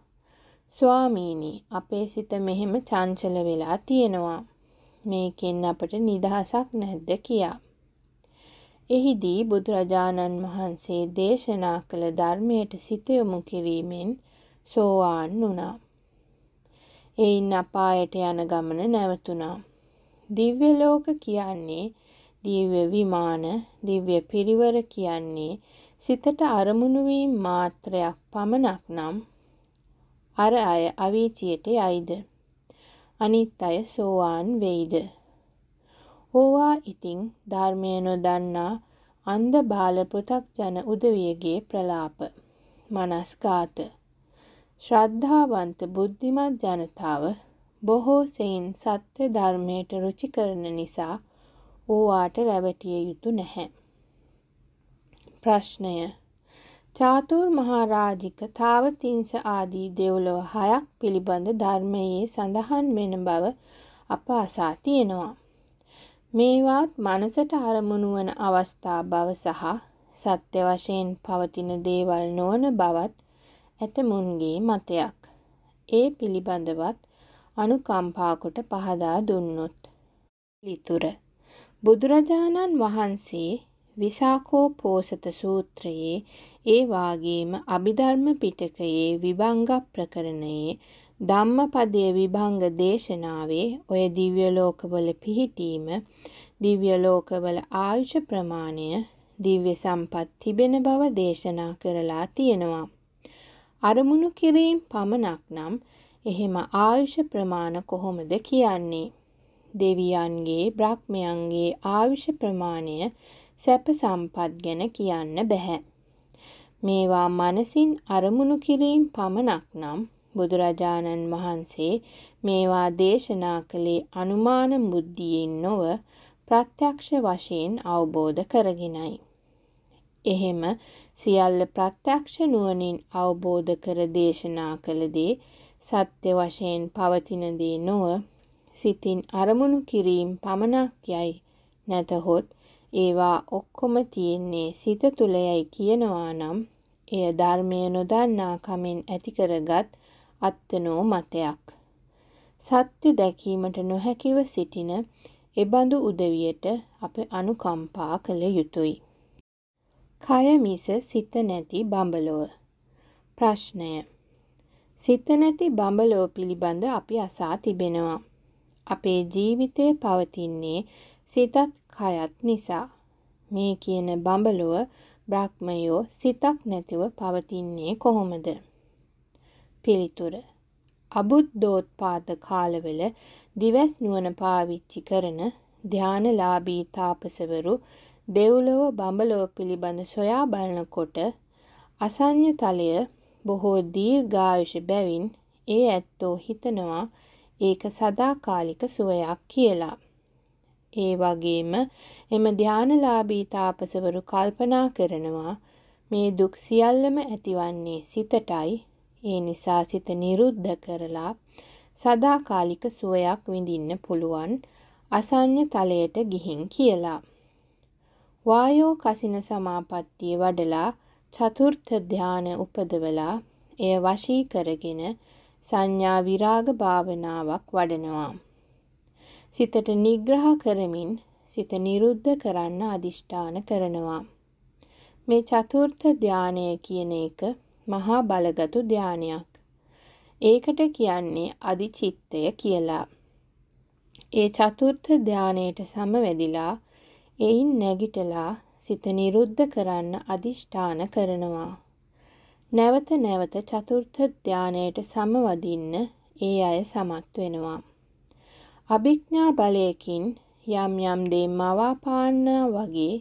ස්වාමීනි අපේ සිත මෙහෙම චංචල වෙලා තියෙනවා. මේකෙන් අපට නිදහසක් නැද්ද කියා. එහිදී බුදුරජාණන් වහන්සේ දේශනා කළ ධර්මයට සිත යොමු කිරීමෙන් සෝවාන් වුණා. එයින් අපායට යන ගමන නැවතුණා. දිව්‍ය ලෝක කියන්නේ දිව්‍ය විමාන, දිව්‍ය පිරිවර කියන්නේ සිතට අරමුණු වීම මාත්‍රයක් පමණක් නම් අර අය අවීචියට යයිද අනිත් අය සෝවාන් වෙයිද ඕවා ඉතින් ධර්මය නොදන්නා අන්ධ බාල පෘථග්ජන උදවියගේ ප්‍රලාප මනස්කාත ශ්‍රද්ධාවන්ත බුද්ධිමත් ජනතාව බොහෝ සෙයින් සත්‍ය ධර්මයට රුචි කරන නිසා ඕවාට රැවටිය යුතු නැහැ ප්‍රශ්නය චාතුර් මහරාජික තාවතිංස ආදී දෙව්ලොව හයක් පිළිබඳ ධර්මයේ සඳහන් වෙන බව අප අසා තියෙනවා. මේවාත් මනසට අරමුණු වන අවස්ථා බව සහ සත්‍ය වශයෙන් පවතින දේවල් නොවන බවත් ඇතමුන්ගේ මතයක්. ඒ පිළිබඳවත් අනුකම්පාකොට පහදා දුන්නොත්. ලිතුර බුදුරජාණන් වහන්සේ විසාකෝ පෝසත සූත්‍රයේ ඒ වාගේම අභිධර්ම පිටකයේ විභංග ප්‍රකරණයේ ධම්මපදයේ විභංග දේශනාවේ ඔය දිව්‍ය ලෝකවල පිහිටීම දිව්‍ය ලෝකවල ආයුෂ ප්‍රමාණය දිව්‍ය සම්පත් තිබෙන බව දේශනා කරලා තියෙනවා අරමුණු කිරීම පමණක් නම් එහෙම ආයුෂ ප්‍රමාණ කොහොමද කියන්නේ දෙවියන්ගේ බ්‍රහ්මයන්ගේ ආයුෂ ප්‍රමාණය සැප සම්පත් ගැන කියන්න බැහැ. මේවා මනසින් අරමුණු කිරීම පමණක් නම් බුදුරජාණන් වහන්සේ මේවා දේශනා කළේ අනුමාන බුද්ධියෙන් නොව ප්‍රත්‍යක්ෂ වශයෙන් අවබෝධ කරගෙනයි. එහෙම සියල්ල ප්‍රත්‍යක්ෂ නුවණින් අවබෝධ කර දේශනා කළදී සත්‍ය වශයෙන් පවතින දේ නොව සිතින් අරමුණු කිරීම පමණක් යයි නැතහොත් ඒවා ඔක්කොම තියෙන්නේ සිත තුළයයි කියනවා නම් එය ධර්මය නොදන්නා කමෙන් ඇතිකරගත් අත්තනෝ මතයක්. සත්‍ය දැකීමට නොහැකිව සිටින එබඳු උදවියට අප අනුකම්පා කළ යුතුයි. කය මිස සිත නැති බඹලොව. ප්‍රශ්නය. සිත නැති බඹලොව පිළිබඳ අපි අසා තිබෙනවා. අපේ ජීවිතය පවතින්නේ සිතත් කයත් නිසා. මේ කියන බඹලොව බ්‍රහ්මයෝ සිතක් නැතිව පවතින්නේ කොහොමද? පිළිතුර. අබුද්ධෝත්පාද කාලවල දිවස් නුවණ පාවිච්චි කරන ධානලාභී තාපසවරු දෙව්ලොව බඹලොව පිළිබඳ සොයා බලනකොට අසඤ්ඤ තලය බොහෝ දීර්ඝායුෂ බැවින් ඒ ඇත්තෝ හිතනවා ඒක සදාකාලික සුවයක් කියලා. ඒ වගේම එම ධානලාභී තාපසවරු කල්පනා කරනවා මේ දුක් සියල්ලම ඇතිවන්නේ සිතටයි. ඒ නිසා සිත නිරුද්ධ කරලා සදාකාලික සුවයක් විඳින්න පුළුවන් අසඤ්ඤ තලයට ගිහින් කියලා. වායෝ කසින සමාපත්තිය වඩලා චතුර්ථ ධානය උපදවලා එය වශී කරගෙන සංඥා විරාග භාවනාවක් වඩනවා. සිතට නිග්‍රහ කරමින් සිත නිරුද්ධ කරන්න අදිෂ්ඨාන කරනවා. මේ චතුර්ථ ධානය කියන එක මහා බලගතු ධානයක්. ඒකට කියන්නේ අදිචිත්තය කියලා. ඒ චතුර්ථ ධානයට සමවැදිලා එයින් නැගිටලා සිත නිරුද්ධ කරන්න අදිෂ්ඨාන කරනවා. නැවත නැවත චතුර්ථ ධානයට සමවදින්න ඒ අය සමත් වෙනවා. අභිඥා බලයකින් යම් යම් දේ මවාපාන්න වගේ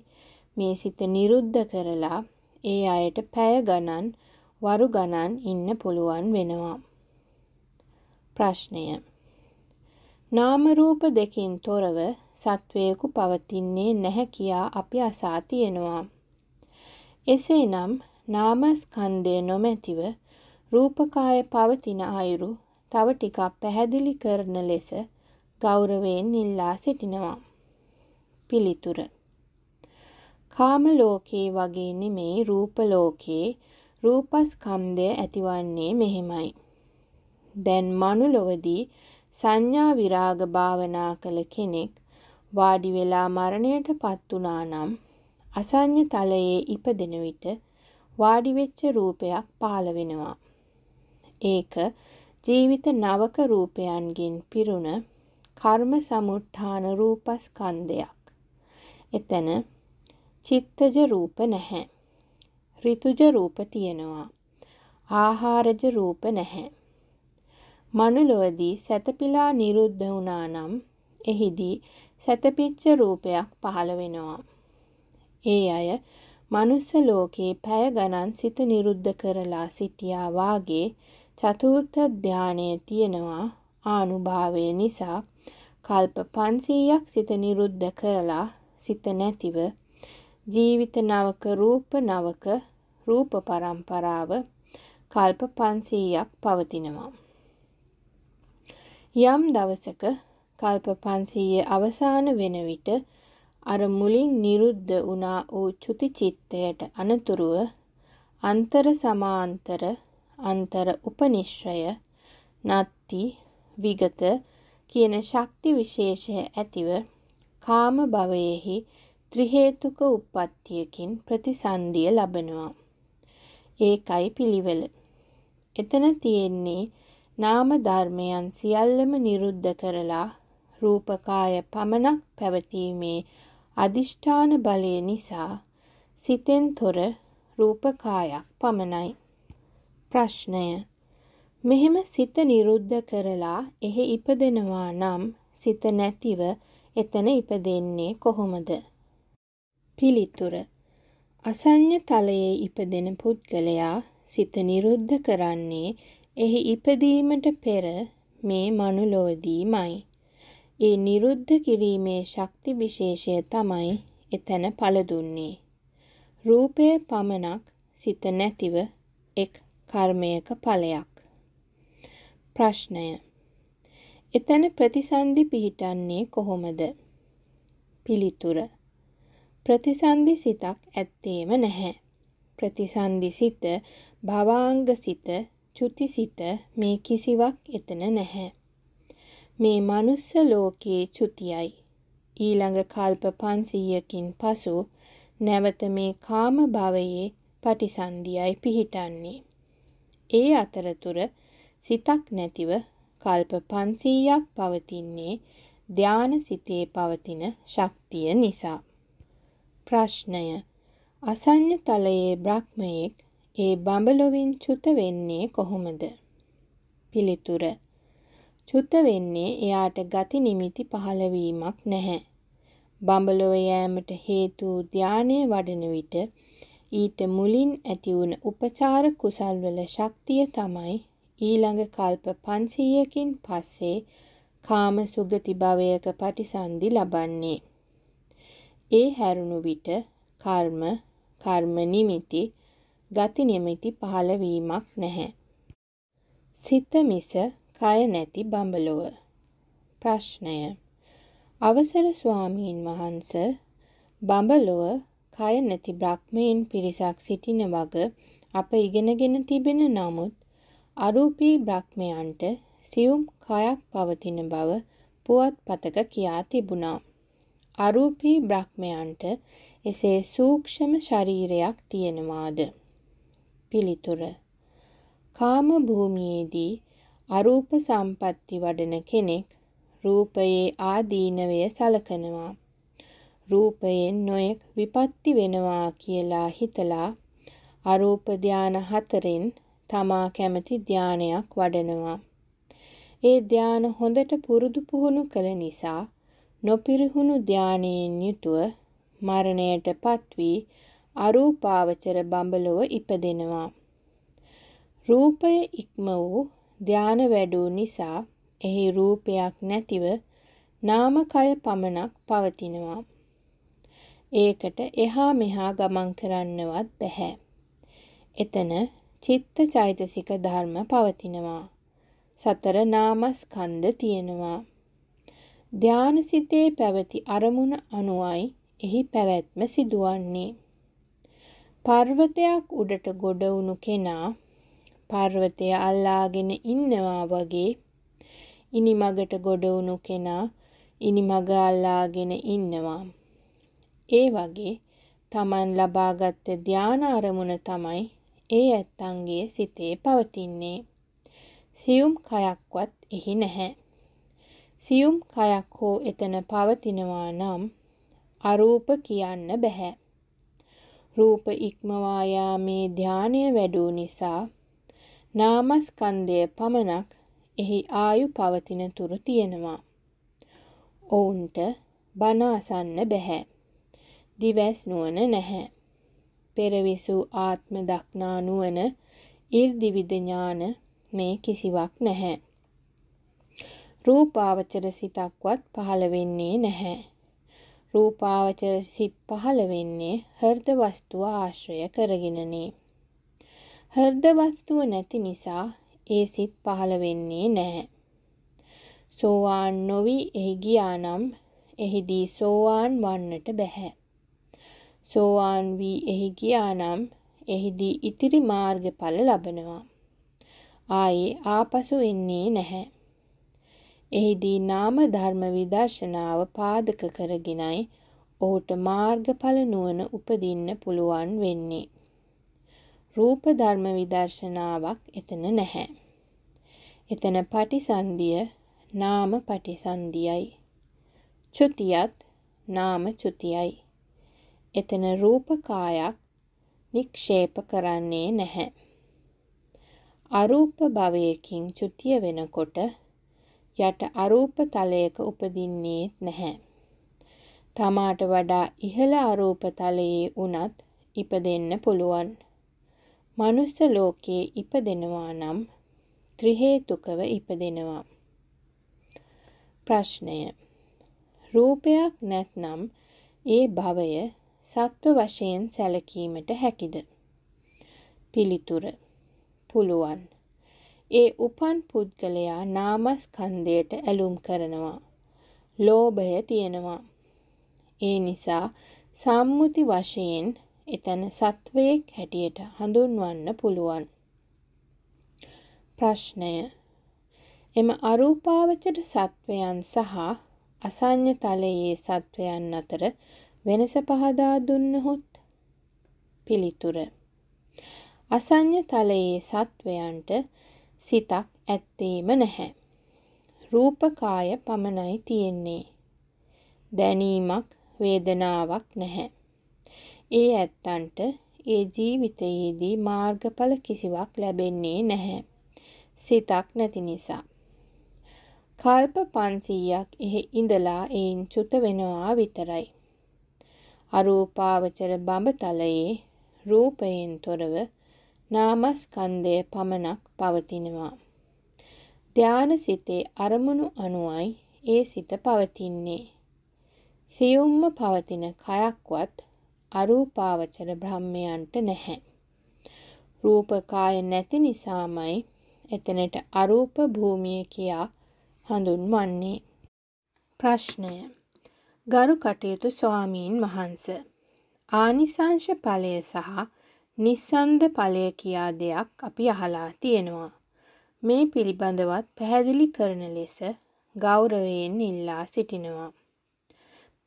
මේ සිත නිරුද්ධ කරලා ඒ අයට පැය ගණන් වරු ගණන් ඉන්න පුළුවන් වෙනවා. ප්‍රශ්නය. නාම රූප දෙකින් තොරව සත්වයෙකු පවතින්නේ නැහැ කියා අපි අසා තියෙනවා. එසේනම් නාම ස්කන්ධය නොමැතිව රූපකාය පවතින අයුරු තව ටිකක් පැහැදිලි කරන ලෙස ගෞරවයෙන් ඉල්ලා සිටිනවා. පිළිතුර. කාම ලෝකයේ වගේ නෙමෙයි රූප ලෝකයේ රූපස්කන්ධය ඇතිවන්නේ මෙහෙමයි. දැන් මනුලොවදී සංඥා විරාග භාවනා කළ කෙනෙක් වාඩි වෙලා මරණයට පත් වුණා නම් අසඤ්ඤ තලයේ ඉපදෙන විට වාඩි වෙච්ච රූපයක් පහළ වෙනවා. ඒක ජීවිත නවක රූපයන්ගෙන් පිරුණ කර්ම සමුට්ඨාන රූපස්කන්ධයක්. එතන චිත්තජ රූප නැහැ. ඍතුජ රූප තියෙනවා. ආහාරජ රූප නැහැ. මනුලොවදී සැතපීලා නිරුද්ධ වුණා නම් එහිදී සැතපිච්ච රූපයක් පහළ වෙනවා. ඒ අය මනුස්ස ලෝකේ පැය ගණන් සිත නිරුද්ධ කරලා සිටියා වාගේ චතුර්ථ ධානයේ තියෙනවා ආනුභාවය නිසා කල්ප 500ක් සිත නිරුද්ධ කරලා සිත නැතිව ජීවිත නවක රූප නවක රූප પરම්පරාව කල්ප 500ක් පවතිනවා. යම් දවසක කල්ප 500 අවසාන වෙන විට අර මුලින් නිරුද්ධ වුණා වූ චුති චිත්තයට අනතුරුව අන්තර සමාන්තර අන්තර උපනිශ්‍රය නත්ති විගත කියන ශක්ති විශේෂය ඇතිව කාම භවයෙහි ත්‍රිහේතුක උප්පත්තියකින් ප්‍රතිසන්දිය ලබනවා. ඒකයි පිළිවෙල. එතන තියෙන්නේ නාම ධර්මයන් සියල්ලම නිරුද්ධ කරලා රූපකාය පමණක් පැවතීමේ අදිෂ්ඨාන බලය නිසා සිතෙන් තොර රූපකායක් පමණයි. ප්‍රශ්නය මෙහෙම සිත නිරුද්ධ කරලා එහි ඉපදෙනවා නම් සිත නැතිව එතන ඉපදෙන්නේ කොහොමද? පිළිතුර අසඤ්ඤ තලයේ ඉපදෙන පුද්ගලයා සිත නිරුද්ධ කරන්නේ එහි ඉපදීමට පෙර මේ මනුලෝදීමයි. ඒ නිරුද්ධ කිරීමේ ශක්ති විශේෂය තමයි එතන පළදුන්නේ. රූපය පමණක් සිත නැතිව එක් කර්මයක ඵලයක්. ප්‍රශ්නය. එතන ප්‍රතිසන්දි පිහිටන්නේ කොහොමද? පිළිතුර. ප්‍රතිසන්දි සිතක් ඇත්තේම නැහැ. ප්‍රතිසන්දි සිත, භවාංග සිත, චුති සිත මේ කිසිවක් එතන නැහැ. මේ මනුස්ස ලෝකයේ චුතියයි. ඊළඟ කල්ප 500කින් පසු නැවත මේ කාම භවයේ පටිසන්ධියයි පිහිටන්නේ. ඒ අතරතුර සිතක් නැතිව කල්ප 500ක් පවතින්නේ ධාන සිතේ පවතින ශක්තිය නිසා. ප්‍රශ්නය අසඤ්ඤ තලයේ බ්‍රහ්මයෙක් ඒ බඹලොවින් චුත වෙන්නේ කොහොමද? පිළිතුර චුත වෙන්නේ එයාට ගති නිමිති පහළවීමක් නැහැ. බඹලොව යෑමට හේතු ධානයේ වඩන විට ඊට මුලින් ඇති වුණ උපචාර කුසල්වල ශක්තිය තමයි ඊළඟ කල්ප 500කින් පස්සේ කාම සුගති භවයක පටිසන්ධි ලබන්නේ. ඒ හැරුණු විට කර්ම, කර්ම නිමිති, ගති නිමිති පහළ වීමක් නැහැ. සිත මිස කය නැති බඹලොව. ප්‍රශ්නය. අවසර ස්වාමීන් වහන්ස බඹලොව කය නැති බ්‍රහ්මයන් පිරිසක් සිටින වග අප ඉගෙනගෙන තිබෙන නමුත් අරූපී බ්‍රහ්මයන්ට සියුම් කයක් පවතින බව පුවත්පතක කියා තිබුණා. අරූපී බ්‍රහ්මයන්ට එසේ සූක්ෂම ශරීරයක් තියෙනවාද? පිළිතුර. කාම භූමියේදී අරූප සම්පatti වඩන කෙනෙක් රූපයේ ආදීනවය සලකනවා. රූපයෙන් නොයෙක් විපත්ති වෙනවා කියලා හිතලා අරූප ධාන හතරෙන් තමා කැමති ධානයක් වඩනවා. ඒ ධාන හොඳට පුරුදු පුහුණු කළ නිසා නොපිරිහුණු ධානයෙන් යුතුව මරණයට පත්වී අරූපාවචර බඹලොව ඉපදෙනවා. රූපය ඉක්ම වූ ධාන වැඩූ නිසා එහි රූපයක් නැතිව නාමකය පමණක් පවතිනවා. ඒකට එහා මෙහා ගමන් කරන්නවත් බැහැ. එතන චිත්ත චෛතසික ධර්ම පවතිනවා. සතර නාමස්කන්ධ තියෙනවා. ධානසිතේ පැවති අරමුණ අනුවයි එහි පැවැත්ම සිදුවන්නේ. පර්වතයක් උඩට ගොඩ වුණු කෙනා පර්වතය අල්ලාගෙන ඉන්නවා වගේ ඉනිමගට ගොඩ වුණු කෙනා ඉනිමග අල්ලාගෙන ඉන්නවා. ඒ වගේ Taman ලබාගත් ධාන අරමුණ තමයි ඒ ඇත්තන්ගේ සිතේ පවතින්නේ. සියුම් කයක්වත් එහි නැහැ. සියුම් කයක් හෝ එතන පවතිනවා නම් අරූප කියන්න බැහැ. රූප ඉක්මවා යාමේ ධානය වැඩූ නිසා නාමස්කන්ධය පමණක් එහි ආයු පවතින තුරු තියෙනවා. ඔවුන්ට බණ අසන්න බැහැ. දිවස් නුවණ නැහැ. පෙරවිසූ ආත්ම දක්නා නුවණ ඊර්දිවිද ඥාන මේ කිසිවක් නැහැ. රූපාවචර සිතක්වත් පහළ වෙන්නේ නැහැ. රූපාවචර සිත් පහළ වෙන්නේ හෘද වස්තුව ආශ්‍රය කරගෙනනේ. හෘද වස්තුව නැති නිසා ඒ සිත් පහළ වෙන්නේ නැහැ. සෝවාන් නොවි එහි ගියානම් එහිදී සෝවාන් වන්නට බෑ. සෝවාන් වී එහි ගියානම් එහිදී ඉතිරි මාර්ගඵල ලබනවා. ආයේ ආපසු එන්නේ නැහැ. එහිදී නාම ධර්ම විදර්ශනාව පාදක කරගෙනයි ඔහුට මාර්ගඵල නුවණ උපදින්න පුළුවන් වෙන්නේ. රූප ධර්ම විදර්ශනාවක් එතන නැහැ. එතන පටිසන්ධිය නාම පටිසන්ධියයි. චුතියත් නාම චුතියයි. එතන රූපකායක් නික්ෂේප කරන්නේ නැහැ. අරූප භවයකින් චුතිය වෙනකොට යට අරූප තලයක උපදින්නේත් නැහැ. තමාට වඩා ඉහළ අරූප තලයේ වුණත් ඉපදෙන්න පුළුවන්. මනුස්ස ලෝකයේ ඉපදෙනවා නම් ත්‍රි හේතුකව ඉපදෙනවා. ප්‍රශ්නය. රූපයක් නැත්නම් ඒ භවය සත්ව වශයෙන් සැලකීමට හැකිද? පිළිතුර පුළුවන්. ඒ උපන් පුද්ගලයා නාමස්කන්ධයට ඇලුම් කරනවා. ලෝභය තියෙනවා. ඒ නිසා සම්මුති වශයෙන් එතන සත්වයෙක් හැටියට හඳුන්වන්න පුළුවන්. ප්‍රශ්නය එම අරූපාවචර සත්වයන් සහ අසඤ්ඤ තලයේ සත්වයන් අතර වෙනස පහදා දුන්නහොත් පිළිතුර අසඤ්ඤ තලයේ සත්වයන්ට සිතක් ඇත්තේම නැහැ. රූපකාය පමණයි තියෙන්නේ. දැනීමක් වේදනාවක් නැහැ. ඒ ඇත්තන්ට ඒ ජීවිතයේදී මාර්ගඵල කිසිවක් ලැබෙන්නේ නැහැ. සිතක් නැති නිසා. කල්ප 500ක් එහි ඉඳලා ඒන් චුත වෙනවා විතරයි. අරූපාවචර බඹතලයේ රූපයෙන් තොරව නාමස්කන්ධය පමණක් පවතිනවා. ධානසිතේ අරමුණු අනුවයි ඒ සිත පවතින්නේ. සියුම්ම පවතින කයක්වත් අරූපාවචර බ්‍රහ්මයන්ට නැහැ. රූපකාය නැති නිසාමයි එතනට අරූප භූමිය කියා හඳුන්වන්නේ. ප්‍රශ්නය ගරු කටයුතු ස්වාමීන් වහන්ස. ආනිසංශ ඵලය සහ නිස්සන්ද ඵලය කියා දෙයක් අපි අහලා තියෙනවා. මේ පිළිබඳවත් පැහැදිලි කරන ලෙස ගෞරවයෙන් ඉල්ලා සිටිනවා.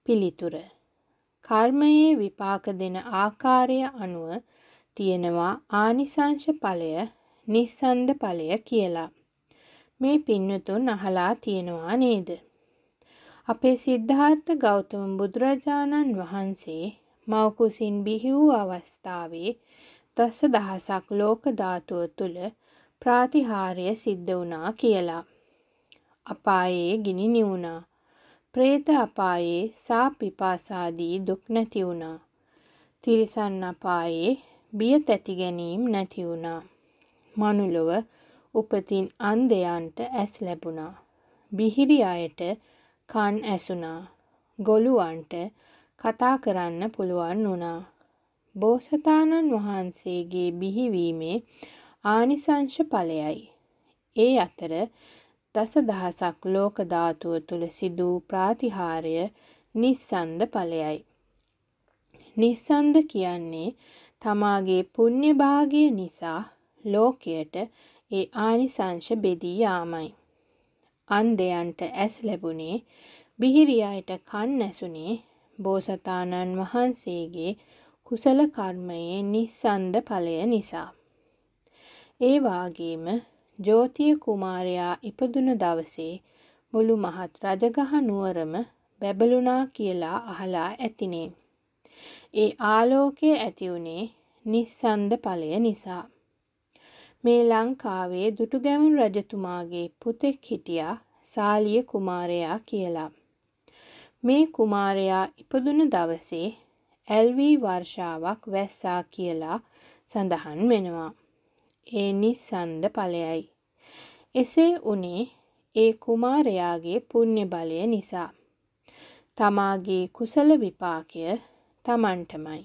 පිළිතුර. කර්මයේ විපාක දෙන ආකාරය අනුව තියෙනවා ආනිසංශ ඵලය නිස්සන්ද ඵලය කියලා. මේ පින්වතුන් අහලා තියෙනවා නේද? අපේ සිද්ධාර්ථ ගෞතම බුදුරජාණන් වහන්සේ මවකුසින් බිහි වූ අවස්ථාවේ දස දහසක් ලෝක ධාතුව තුල ප්‍රාතිහාර්ය සිද්ධ වුණා කියලා. අපායේ ගිනි නිවුණා. പ്രേත අපායේ සා පිපාසාදී දුක් නැති වුණා. තිරිසන් අපායේ බිය තැති ගැනීම නැති වුණා. මනුලොව උපතින් අන්ධයන්ට ඇස් ලැබුණා. බිහිරි අයට කන් ඇසුනා. ගොළුවන්ට කතා කරන්න පුළුවන් වුණා. බෝසතාණන් වහන්සේගේ බිහිවීමේ ආනිසංශ ඵලයයි. ඒ අතර දස දහසක් ලෝක ධාතුව තුල සිදු ප්‍රාතිහාර්ය නිස්සන්ද ඵලයයි. නිස්සන්ද කියන්නේ තමාගේ පුණ්‍ය භාගය නිසා ලෝකයට ඒ ආනිසංශ බෙදී යාමයි. අන්දයන්ට ඇස් ලැබුණේ බිහිරිය අයට කන් ඇසුනේ බෝසතාණන් වහන්සේගේ කුසල කර්මයේ නිස්සන්ද ඵලය නිසා. ඒ වාගේම ජෝතිය කුමාරයා ඉපදුන දවසේ මුළු මහත් රජගහ නුවරම බැබළුණා කියලා අහලා ඇතිනේ. ඒ ආලෝකය ඇති වුණේ නිස්සන්ද ඵලය නිසා. මේ ලංකාවේ දුටුගැමුණු රජතුමාගේ පුතෙක් හිටියා සාලිය කුමාරයා කියලා. මේ කුමාරයා ඉපදුන දවසේ ඇල්වී වර්ෂාවක් වැස්සා කියලා සඳහන් වෙනවා. ඒ නිස්සන්ද ඵලයයි. එසේ වුණේ ඒ කුමාරයාගේ පුණ්‍ය බලය නිසා. තමාගේ කුසල විපාකය තමන්ටමයි.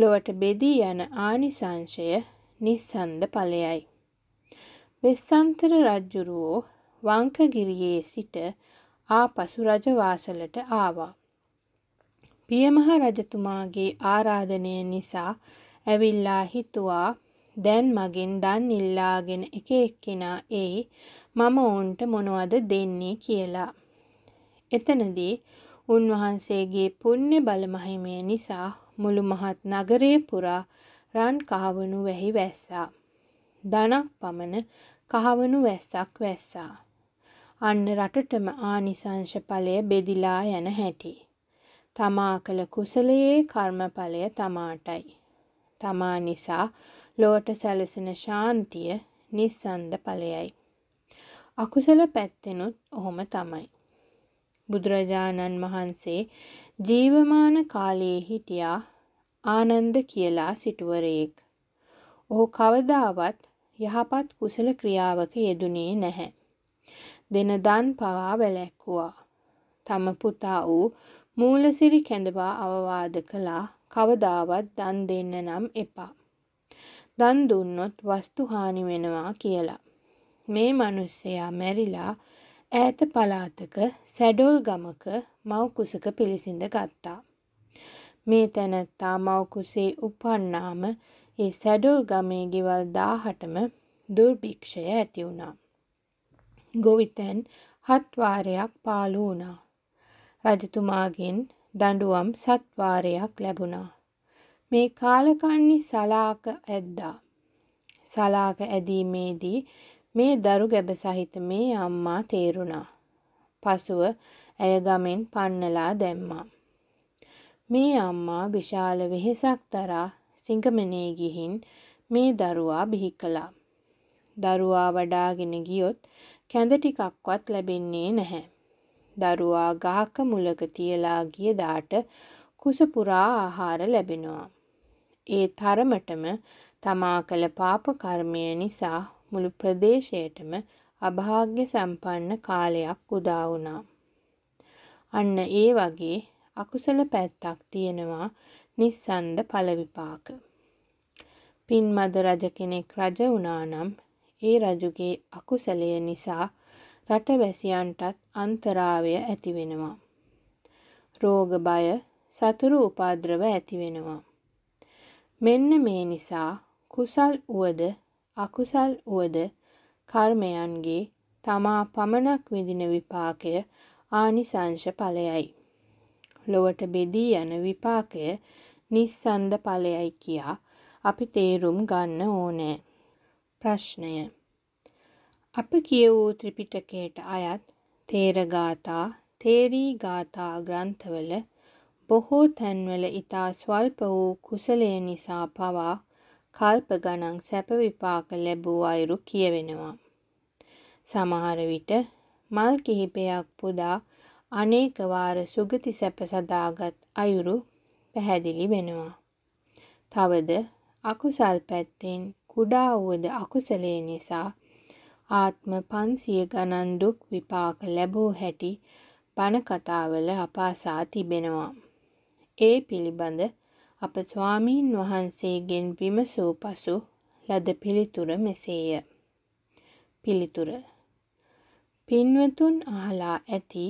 ලොවට බෙදී යන ආනිසංශය නිස්සන්ද ඵලයයි. වෙස්සන්තර රජ්ජුරුවෝ වංකගිරියේ සිට ආපසු රජවාසලට ආවා. පියමහ රජතුමාගේ ආරාධනය නිසා ඇවිල්ලා හිතුවා දැන් මගෙන් දන් ඉල්ලාගෙන එක එක්කෙනා එයි මම ඔවුන්ට මොනවද දෙන්නේ කියලා. එතනදී උන්වහන්සේගේ පුණ්‍ය බලමහිමය නිසා මුළු මහත් නගරේ පුරා රන් කහවනු වැහි වැස්සා. ධනක් පමණ කහවනු වැස්සක් වැස්සා. අන්න රටටම ආනිසංශඵලය බෙදිලා යන හැටි. තමා කළ කුසලයේ කර්මඵලය තමාටයි. තමා නිසා ලෝට සැලසෙන ශාන්තිය නිස්සන්ද ඵලයයි. අකුසල පැත්තෙනුත් ඔහොම තමයි. බුදුරජාණන් වහන්සේ ජීවමාන කාලයේ හිටියා ආනන්ද කියලා සිටුවරයෙක්. ඔහු කවදාවත් යහපත් කුසල ක්‍රියාවක යෙදුනේ නැහැ. දෙන දන් පවා වැළැක්වුවා. තම පුතා වූ මූලසිරි කැඳවා අවවාද කළා කවදාවත් දන් දෙන්න නම් එපා. දන් දුන්නොත් වස්තු හානි වෙනවා කියලා. මේ මිනිස්සයා මැරිලා ඈත පළාතක සැඩොල් ගමක මව් කුසක පිළිසිඳ ගත්තා. මේ තැනැත්තා මවකුසේ උපන්නාම ඒ සැඩුල් ගමේ ගෙවල් දාහටම දුර්භික්ෂය ඇති වුණා. ගොවිතැන් හත්වාරයක් පාලු වුණා. රජතුමාගෙන් දඬුවම් සත්වාරයක් ලැබුණා. මේ කාලකන්නි සලාක ඇද්දා. සලාක ඇදීමේදී මේ දරු ගැබ සහිත මේ අම්මා තේරුණා. පසුව ඇය ගමෙන් පන්නලා දැම්මා. මේ අම්මා විශාල වෙහෙසක් දරා සිංගමනේ ගිහින් මේ දරුවා බිහි කළා. දරුවා වඩාගෙන ගියොත් කැඳ ටිකක්වත් ලැබෙන්නේ නැහැ. දරුවා ගහක මුලක තියලා ගිය දාට කුස පුරා ආහාර ලැබෙනවා. ඒ තරමටම තමා කළ පාප කර්මය නිසා මුළු ප්‍රදේශයටම අභාග්‍ය සම්පන්න කාලයක් උදා වුණා. අන්න ඒ වගේ අකුසල පැත්තක් තියෙනවා නිස්සන්ද පලවිපාක. පින්මද රජ කෙනෙක් රජ වුණානම් ඒ රජුගේ අකුසලය නිසා රටවැසියන්ටත් අන්තරාවය ඇතිවෙනවා. රෝග බය සතුරු උපාද්‍රව ඇතිවෙනවා. මෙන්න මේ නිසා කුසල් වුවද අකුසල් වුවද කර්මයන්ගේ තමා පමණක් විඳින විපාකය ආනිසංශ ඵලයයි. ලොවට බෙදී යන විපාකය නිස්සන්ද ඵලයයි කියා අපි තේරුම් ගන්න ඕනෑ. ප්‍රශ්නය. අප කියවූ ත්‍රිපිටකයට අයත් තේරගාථා තේරී ගාථා ග්‍රන්ථවල බොහෝ තැන්වල ඉතා ස්වල්ප වූ කුසලය නිසා පවා කල්ප ගණන් සැප විපාක ලැබූ අයුරු කියවෙනවා. සමහර විට මල් කිහිපයක් පුදා අනේක වාර සුගති සැප සදාගත් අයුරු පැහැදිලි වෙනවා. තවද අකුසල් පැත්තෙන් කුඩා වූද අකුසලේ නිසා ආත්ම 500 ගණන් දුක් විපාක ලැබෝ හැටි බණ කතාවල අපාසා තිබෙනවා. ඒ පිළිබඳ අප ස්වාමීන් වහන්සේගෙන් විමසූ පසු ලද පිළිතුර මෙසේය. පිළිතුර පින්වතුන් අහලා ඇති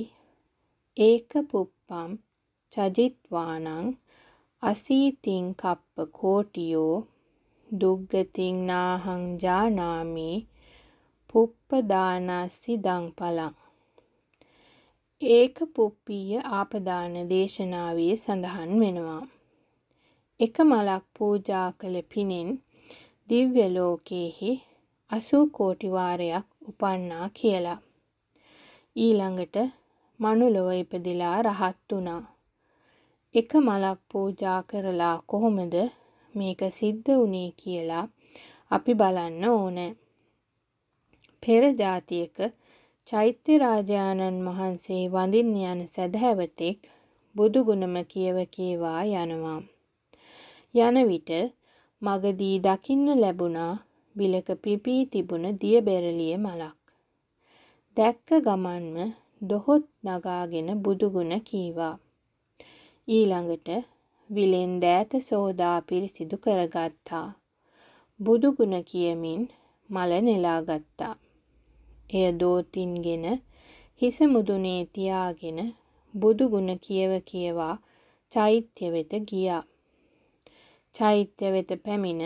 ඒක පුප්පම් චජිත්වානං අසීතිං කප්ප කෝටියෝ දුග්ගතිං නාහං ජානාමි පුප්පදානස්සි දං පලං ඒක පුප්පීය ආපදාන දේශනාවේ සඳහන් වෙනවා. එක මලක් පූජා කළ පිනෙන් දිව්‍ය ලෝකයේහි අසූ කෝටි වාරයක් උපන්නා කියලා. ඊළඟට මනුලොව ඉපදිලා රහත් වුණා. එක මලක් පූජා කරලා කොහොමද මේක සිද්ධ වුණේ කියලා අපි බලන්න ඕනෑ. පෙර ජාතියක චෛත්‍ය රාජාණන් වහන්සේ වඳින්න යන සැදැහැවතෙක් බුදුගුණම කියව කියවා යනවා. යන විට මගදී දකින්න ලැබුණා බිලක පිපී තිබුණ දියබෙරළිය මලක්. දැක්ක ගමන්ම දොහොත් නගාගෙන බුදුගුණ කීවා. ඊළඟට විලෙන් දෑත සෝදා පිරිසිදු කරගත්තා. බුදුගුණ කියමින් මල නෙලාගත්තා. එය දෝතින්ගෙන හිස මුදුනේ තියාගෙන බුදුගුණ කියව කියවා චෛත්‍ය වෙත ගියා. චෛත්‍ය වෙත පැමිණ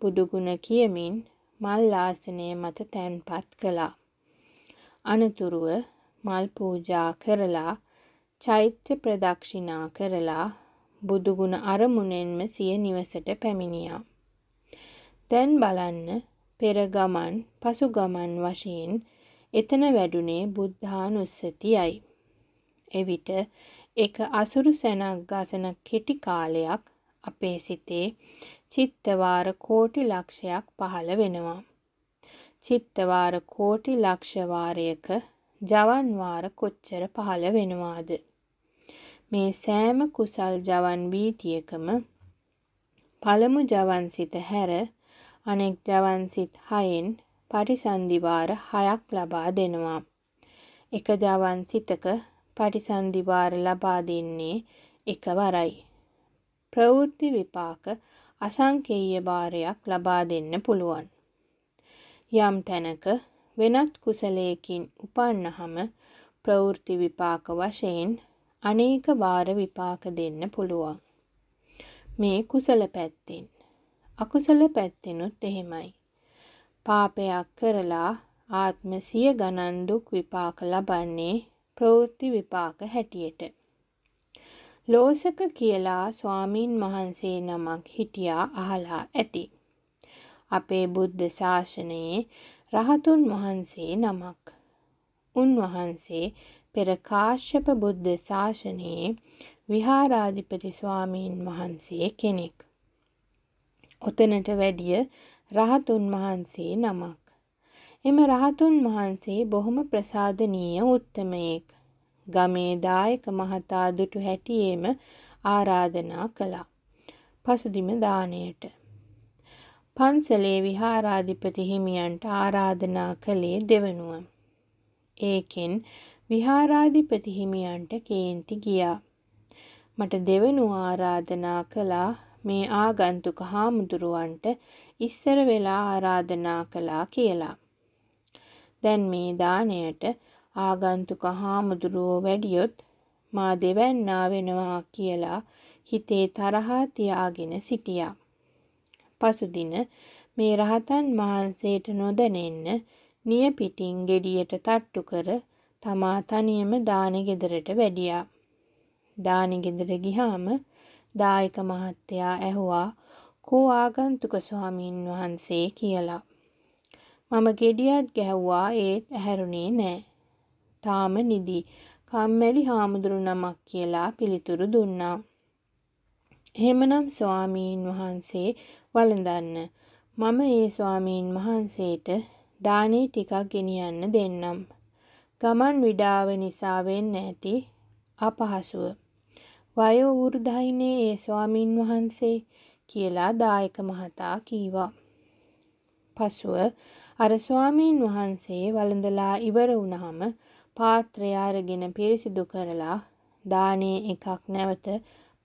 බුදුගුණ කියමින් මල් ආසනය මත තැන්පත් කළා. අනතුරුව මල් පූජා කරලා චෛත්‍ය ප්‍රදක්ෂිනා කරලා බුදුගුණ අරමුණෙන්ම සිය නිවසට පැමිණියා. දැන් බලන්න පෙර ගමන් පසු ගමන් වශයෙන් එතන වැඩුණේ බුද්ධානුස්සතියයි. එවිට එක අසුරු සැනක් ගසන කෙටි කාලයක් අපේ සිතේ චිත්තවාර කෝටි ලක්ෂයක් පහළ වෙනවා. චිත්තවාර කෝටි ලක්ෂ වාරයක ජවන් වාර කොච්චර පහළ වෙනවාද මේ සෑම කුසල් ජවන් වීතියකම පළමු ජවන් සිත හැර අනෙක් ජවන් සිත හයෙන් පරිසන්දි වාර 6ක් ලබා දෙනවා එක ජවන් සිතක පරිසන්දි වාර ලබා දෙන්නේ එකවරයි ප්‍රවෘත්ති විපාක අසංකේය වාරයක් ලබා දෙන්න පුළුවන් යම් තැනක වෙනත් කුසලයකින් උපන්නහම ප්‍රවෘත්ති විපාක වශයෙන් අනේක වාර විපාක දෙන්න පුළුවන්. මේ කුසල පැත්තෙන්. අකුසල පැත්තෙනුත් එහෙමයි. පාපයක් කරලා ආත්ම සිය ගණන් දුක් විපාක ලබන්නේ ප්‍රවෘත්ති විපාක හැටියට. ලෝසක කියලා ස්වාමින් වහන්සේ නමක් හිටියා අහලා ඇති. අපේ බුද්ධ ශාසනයේ රහතුන් වහන්සේ නමක්. උන්වහන්සේ පෙර කාශ්‍යප බුද්ධ ශාසනයේ විහාරාධිපති ස්වාමීන් වහන්සේ කෙනෙක්. ඔතනට වැඩිය රහතුන් වහන්සේ නමක්. එම රහතුන් වහන්සේ බොහොම ප්‍රසාධනීය උත්තමයෙක්. ගමේ දායක මහතා දුටු හැටියේම ආරාධනා කළා. පසුදිම දාණයට පන්සලේ විහාරාධිපති හිමියන්ට ආරාධනා කළේ දෙවනුව. ඒකෙන් විහාරාධිපති හිමියන්ට කේන්ති ගියා. මට දෙවනුව ආරාධනා කළා මේ ආගන්තුක හාමුදුරුවන්ට ඉස්සර වෙලා ආරාධනා කළා කියලා. දැන් මේ දාණයට ආගන්තුක හාමුදුරුවෝ වැඩියොත් මා දෙවන්නා වෙනවා කියලා හිතේ තරහා තියාගෙන සිටියා. පසුදින මේ රහතන් වහන්සේට නොදැනෙන්න නිය පිටින් gediයට තට්ටු කර තමා තනියම දානෙ ගෙදරට වැඩියා. දානෙ ගෙදර ගිහාම දායක මහත්තයා ඇහුවා කෝ ආගන්තුක ස්වාමීන් වහන්සේ කියලා. මම gediyak ගැහුවා ඒත් ඇහැරුණේ නෑ. තාම නිදි කම්මැලි හාමුදුරු නමක් කියලා පිළිතුරු දුන්නා. එහෙමනම් ස්වාමීන් වහන්සේ වළඳන්න. මම ඒ ස්වාමීන් වහන්සේට දානේ ටිකක් ගෙනියන්න දෙන්නම්. ගමන් විඩාව නිසා වෙන්න ඇති අපහසුව. වයෝ වෘද්ධයිනේ ඒ ස්වාමින් වහන්සේ කියලා දායක මහතා කීවා. පසුව අර ස්වාමීන් වහන්සේ වළඳලා ඉවර වුණාම පාත්‍රය අරගෙන පිරිසිදු කරලා දානේ එකක් නැවත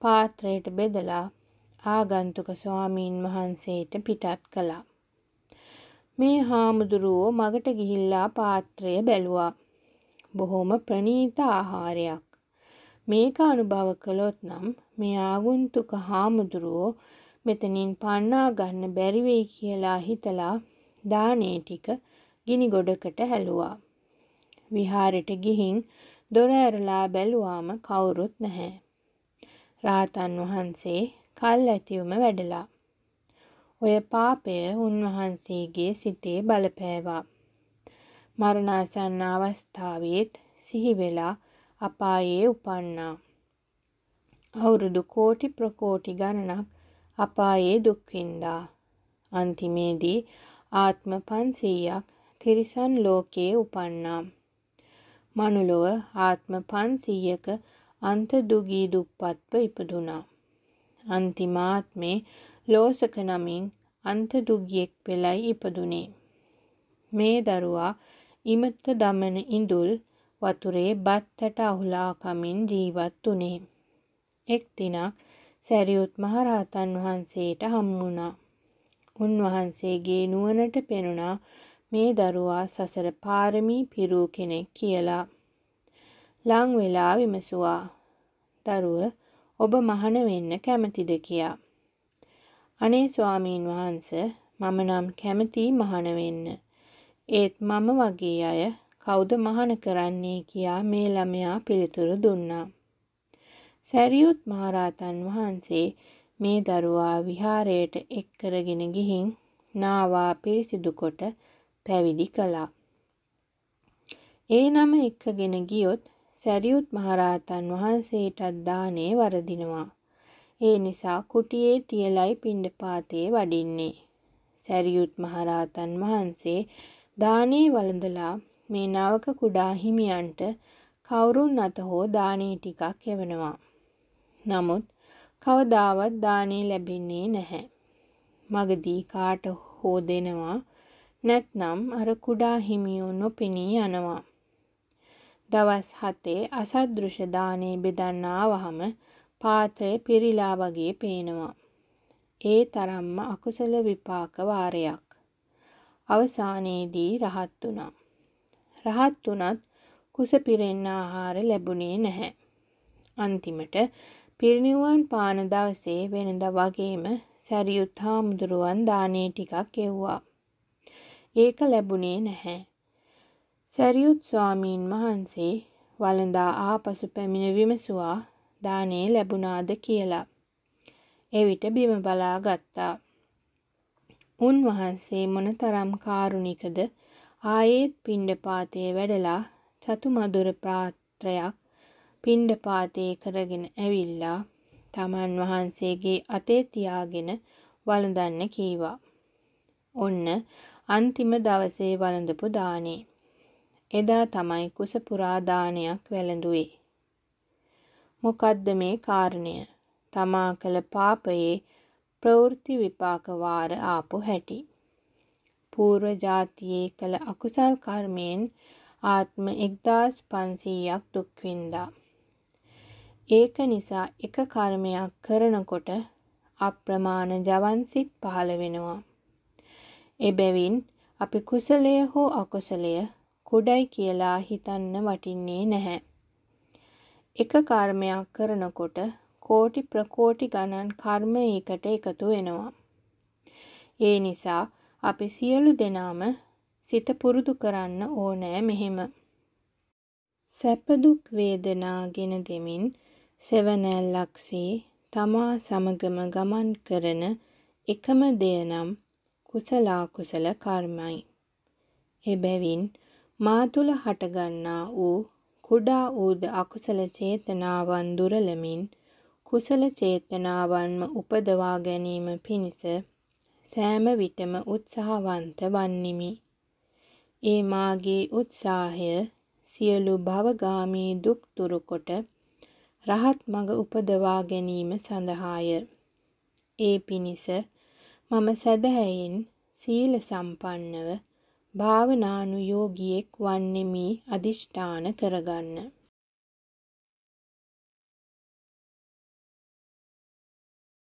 පාත්‍රයට බෙදලා ආගන්තුක ස්වාමීන් වහන්සේට පිටත් කළා. මේ හාමුදුරුවෝ මගට ගිහිල්ලා පාත්‍රය බැලුවා. බොහොම ප්‍රනීත ආහාරයක්. මේක අනුභව කළොත් නම් මේ ආගුන්තුක හාමුදුරුවෝ මෙතනින් පන්නා ගන්න බැරි වෙයි කියලා හිතලා දානේ ටික ගිනි ගොඩකට හැලුවා. විහාරෙට ගිහින් දොර ඇරලා බැලුවාම කවුරුත් නැහැ. රාතන් වහන්සේ කල් ඇතිවම වැඩලා. ඔය පාපය උන්වහන්සේගේ සිතේ බලපෑවා. මරණාසන්න අවස්ථාවේත් සිහිවෙලා අපායේ උපන්නා. අවුරුදු කෝටි ප්‍රකෝටි ගණනක් අපායේ දුක්වින්දා. අන්තිමේදී ආත්ම පන්සීයක් තිරිසන් ලෝකයේ උපන්නා. මනුලොව ආත්ම පන්සීයක අන්ත දුගී දුප්පත්ව ඉපදුනා. අන්තිමාත්මේ ලෝසක නමින් අන්තදුගියෙක් වෙලයි ඉපදුනේ. මේ දරුවා ඉමත දමන ඉඳුල් වතුරේ බත්තට අහුලා කමින් ජීවත් වුනේ. එක් දිනක් සැරියුත් මහරහතන් වහන්සේට හමුණා. උන්වහන්සේගේ නුවණට පෙනුණා මේ දරුවා සසර පාරමී පිරූ කෙනෙක් කියලා. ලං වෙලා විමසුවා. දරුව ඔබ මහන වෙන්න කැමතිද කියා. අනේ ස්වාමීන් වහන්ස මම නම් කැමතියි මහන වෙන්න. ඒත් මම වගේ අය කවුද මහන කරන්නේ කියා මේ ළමයා පිළිතුරු දුන්නා. සැරියුත් මහරහතන් වහන්සේ මේ දරුවා විහාරයට එක් කරගෙන ගිහින් නාවා පිරිසිදු කොට පැවිදි කළා. ඒ නම එක්කගෙන ගියොත් සැරියුත් මහරහතන් වහන්සේටත් දානේ වරදිනවා. ඒ නිසා කුටියේ තියලයි පිණ්ඩපාතේ වඩින්නේ. සැරියුත් මහරහතන් වහන්සේ දානේ වළඳලා මේ නවක කුඩා හිමියන්ට කවුරුන් අත හෝ දානේ ටිකක් එවනවා. නමුත් කවදාවත් දානේ ලැබෙන්නේ නැහැ. මගදී කාට හෝ දෙනවා නැත්නම් අර කුඩා හිමියෝ නොපෙනී යනවා. දවස් 7 අසද්දෘශ්‍ය දානේ බෙදන්න ආවහම පාත්‍රය පිරිලා වගේ පේනවා. ඒ තරම්ම අකුසල විපාක වාරයක්. අවසානයේදී රහත් වුණා. රහත් වුණත් කුස පිරෙන්න ආහාර ලැබුණේ නැහැ. අන්තිමට පිරිනිවන් පාන දවසේ වෙනදා වගේම සැරියුත් හාමුදුරුවන් දානේ ටිකක් එව්වා. ඒක ලැබුණේ නැහැ. සැරියුත් ස්වාමීන් වහන්සේ වළඳා ආපසු පැමිණ විමසුවා දානේ ලැබුණාද කියලා. එවිට බිම බලා ගත්තා. උන්වහන්සේ මොනතරම් කාරුණිකද ආයේත් පිණ්ඩපාතයේ වැඩලා චතුමදුර පාත්‍රයක් පිණ්ඩපාතේ කරගෙන ඇවිල්ලා තමන් වහන්සේගේ අතේ තියාගෙන වළඳන්න කීවා. ඔන්න අන්තිම දවසේ වළඳපු දානේ එදා තමයි කුස පුරා දානයක් වැළඳුවේ. මොකද්ද මේ කාරණය? තමා කළ පාපයේ ප්‍රවෘත්ති විපාක වාර ආපු හැටි. పూర్ව જાතියේ කළ අකුසල් කර්මයෙන් ආත්ම 1500ක් දුක් විඳා. ඒක නිසා එක කර්මයක් කරනකොට අප්‍රමාණ ජවන් සිත් පහළ වෙනවා. එබැවින් අපි කුසලය හෝ අකුසලය ගොඩයි කියලා හිතන්න වටින්නේ නැහැ. එක කර්මයක් කරනකොට කෝටි ප්‍රකෝටි ගණන් කර්ම ඒකට එකතු වෙනවා. ඒ නිසා අපි සියලු දෙනාම සිත පුරුදු කරන්න ඕනෑ මෙහෙම. සැප දුක් වේදනාගෙන දෙමින් සෙවණැල්ලක්සේ තමා සමගම ගමන් කරන එකම දෙය නම් කුසලාකුසල කර්මයි. එබැවින් මා තුළ හටගන්නා වූ කුඩා වූද අකුසල චේතනාවන් දුරලමින් කුසල චේතනාවන්ම උපදවා ගැනීම පිණිස සෑම විටම උත්සාහවන්ත වන්නිමි. ඒ මාගේ උත්සාහය සියලු භවගාමී දුක් දුරු කොට රහත් මඟ උපදවා ගැනීම සඳහාය. ඒ පිණිස මම සදහැයින් සීල සම්පන්නව භාවනානුයෝගියෙක් වන්නෙමි අදිෂ්ඨාන කරගන්න.